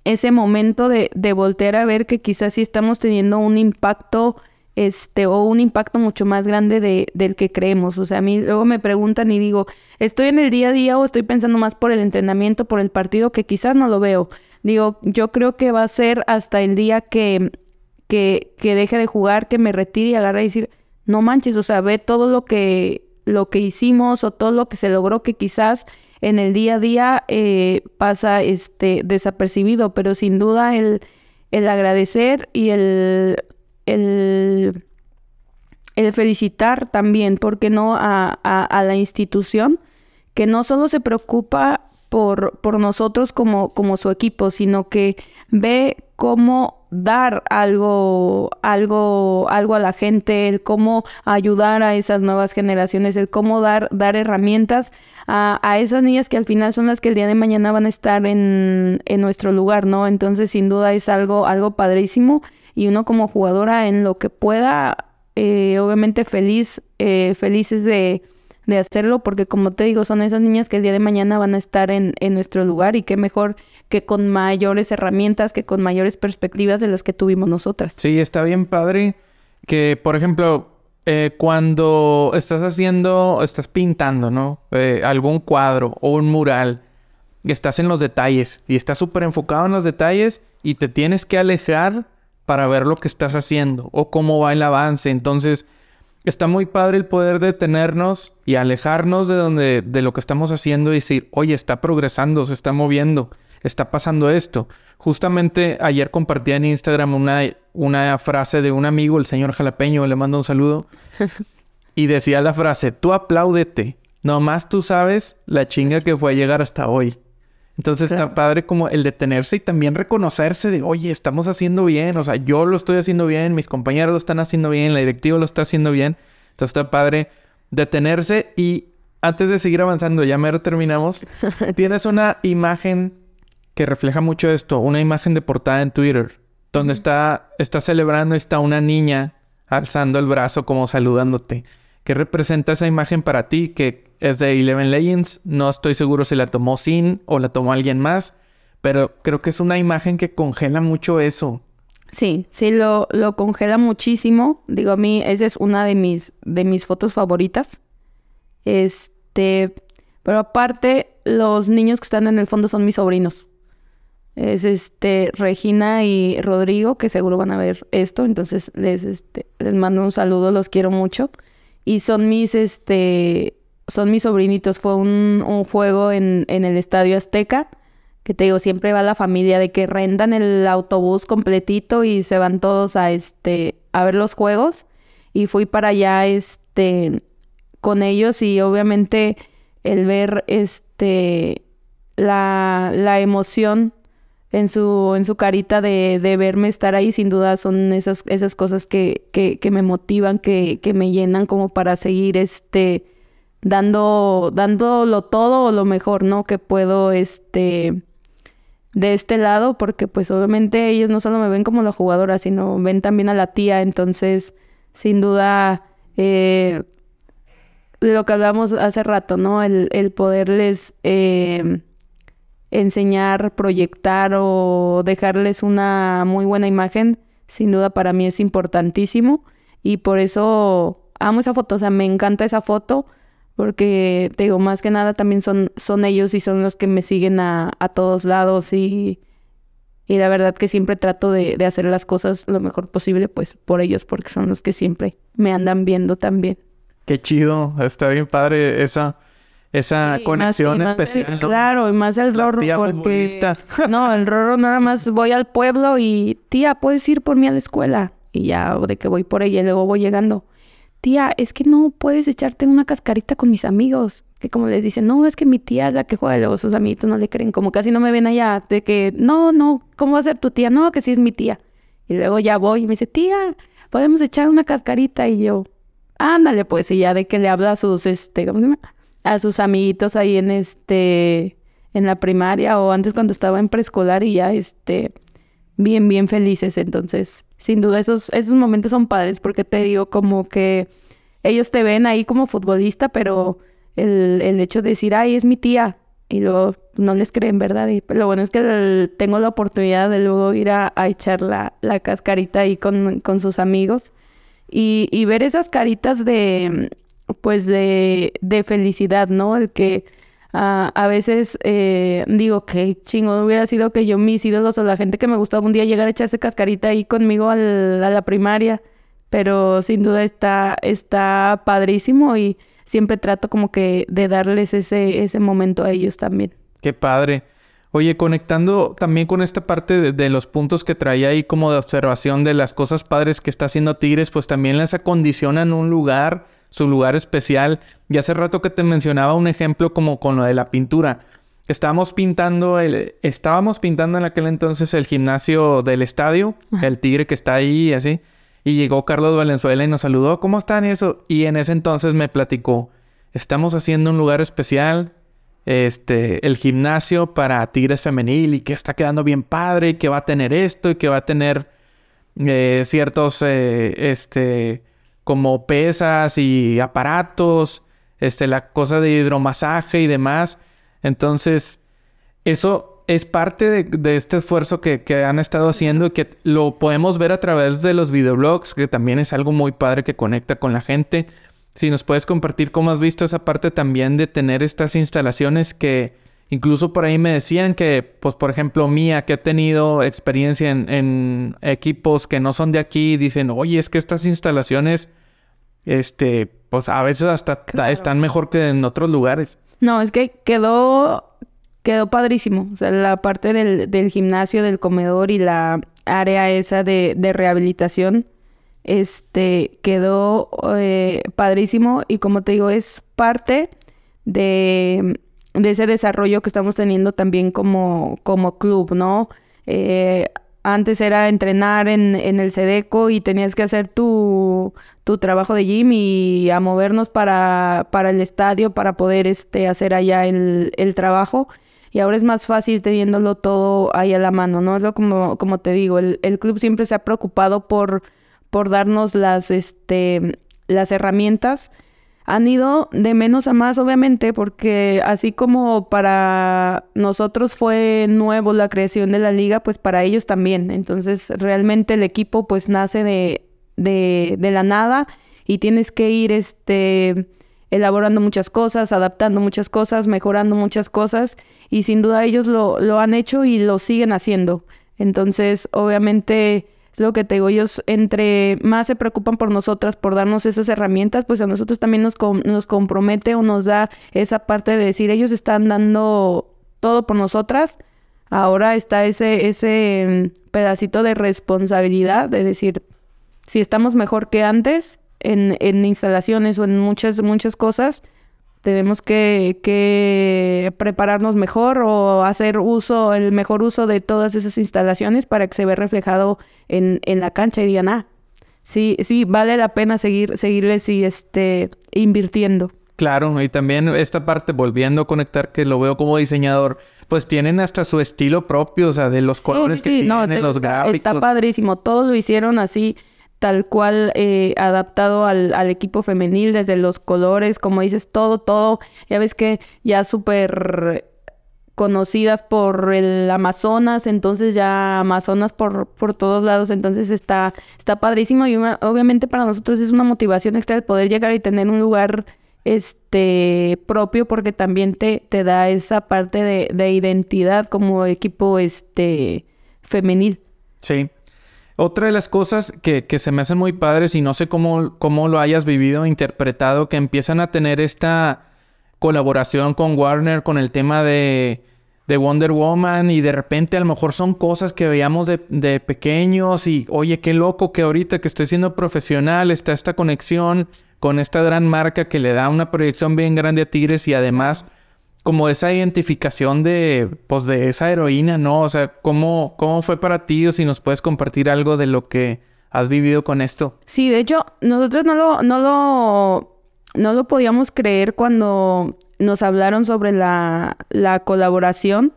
ese momento de, de voltear a ver que quizás sí estamos teniendo un impacto este, o un impacto mucho más grande de, del que creemos. O sea, a mí luego me preguntan y digo, estoy en el día a día o estoy pensando más por el entrenamiento, por el partido, que quizás no lo veo. Digo, yo creo que va a ser hasta el día que, que, que deje de jugar, que me retire y agarre y decir, no manches, o sea, ve todo lo que, lo que hicimos o todo lo que se logró que quizás en el día a día eh, pasa este desapercibido, pero sin duda el, el agradecer y el el, felicitar también, porque no?, a, la institución que no solo se preocupa por, por nosotros como, su equipo, sino que ve cómo dar algo, algo, algo a la gente, el cómo ayudar a esas nuevas generaciones, el cómo dar, dar herramientas a, esas niñas que al final son las que el día de mañana van a estar en, en nuestro lugar, ¿no? Entonces, sin duda es algo, algo padrísimo y uno como jugadora en lo que pueda, eh, obviamente feliz, eh, felices de, de, hacerlo, porque como te digo, son esas niñas que el día de mañana van a estar en, en nuestro lugar y qué mejor que con mayores herramientas, que con mayores perspectivas de las que tuvimos nosotras. Sí, está bien padre que, por ejemplo, eh, cuando estás haciendo, estás pintando, ¿no? Eh, algún cuadro o un mural, estás en los detalles y estás súper enfocado en los detalles y te tienes que alejar para ver lo que estás haciendo o cómo va el avance. Entonces, está muy padre el poder detenernos y alejarnos de donde de lo que estamos haciendo y decir, "Oye, está progresando, se está moviendo, está pasando esto." Justamente ayer compartía en Instagram una una frase de un amigo, el señor Jalapeño, le mando un saludo. *laughs* y decía la frase, "Tú apláudete, nomás tú sabes la chinga que fue llegar hasta hoy." Entonces está padre como el detenerse y también reconocerse de, oye, estamos haciendo bien, o sea, yo lo estoy haciendo bien, mis compañeros lo están haciendo bien, la directiva lo está haciendo bien. Entonces está padre detenerse y antes de seguir avanzando, ya mero terminamos, *laughs* tienes una imagen que refleja mucho esto, una imagen de portada en Twitter, donde está, está celebrando, está una niña alzando el brazo como saludándote. ¿Qué representa esa imagen para ti? Que es de Eleven Legends. No estoy seguro si la tomó Sin o la tomó alguien más. Pero creo que es una imagen que congela mucho eso. Sí, sí, lo, lo congela muchísimo. Digo, a mí esa es una de mis, de mis fotos favoritas. Este, pero aparte, los niños que están en el fondo son mis sobrinos. Es este Regina y Rodrigo, que seguro van a ver esto. Entonces les, este, les mando un saludo, los quiero mucho y son mis, este, son mis sobrinitos. Fue un, juego en, el Estadio Azteca, que te digo, siempre va la familia de que rentan el autobús completito y se van todos a, este, a ver los juegos. Y fui para allá, este, con ellos y obviamente el ver, este, la, la emoción en su, en su carita de, de, verme estar ahí, sin duda son esas, esas cosas que, me motivan, que, me llenan como para seguir este dando, dándolo todo o lo mejor, ¿no? Que puedo, este, de este lado, porque pues obviamente ellos no solo me ven como la jugadora, sino ven también a la tía, entonces, sin duda, eh, lo que hablamos hace rato, ¿no? El, el poderles eh, enseñar, proyectar o dejarles una muy buena imagen, sin duda para mí es importantísimo y por eso amo esa foto, o sea, me encanta esa foto porque te digo, más que nada también son, son ellos y son los que me siguen a, todos lados y, la verdad que siempre trato de, de hacer las cosas lo mejor posible pues por ellos porque son los que siempre me andan viendo también. Qué chido, está bien padre esa esa conexión especial. claro, y más el Rorro. porque... *laughs* No, el Rorro nada más voy al pueblo y tía, puedes ir por mí a la escuela. Y ya de que voy por ella, y luego voy llegando. Tía, es que no puedes echarte una cascarita con mis amigos. Que como les dicen, no, es que mi tía es la que juega, luego sus amiguitos no le creen, como casi no me ven allá, de que, no, no, ¿cómo va a ser tu tía? No, que sí es mi tía. Y luego ya voy y me dice, tía, podemos echar una cascarita. Y yo, ándale, pues, y ya de que le habla a sus, este, ¿cómo a sus amiguitos ahí en este en la primaria o antes cuando estaba en preescolar y ya este bien bien felices, entonces sin duda esos esos momentos son padres porque te digo como que ellos te ven ahí como futbolista, pero el, hecho de decir, "Ay, es mi tía." Y luego no les creen, ¿verdad? Y lo bueno es que tengo la oportunidad de luego ir a, echar la, cascarita ahí con, con sus amigos. Y, y, ver esas caritas de, pues de, de felicidad, ¿no? El que ah, a veces eh, digo que no hubiera sido que yo mis ídolos o la gente que me gustaba un día llegar a echarse cascarita ahí conmigo a la primaria, pero sin duda está, está padrísimo y siempre trato como que de darles ese, ese momento a ellos también. Qué padre. Oye, conectando también con esta parte de, de, los puntos que traía ahí como de observación de las cosas padres que está haciendo Tigres, pues también les acondicionan un lugar su lugar especial. Y hace rato que te mencionaba un ejemplo como con lo de la pintura. Estábamos pintando, el, estábamos pintando en aquel entonces el gimnasio del estadio, el tigre que está ahí y así. Y llegó Carlos Valenzuela y nos saludó, ¿cómo están? Y eso. Y en ese entonces me platicó, estamos haciendo un lugar especial, este, el gimnasio para Tigres Femenil y que está quedando bien padre y que va a tener esto y que va a tener eh, ciertos, eh, este, como pesas y aparatos, este, la cosa de hidromasaje y demás. Entonces, eso es parte de, este esfuerzo que, han estado haciendo y que lo podemos ver a través de los videoblogs, que también es algo muy padre que conecta con la gente. Si nos puedes compartir cómo has visto esa parte también de tener estas instalaciones que incluso por ahí me decían que, pues por ejemplo, mía, que ha tenido experiencia en equipos que no son de aquí, dicen, oye, es que estas instalaciones este, pues a veces hasta están mejor que en otros lugares. No, es que quedó, quedó padrísimo. O sea, la parte del, gimnasio, del comedor y la área esa de, rehabilitación, este, quedó eh, padrísimo. Y como te digo, es parte de, ese desarrollo que estamos teniendo también como, como club, ¿no? Eh, antes era entrenar en, el Sedeco y tenías que hacer tu, tu trabajo de gym y a movernos para, para el estadio para poder este, hacer allá el, trabajo y ahora es más fácil teniéndolo todo ahí a la mano, ¿no? Es lo como, como te digo, el, el club siempre se ha preocupado por, por darnos las, este, las herramientas han ido de menos a más, obviamente, porque así como para nosotros fue nuevo la creación de la liga, pues para ellos también. Entonces, realmente el equipo pues nace de, de, la nada y tienes que ir este elaborando muchas cosas, adaptando muchas cosas, mejorando muchas cosas y sin duda ellos lo, lo han hecho y lo siguen haciendo. Entonces, obviamente es lo que te digo, ellos entre más se preocupan por nosotras, por darnos esas herramientas, pues a nosotros también nos, nos compromete o nos da esa parte de decir, ellos están dando todo por nosotras, ahora está ese, ese mm, pedacito de responsabilidad de decir, si estamos mejor que antes en, en instalaciones o en muchas, muchas cosas, tenemos que, que, prepararnos mejor o hacer uso, el mejor uso de todas esas instalaciones para que se vea reflejado en, en la cancha y digan, ah, sí, sí, vale la pena seguir, seguirles y este, invirtiendo. Claro, y también esta parte, volviendo a conectar, que lo veo como diseñador, pues tienen hasta su estilo propio, o sea, de los colores que tienen, los gráficos. Está padrísimo, todos lo hicieron así tal cual eh, adaptado al, equipo femenil, desde los colores, como dices, todo, todo. Ya ves que ya súper conocidas por el Amazonas, entonces ya Amazonas por, por todos lados, entonces está, está padrísimo y obviamente para nosotros es una motivación extra el poder llegar y tener un lugar este propio porque también te, te da esa parte de, de identidad como equipo este femenil. Sí, otra de las cosas que, se me hacen muy padres y no sé cómo, cómo lo hayas vivido, interpretado, que empiezan a tener esta colaboración con Warner con el tema de, de Wonder Woman y de repente a lo mejor son cosas que veíamos de, de, pequeños y oye, qué loco que ahorita que estoy siendo profesional está esta conexión con esta gran marca que le da una proyección bien grande a Tigres y además como esa identificación de, pues, de esa heroína, ¿no? O sea, ¿cómo, cómo fue para ti o si nos puedes compartir algo de lo que has vivido con esto? Sí, de hecho, nosotros no lo, no lo, no lo podíamos creer cuando nos hablaron sobre la, la colaboración,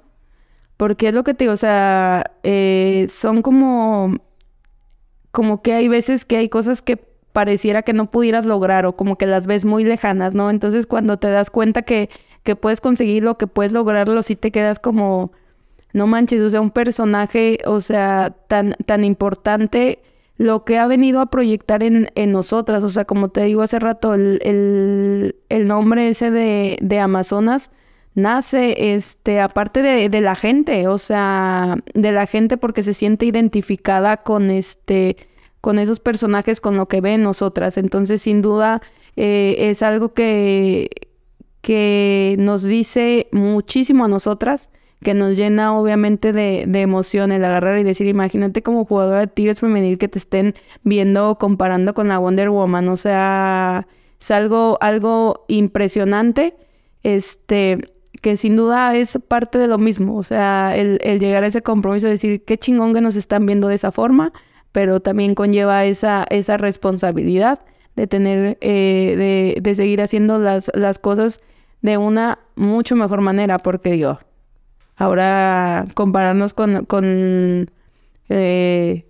porque es lo que te digo, o sea, eh, son como, como que hay veces que hay cosas que pareciera que no pudieras lograr o como que las ves muy lejanas, ¿no? Entonces cuando te das cuenta que que puedes lo que puedes lograrlo, si te quedas como, no manches, o sea, un personaje, o sea, tan, tan importante, lo que ha venido a proyectar en, nosotras, o sea, como te digo hace rato, el, nombre ese de, Amazonas, nace, este, aparte de, de, la gente, o sea, de la gente porque se siente identificada con este, con esos personajes, con lo que ven nosotras. Entonces, sin duda, eh, es algo que, que nos dice muchísimo a nosotras, que nos llena obviamente de, de emoción el agarrar y decir, imagínate como jugadora de Tigres femenil que te estén viendo comparando con la Wonder Woman, o sea, es algo, algo impresionante, este, que sin duda es parte de lo mismo, o sea, el, llegar a ese compromiso decir, qué chingón que nos están viendo de esa forma, pero también conlleva esa, esa responsabilidad de tener, eh, de, de, seguir haciendo las, las cosas de una mucho mejor manera, porque digo, ahora compararnos con, con, eh,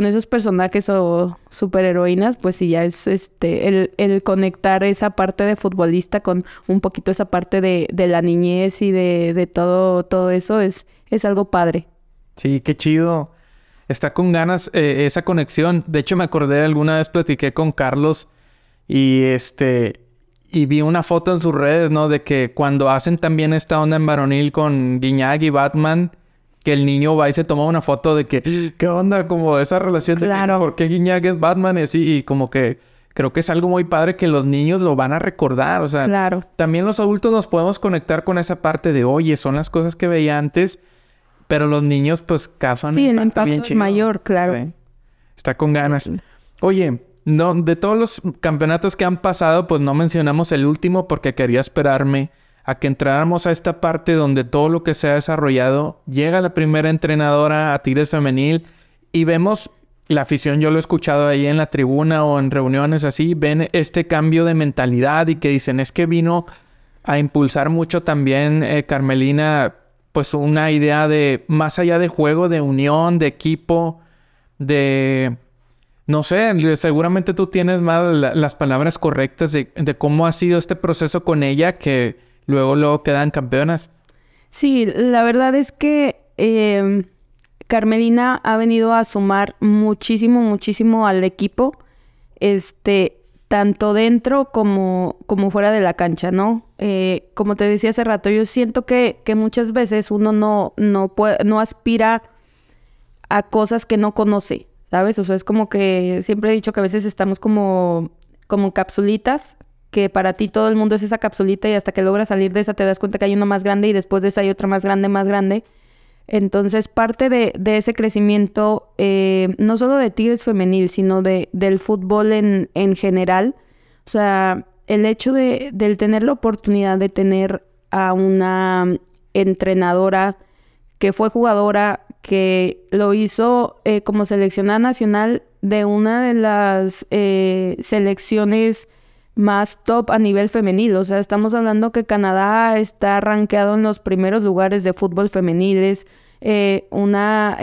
esos personajes o superheroínas, pues sí, ya es este, el, conectar esa parte de futbolista con un poquito esa parte de, de la niñez y de, todo, todo eso es, es algo padre. Sí, qué chido. Está con ganas eh, esa conexión. De hecho, me acordé alguna vez platiqué con Carlos y este y vi una foto en sus redes, ¿no? De que cuando hacen también esta onda en varonil con Guiñag y Batman, que el niño va y se toma una foto de que, ¿qué onda? Como esa relación de que, por qué Guiñag es Batman y así, y como que creo que es algo muy padre que los niños lo van a recordar, o sea, claro. también los adultos nos podemos conectar con esa parte de, oye, son las cosas que veía antes, pero los niños pues cazan. Sí, el impacto, mayor, claro. Está con ganas. Oye, no, de todos los campeonatos que han pasado, pues no mencionamos el último porque quería esperarme a que entráramos a esta parte donde todo lo que se ha desarrollado, llega la primera entrenadora a Tigres Femenil y vemos la afición, yo lo he escuchado ahí en la tribuna o en reuniones así, ven este cambio de mentalidad y que dicen es que vino a impulsar mucho también eh, Carmelina, pues una idea de más allá de juego, de unión, de equipo, de no sé, seguramente tú tienes más las palabras correctas de, cómo ha sido este proceso con ella que luego, luego quedan campeonas. Sí, la verdad es que em, Carmelina ha venido a sumar muchísimo, muchísimo al equipo, este, tanto dentro como, como fuera de la cancha, ¿no? Eh, como te decía hace rato, yo siento que, que muchas veces uno no, no, puede, no aspira a cosas que no conoce. ¿sabes? O sea, es como que siempre he dicho que a veces estamos como, como capsulitas, que para ti todo el mundo es esa capsulita y hasta que logras salir de esa te das cuenta que hay una más grande y después de esa hay otra más grande, más grande. Entonces, parte de, ese crecimiento, eh, no solo de Tigres femenil, sino de, del fútbol en, en general, o sea, el hecho de, del tener la oportunidad de tener a una entrenadora, que fue jugadora, que lo hizo eh, como seleccionada nacional de una de las eh, selecciones más top a nivel femenil. O sea, estamos hablando que Canadá está rankeado en los primeros lugares de fútbol femeniles. Eh, una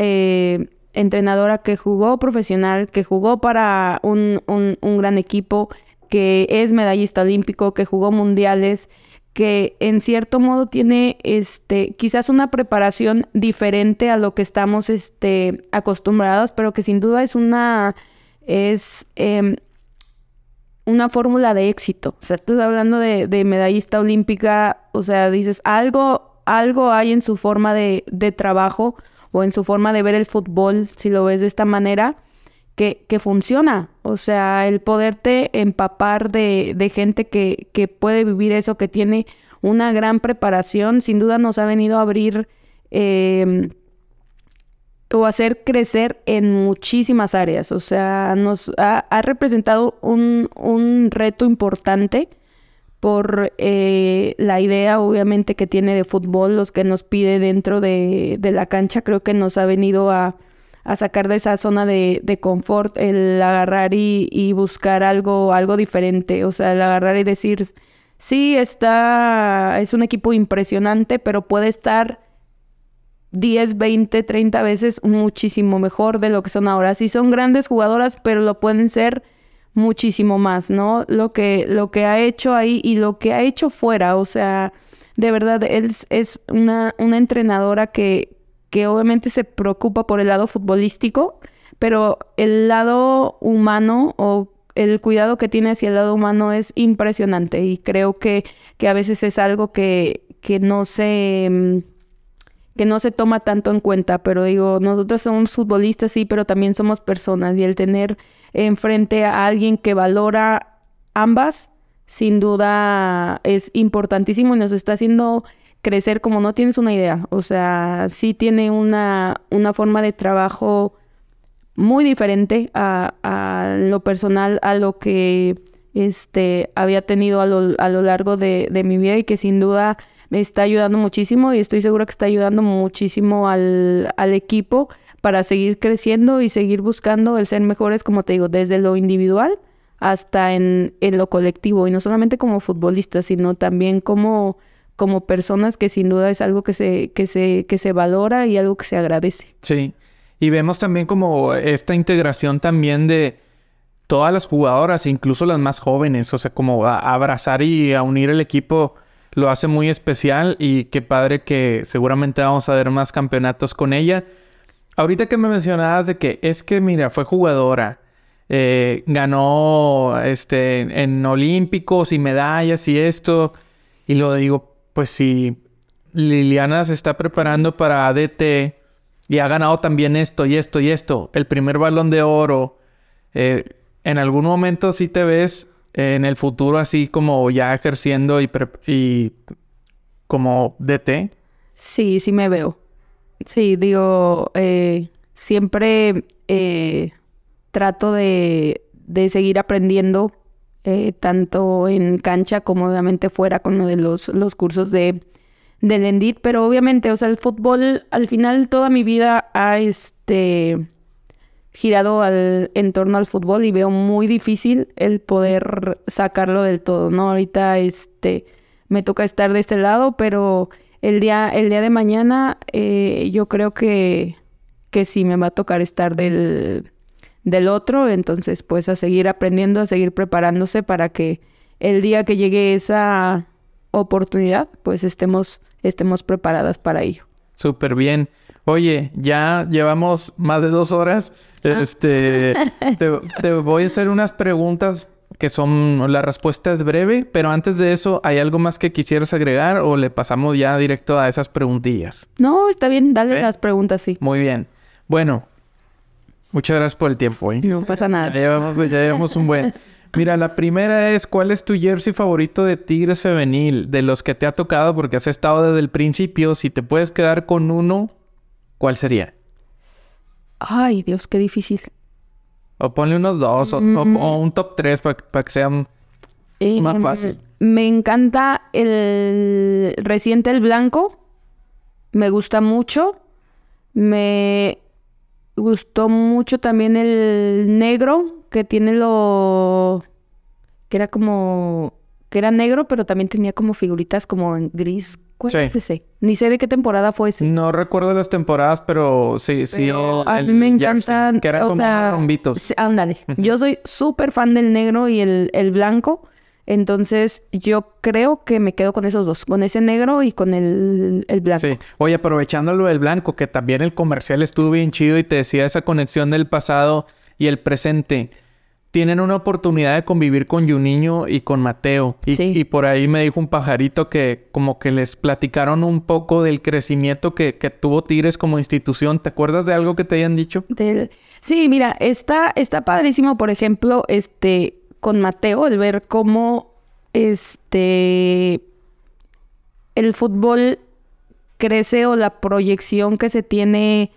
entrenadora que jugó profesional, que jugó para un, un, un gran equipo, que es medallista olímpico, que jugó mundiales que en cierto modo tiene este quizás una preparación diferente a lo que estamos este acostumbrados, pero que sin duda es una es em, una fórmula de éxito. O sea, estás hablando de, de, medallista olímpica, o sea, dices algo algo hay en su forma de, de trabajo o en su forma de ver el fútbol, si lo ves de esta manera que, funciona. O sea, el poderte empapar de, gente que, puede vivir eso, que tiene una gran preparación, sin duda nos ha venido a abrir em, o hacer crecer en muchísimas áreas. O sea, nos ha, representado un, reto importante por eh, la idea obviamente que tiene de fútbol, los que nos pide dentro de la cancha, creo que nos ha venido a, a sacar de esa zona de, confort, el agarrar y, buscar algo, algo diferente, o sea, el agarrar y decir, sí, está, es un equipo impresionante, pero puede estar 10, 20, 30 veces muchísimo mejor de lo que son ahora. Sí son grandes jugadoras, pero lo pueden ser muchísimo más, ¿no? Lo que, lo que ha hecho ahí y lo que ha hecho fuera, o sea, de verdad, él es, una, una entrenadora que, que obviamente se preocupa por el lado futbolístico, pero el lado humano o el cuidado que tiene hacia el lado humano es impresionante y creo que, que a veces es algo que, que no se mm, que no se toma tanto en cuenta, pero digo, nosotros somos futbolistas, sí, pero también somos personas y el tener enfrente a alguien que valora ambas, sin duda es importantísimo y nos está haciendo crecer como no tienes una idea. O sea, sí tiene una, una forma de trabajo muy diferente a, lo personal, a lo que este, había tenido a lo, a lo largo de, de, mi vida y que sin duda me está ayudando muchísimo y estoy segura que está ayudando muchísimo al, al equipo para seguir creciendo y seguir buscando el ser mejores, como te digo, desde lo individual hasta en, en lo colectivo y no solamente como futbolista, sino también como como personas, que sin duda es algo que se, que se, que se valora y algo que se agradece. Sí. Y vemos también como esta integración también de todas las jugadoras, incluso las más jóvenes, o sea, como abrazar y unir el equipo lo hace muy especial y qué padre que seguramente vamos a ver más campeonatos con ella. Ahorita que me mencionabas de que es que, mira, fue jugadora, eh, ganó este, en Olímpicos y medallas y esto, y lo digo, pues si Liliana se está preparando para DT y ha ganado también esto y esto y esto, el primer balón de oro, eh, en algún momento sí te ves eh, en el futuro así como ya ejerciendo y, como DT. Sí, sí me veo. Sí, digo, eh, siempre trato de, de seguir aprendiendo eh, tanto en cancha como obviamente fuera con lo de los, los cursos de, del Endit, pero obviamente, o sea, el fútbol al final toda mi vida ha este girado al, en torno al fútbol y veo muy difícil el poder sacarlo del todo, ¿no? Ahorita este me toca estar de este lado, pero el día, el día de mañana eh, yo creo que, que sí me va a tocar estar del, del otro, entonces pues a seguir aprendiendo, a seguir preparándose para que el día que llegue esa oportunidad, pues estemos, estemos preparadas para ello. Súper bien. Oye, ya llevamos más de dos horas. Ah. Este, te, voy a hacer unas preguntas que son, la respuesta es breve, pero antes de eso, ¿hay algo más que quisieras agregar o le pasamos ya directo a esas preguntillas? No, está bien, dale las preguntas, sí. Muy bien. Bueno, Muchas gracias por el tiempo, ¿eh? No pasa nada. Pues, ya llevamos, un buen. Mira, la primera es, ¿cuál es tu jersey favorito de Tigres femenil? De los que te ha tocado, porque has estado desde el principio. Si te puedes quedar con uno, ¿cuál sería? Ay, Dios, qué difícil. O ponle unos dos, o, un top tres para que sea eh, más fácil. Me encanta el reciente, el blanco. Me gusta mucho. Me gustó mucho también el negro que tiene lo que era como que era negro pero también tenía como figuritas como en gris ¿Cuál sí. es Ni sé de qué temporada fue ese. No recuerdo las temporadas, pero sí, sí. a mí me encantan. que rombitos. Ándale. Yo soy súper fan del negro y el blanco. Entonces, yo creo que me quedo con esos dos, con ese negro y con el, blanco. Sí. Oye, aprovechando lo del blanco, que también el comercial estuvo bien chido y te decía esa conexión del pasado y el presente tienen una oportunidad de convivir con Juniño y con Mateo. Y, y, por ahí me dijo un pajarito que como que les platicaron un poco del crecimiento que, tuvo Tigres como institución. ¿Te acuerdas de algo que te hayan dicho? Sí, mira, está, está padrísimo, por ejemplo, este, con Mateo, el ver cómo este el fútbol crece o la proyección que se tiene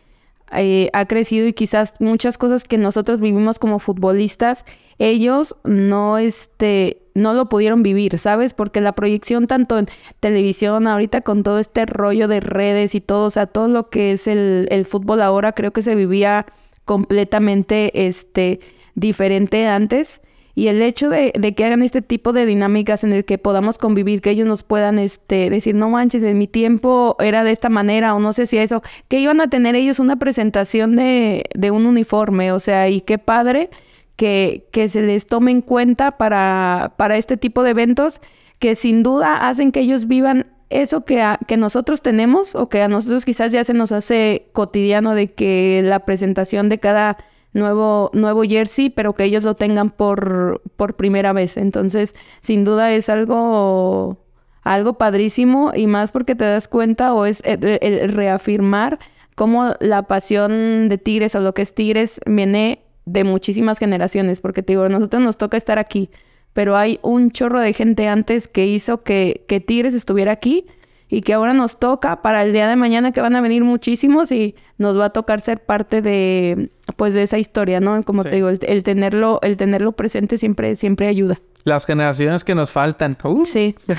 eh, ha crecido y quizás muchas cosas que nosotros vivimos como futbolistas, ellos no, este, no lo pudieron vivir, ¿sabes? Porque la proyección tanto en televisión, ahorita con todo este rollo de redes y todo, o sea, todo lo que es el, fútbol ahora creo que se vivía completamente este, diferente antes. Y el hecho de, que hagan este tipo de dinámicas en el que podamos convivir, que ellos nos puedan este, decir, no manches, en mi tiempo era de esta manera o no sé si eso, que iban a tener ellos una presentación de, un uniforme, o sea, y qué padre que, que se les tome en cuenta para, para este tipo de eventos que sin duda hacen que ellos vivan eso que nosotros tenemos o que a nosotros quizás ya se nos hace cotidiano de que la presentación de cada Nuevo, Nuevo Jersey, pero que ellos lo tengan por, por primera vez. Entonces, sin duda es algo, algo padrísimo y más porque te das cuenta o es eh, eh, el, reafirmar cómo la pasión de Tigres o lo que es Tigres viene de muchísimas generaciones, porque te digo, a nosotros nos toca estar aquí, pero hay un chorro de gente antes que hizo que, que Tigres estuviera aquí y que ahora nos toca para el día de mañana que van a venir muchísimos y nos va a tocar ser parte de pues de esa historia, ¿no? Como te digo, el, tenerlo el tenerlo presente siempre siempre ayuda. Las generaciones que nos faltan. Uh. Uh. Sí. *laughs*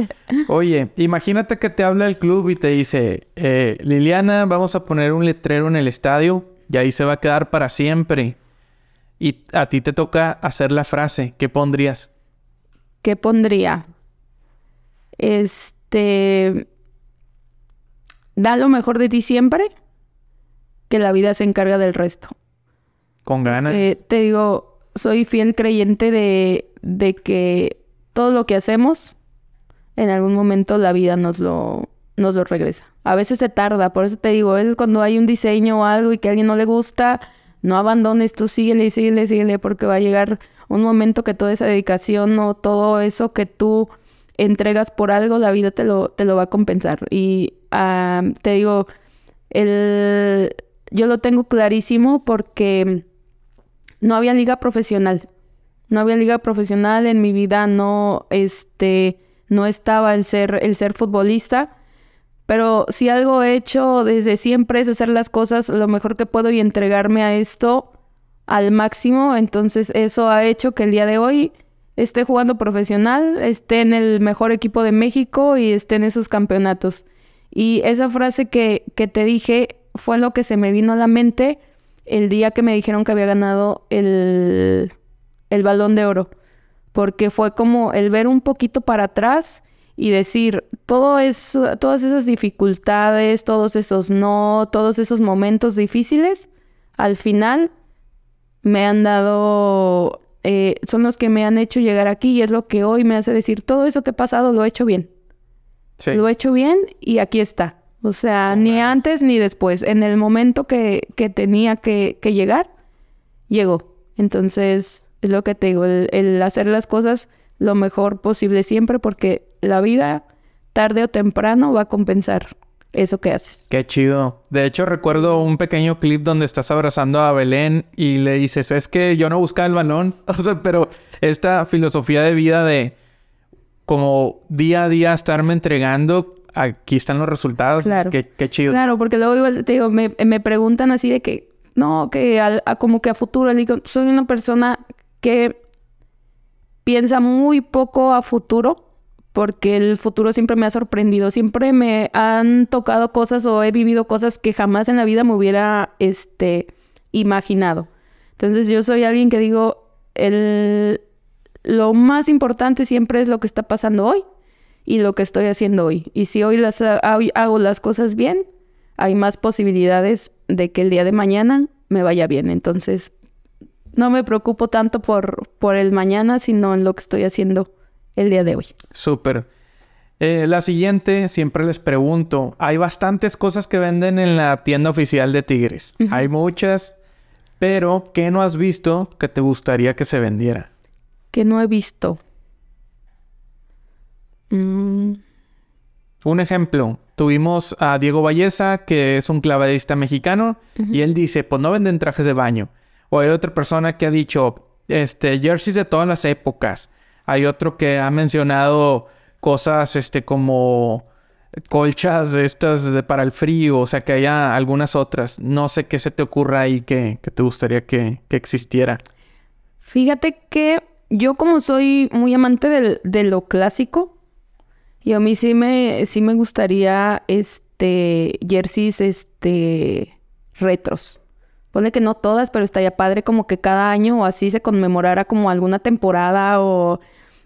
*laughs* Oye, imagínate que te habla el club y te dice, eh, Liliana, vamos a poner un letrero en el estadio y ahí se va a quedar para siempre. Y a ti te toca hacer la frase. ¿Qué pondrías? ¿Qué pondría? Es este, da lo mejor de ti siempre, que la vida se encarga del resto. Con ganas. Eh, te digo, soy fiel creyente de, de que todo lo que hacemos, en algún momento la vida nos lo, nos lo regresa. A veces se tarda, por eso te digo, a veces cuando hay un diseño o algo y que a alguien no le gusta, no abandones, tú síguele, síguele, síguele, porque va a llegar un momento que toda esa dedicación o todo eso que tú entregas por algo, la vida te lo, te lo va a compensar. Y te digo, yo lo tengo clarísimo porque no había liga profesional. No había liga profesional en mi vida, no, este, no estaba el ser, el ser futbolista. Pero si algo he hecho desde siempre es hacer las cosas lo mejor que puedo y entregarme a esto al máximo. Entonces eso ha hecho que el día de hoy esté jugando profesional, esté en el mejor equipo de México y esté en esos campeonatos. Y esa frase que, que te dije fue lo que se me vino a la mente el día que me dijeron que había ganado el, el balón de oro, porque fue como el ver un poquito para atrás y decir, todo eso, todas esas dificultades, todos esos no, todos esos momentos difíciles, al final me han dado eh, son los que me han hecho llegar aquí y es lo que hoy me hace decir, todo eso que he pasado lo he hecho bien. Lo he hecho bien y aquí está. O sea, ni antes ni después. En el momento que, tenía que, llegar, llegó. Entonces, es lo que te digo, el hacer las cosas lo mejor posible siempre porque la vida, tarde o temprano, va a compensar eso que haces. Qué chido. De hecho, recuerdo un pequeño clip donde estás abrazando a Belén y le dices, es que yo no buscaba el balón. *laughs* O sea, pero esta filosofía de vida de como día a día estarme entregando, aquí están los resultados. Claro. Qué, chido. Claro, porque luego te digo, me, preguntan así de que, no, que como que a futuro, soy una persona que piensa muy poco a futuro porque el futuro siempre me ha sorprendido, siempre me han tocado cosas o he vivido cosas que jamás en la vida me hubiera este, imaginado. Entonces yo soy alguien que digo, el, lo más importante siempre es lo que está pasando hoy y lo que estoy haciendo hoy. Y si hoy, las, hago las cosas bien, hay más posibilidades de que el día de mañana me vaya bien. Entonces no me preocupo tanto por, por el mañana, sino en lo que estoy haciendo el día de hoy. Súper. Eh, la siguiente, siempre les pregunto, hay bastantes cosas que venden en la tienda oficial de Tigres. Hay muchas, pero ¿qué no has visto que te gustaría que se vendiera? Que no he visto. Mm. Un ejemplo, tuvimos a Diego Valleza, que es un clavadista mexicano, y él dice, pues no venden trajes de baño. O hay otra persona que ha dicho, este, jerseys de todas las épocas. Hay otro que ha mencionado cosas este, como colchas estas de, para el frío, o sea que haya algunas otras. No sé qué se te ocurra ahí que, te gustaría que, existiera. Fíjate que yo como soy muy amante de lo clásico, y a mí sí me, sí me gustaría este jerseys este retros pone que no todas, pero estaría padre como que cada año o así se conmemorara como alguna temporada o...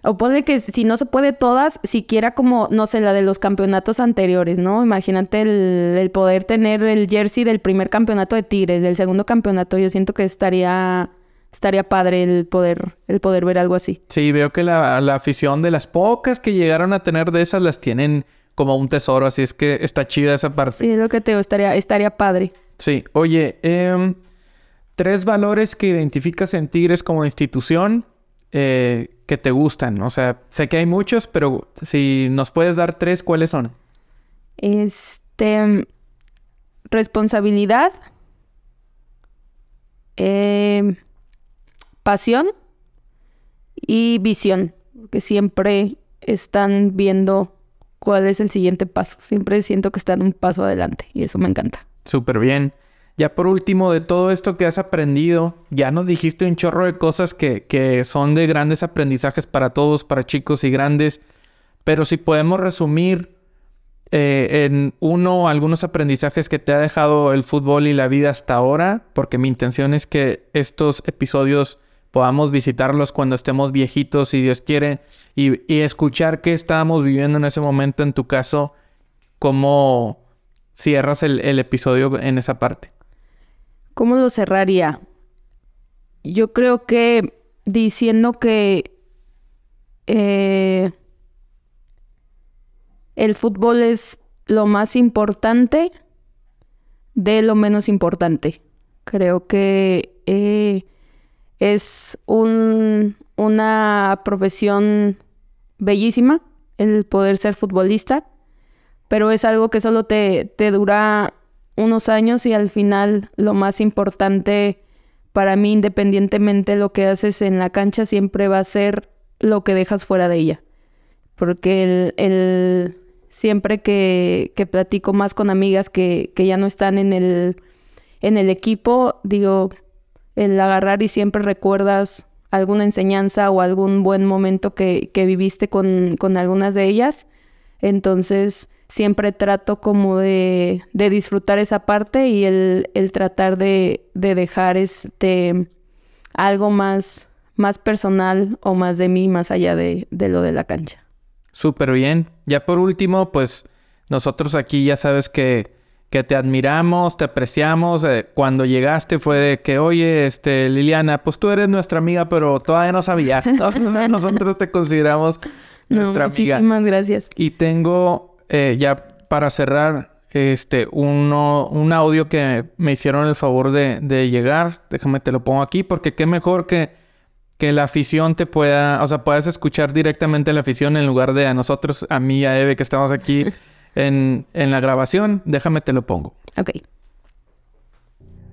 O pone que si no se puede todas, siquiera como, no sé, la de los campeonatos anteriores, ¿no? Imagínate el, poder tener el jersey del primer campeonato de Tigres, del segundo campeonato. Yo siento que estaría estaría padre el poder, el poder ver algo así. Sí, veo que la, la, afición de las pocas que llegaron a tener de esas las tienen como un tesoro, así es que está chida esa parte. Sí, es lo que te digo, estaría, estaría padre. Sí, oye, em, tres valores que identificas en Tigres como institución eh, que te gustan. O sea, sé que hay muchos, pero si nos puedes dar tres, ¿cuáles son? Este, responsabilidad, em, pasión y visión, porque siempre están viendo cuál es el siguiente paso. Siempre siento que están un paso adelante y eso me encanta. Súper bien. Ya por último, de todo esto que has aprendido, ya nos dijiste un chorro de cosas que, son de grandes aprendizajes para todos, para chicos y grandes, pero si podemos resumir eh, en uno algunos aprendizajes que te ha dejado el fútbol y la vida hasta ahora, porque mi intención es que estos episodios podamos visitarlos cuando estemos viejitos, si Dios quiere, y escuchar qué estábamos viviendo en ese momento, en tu caso, como cierras el, episodio en esa parte? ¿Cómo lo cerraría? Yo creo que diciendo que eh, el fútbol es lo más importante de lo menos importante. Creo que eh, es un, una profesión bellísima el poder ser futbolista pero es algo que solo te, dura unos años y al final lo más importante para mí, independientemente de lo que haces en la cancha, siempre va a ser lo que dejas fuera de ella. Porque el, siempre que, platico más con amigas que, ya no están en el, en el equipo, digo, el agarrar y siempre recuerdas alguna enseñanza o algún buen momento que, que viviste con, con algunas de ellas. Entonces, siempre trato como de, disfrutar esa parte y el, tratar de, dejar este algo más, más personal o más de mí, más allá de, lo de la cancha. Súper bien. Ya por último, pues nosotros aquí ya sabes que, que te admiramos, te apreciamos. Eh, cuando llegaste fue de que, oye, este, Liliana, pues tú eres nuestra amiga, pero todavía no sabías. *laughs* nosotros te consideramos nuestra amiga. Muchísimas gracias. Y tengo eh, ya para cerrar, este, uno, un audio que me hicieron el favor de, llegar. Déjame te lo pongo aquí, porque qué mejor que, que la afición te pueda, o sea, puedas escuchar directamente la afición en lugar de a nosotros, a mí a Eve que estamos aquí *laughs* en, la grabación. Déjame te lo pongo. Ok.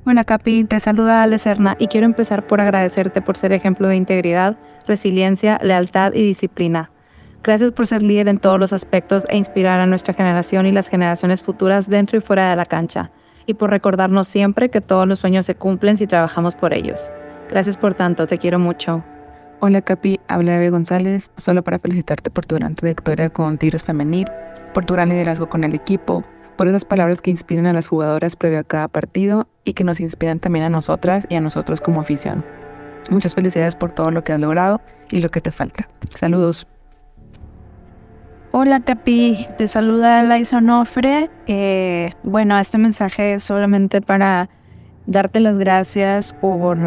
Hola Capi, te saluda Ale y quiero empezar por agradecerte por ser ejemplo de integridad, resiliencia, lealtad y disciplina. Gracias por ser líder en todos los aspectos e inspirar a nuestra generación y las generaciones futuras dentro y fuera de la cancha, y por recordarnos siempre que todos los sueños se cumplen si trabajamos por ellos. Gracias por tanto, te quiero mucho. Hola Capi, habla Abe González, solo para felicitarte por tu gran trayectoria con Tigres Femenil, por tu gran liderazgo con el equipo, por esas palabras que inspiran a las jugadoras previo a cada partido y que nos inspiran también a nosotras y a nosotros como afición. Muchas felicidades por todo lo que has logrado y lo que te falta. Saludos. Hola Capi, te saluda Laisa Onofre. Eh, bueno, este mensaje es solamente para darte las gracias por,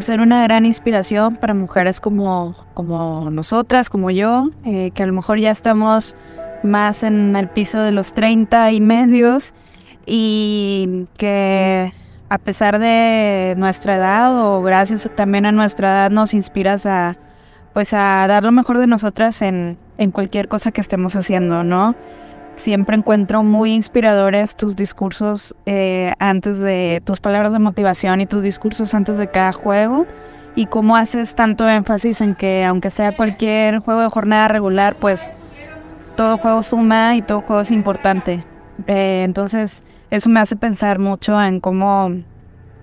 ser una gran inspiración para mujeres como, como nosotras, como yo, eh, que a lo mejor ya estamos más en el piso de los 30 y medios y que a pesar de nuestra edad o gracias también a nuestra edad nos inspiras a pues a dar lo mejor de nosotras en en cualquier cosa que estemos haciendo, ¿no? Siempre encuentro muy inspiradores tus discursos eh, antes de tus palabras de motivación y tus discursos antes de cada juego y cómo haces tanto énfasis en que aunque sea cualquier juego de jornada regular, pues todo juego suma y todo juego es importante. Eh, entonces eso me hace pensar mucho en cómo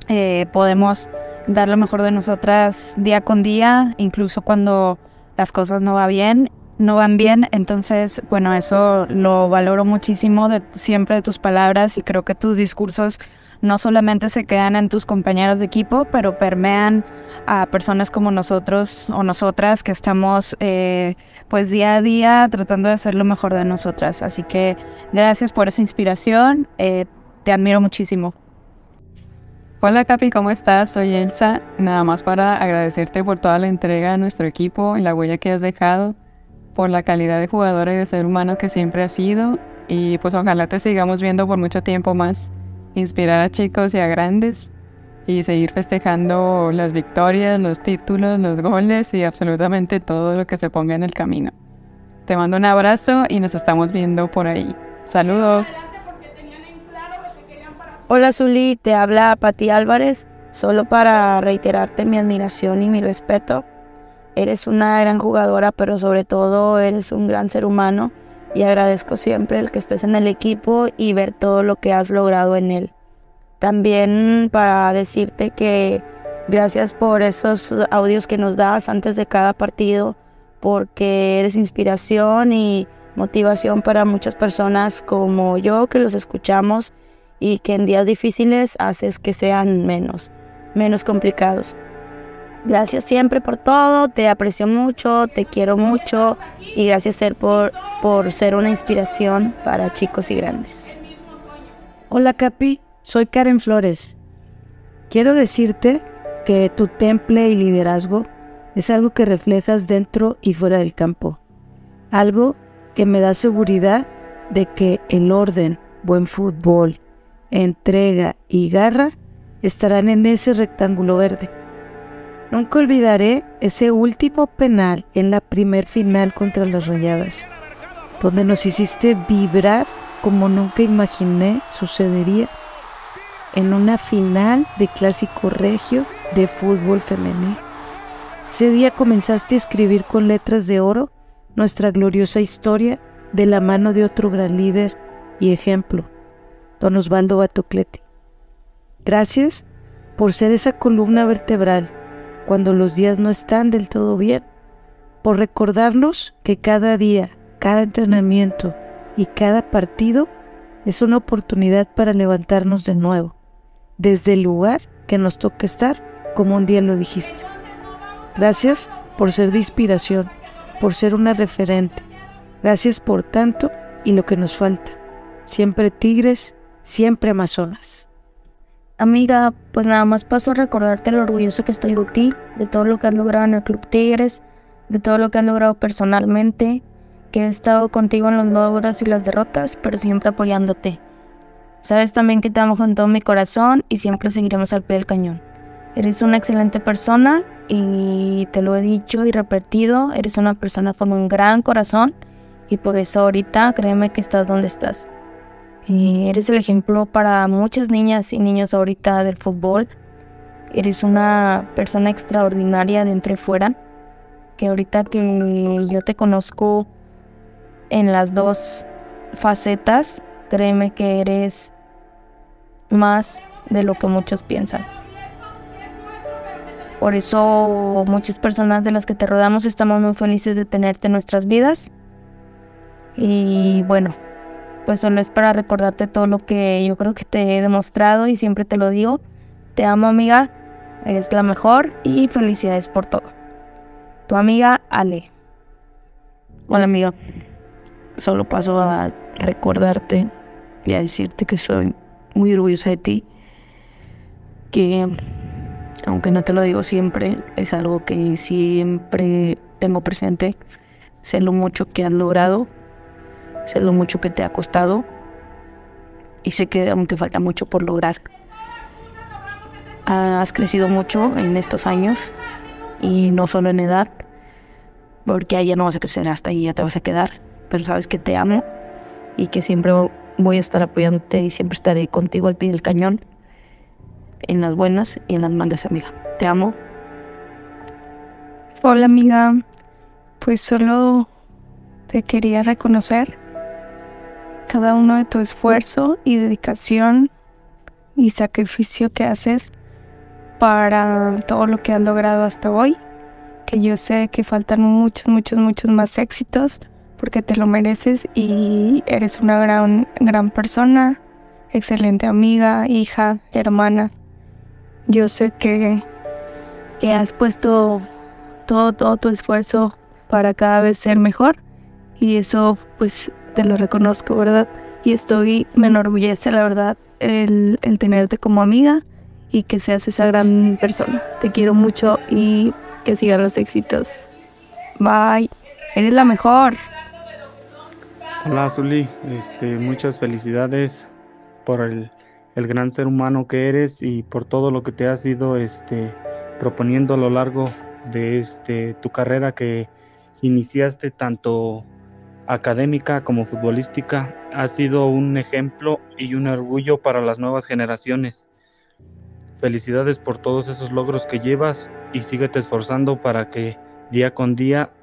eh, podemos dar lo mejor de nosotras día con día, incluso cuando las cosas no va bien no van bien. Entonces, bueno, eso lo valoro muchísimo de siempre de tus palabras y creo que tus discursos no solamente se quedan en tus compañeros de equipo, pero permean a personas como nosotros o nosotras que estamos eh, pues día a día tratando de hacer lo mejor de nosotras. Así que gracias por esa inspiración, eh, te admiro muchísimo. Hola Capi, ¿cómo estás? Soy Elsa. Nada más para agradecerte por toda la entrega a nuestro equipo y la huella que has dejado por la calidad de jugador y de ser humano que siempre ha sido. Y pues ojalá te sigamos viendo por mucho tiempo más, inspirar a chicos y a grandes y seguir festejando las victorias, los títulos, los goles y absolutamente todo lo que se ponga en el camino. Te mando un abrazo y nos estamos viendo por ahí. Saludos. Hola Zuli, te habla Pati Álvarez, solo para reiterarte mi admiración y mi respeto Eres una gran jugadora, pero sobre todo eres un gran ser humano y agradezco siempre el que estés en el equipo y ver todo lo que has logrado en él. También para decirte que gracias por esos audios que nos das antes de cada partido, porque eres inspiración y motivación para muchas personas como yo que los escuchamos y que en días difíciles haces que sean menos, menos complicados. Gracias siempre por todo, te aprecio mucho, te quiero mucho y gracias ser por, por ser una inspiración para chicos y grandes. Hola Capi, soy Karen Flores. Quiero decirte que tu temple y liderazgo es algo que reflejas dentro y fuera del campo. Algo que me da seguridad de que el orden, buen fútbol, entrega y garra estarán en ese rectángulo verde. Nunca olvidaré ese último penal en la primer final contra las Rayadas, donde nos hiciste vibrar como nunca imaginé sucedería en una final de clásico regio de fútbol femenil. Ese día comenzaste a escribir con letras de oro nuestra gloriosa historia de la mano de otro gran líder y ejemplo, don Osvaldo Batocleti. Gracias por ser esa columna vertebral cuando los días no están del todo bien, por recordarnos que cada día, cada entrenamiento y cada partido es una oportunidad para levantarnos de nuevo, desde el lugar que nos toca estar, como un día lo dijiste. Gracias por ser de inspiración, por ser una referente. Gracias por tanto y lo que nos falta. Siempre tigres, siempre amazonas. Amiga, pues nada más paso a recordarte lo orgulloso que estoy de ti, de todo lo que has logrado en el Club Tigres, de todo lo que has logrado personalmente, que he estado contigo en los logros y las derrotas, pero siempre apoyándote. Sabes también que te amo con todo mi corazón y siempre seguiremos al pie del cañón. Eres una excelente persona y te lo he dicho y repetido, eres una persona con un gran corazón y por eso ahorita créeme que estás donde estás. Eh, eres el ejemplo para muchas niñas y niños ahorita del fútbol. Eres una persona extraordinaria dentro y fuera. Que ahorita que yo te conozco en las dos facetas, créeme que eres más de lo que muchos piensan. Por eso muchas personas de las que te rodamos estamos muy felices de tenerte en nuestras vidas. Y bueno, pues solo es para recordarte todo lo que yo creo que te he demostrado y siempre te lo digo. Te amo amiga, eres la mejor y felicidades por todo. Tu amiga Ale. Hola amiga, solo paso a recordarte y a decirte que soy muy orgullosa de ti, que aunque no te lo digo siempre, es algo que siempre tengo presente, sé lo mucho que has logrado sé lo mucho que te ha costado y sé que aún te falta mucho por lograr. Has crecido mucho en estos años y no solo en edad, porque ahí ya no vas a crecer, hasta ahí ya te vas a quedar, pero sabes que te amo y que siempre voy a estar apoyándote y siempre estaré contigo al pie del cañón, en las buenas y en las malas, amiga. Te amo. Hola, amiga. Pues solo te quería reconocer cada uno de tu esfuerzo y dedicación y sacrificio que haces para todo lo que has logrado hasta hoy, que yo sé que faltan muchos, muchos, muchos más éxitos porque te lo mereces y eres una gran, gran persona, excelente amiga, hija, hermana. Yo sé que, que has puesto todo, todo tu esfuerzo para cada vez ser mejor y eso pues te lo reconozco, ¿verdad? Y estoy, me enorgullece, la verdad, el, tenerte como amiga y que seas esa gran persona. Te quiero mucho y que sigan los éxitos. Bye. Eres la mejor. Hola, Zuli. Este, muchas felicidades por el, gran ser humano que eres y por todo lo que te has ido este, proponiendo a lo largo de este, tu carrera que iniciaste tanto académica como futbolística, ha sido un ejemplo y un orgullo para las nuevas generaciones. Felicidades por todos esos logros que llevas y síguete esforzando para que día con día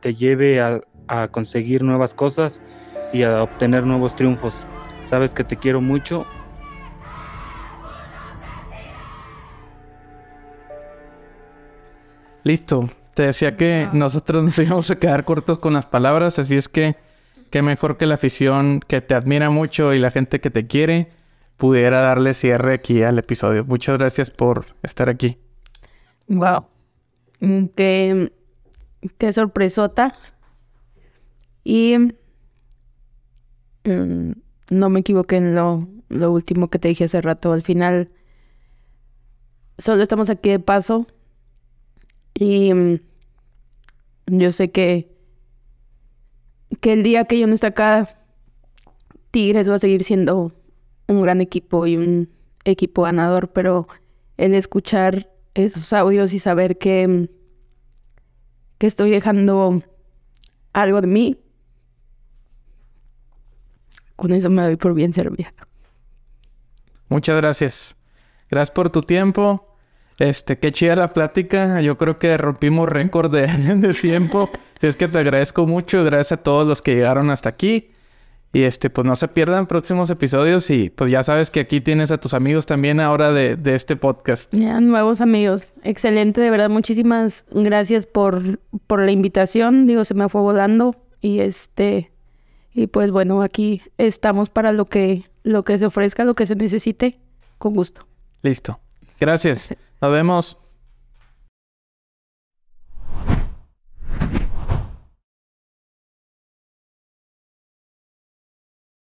te lleve a, a conseguir nuevas cosas y a obtener nuevos triunfos. Sabes que te quiero mucho Listo, te decía que nosotros nos íbamos a quedar cortos con las palabras, así es que qué mejor que la afición que te admira mucho y la gente que te quiere pudiera darle cierre aquí al episodio. Muchas gracias por estar aquí. Wow. Mm, qué, qué sorpresota. Y mm, no me equivoqué en lo, lo último que te dije hace rato. Al final, solo estamos aquí de paso. Y mm, yo sé que, que el día que yo no esté acá, Tigres va a seguir siendo un gran equipo y un equipo ganador, pero el escuchar esos audios y saber que, mm, que estoy dejando algo de mí, con eso me doy por bien servida. Muchas gracias. Gracias por tu tiempo. Este, qué chida la plática. Yo creo que rompimos récord de, *laughs* tiempo. Si es que te agradezco mucho. Gracias a todos los que llegaron hasta aquí. Y este, pues no se pierdan próximos episodios. Y pues ya sabes que aquí tienes a tus amigos también ahora de, este podcast. Ya, nuevos amigos. Excelente, de verdad. Muchísimas gracias por, por la invitación. Digo, se me fue volando. Y este, y pues bueno, aquí estamos para lo que, lo que se ofrezca, lo que se necesite. Con gusto. Listo. Gracias. Sabemos. vemos.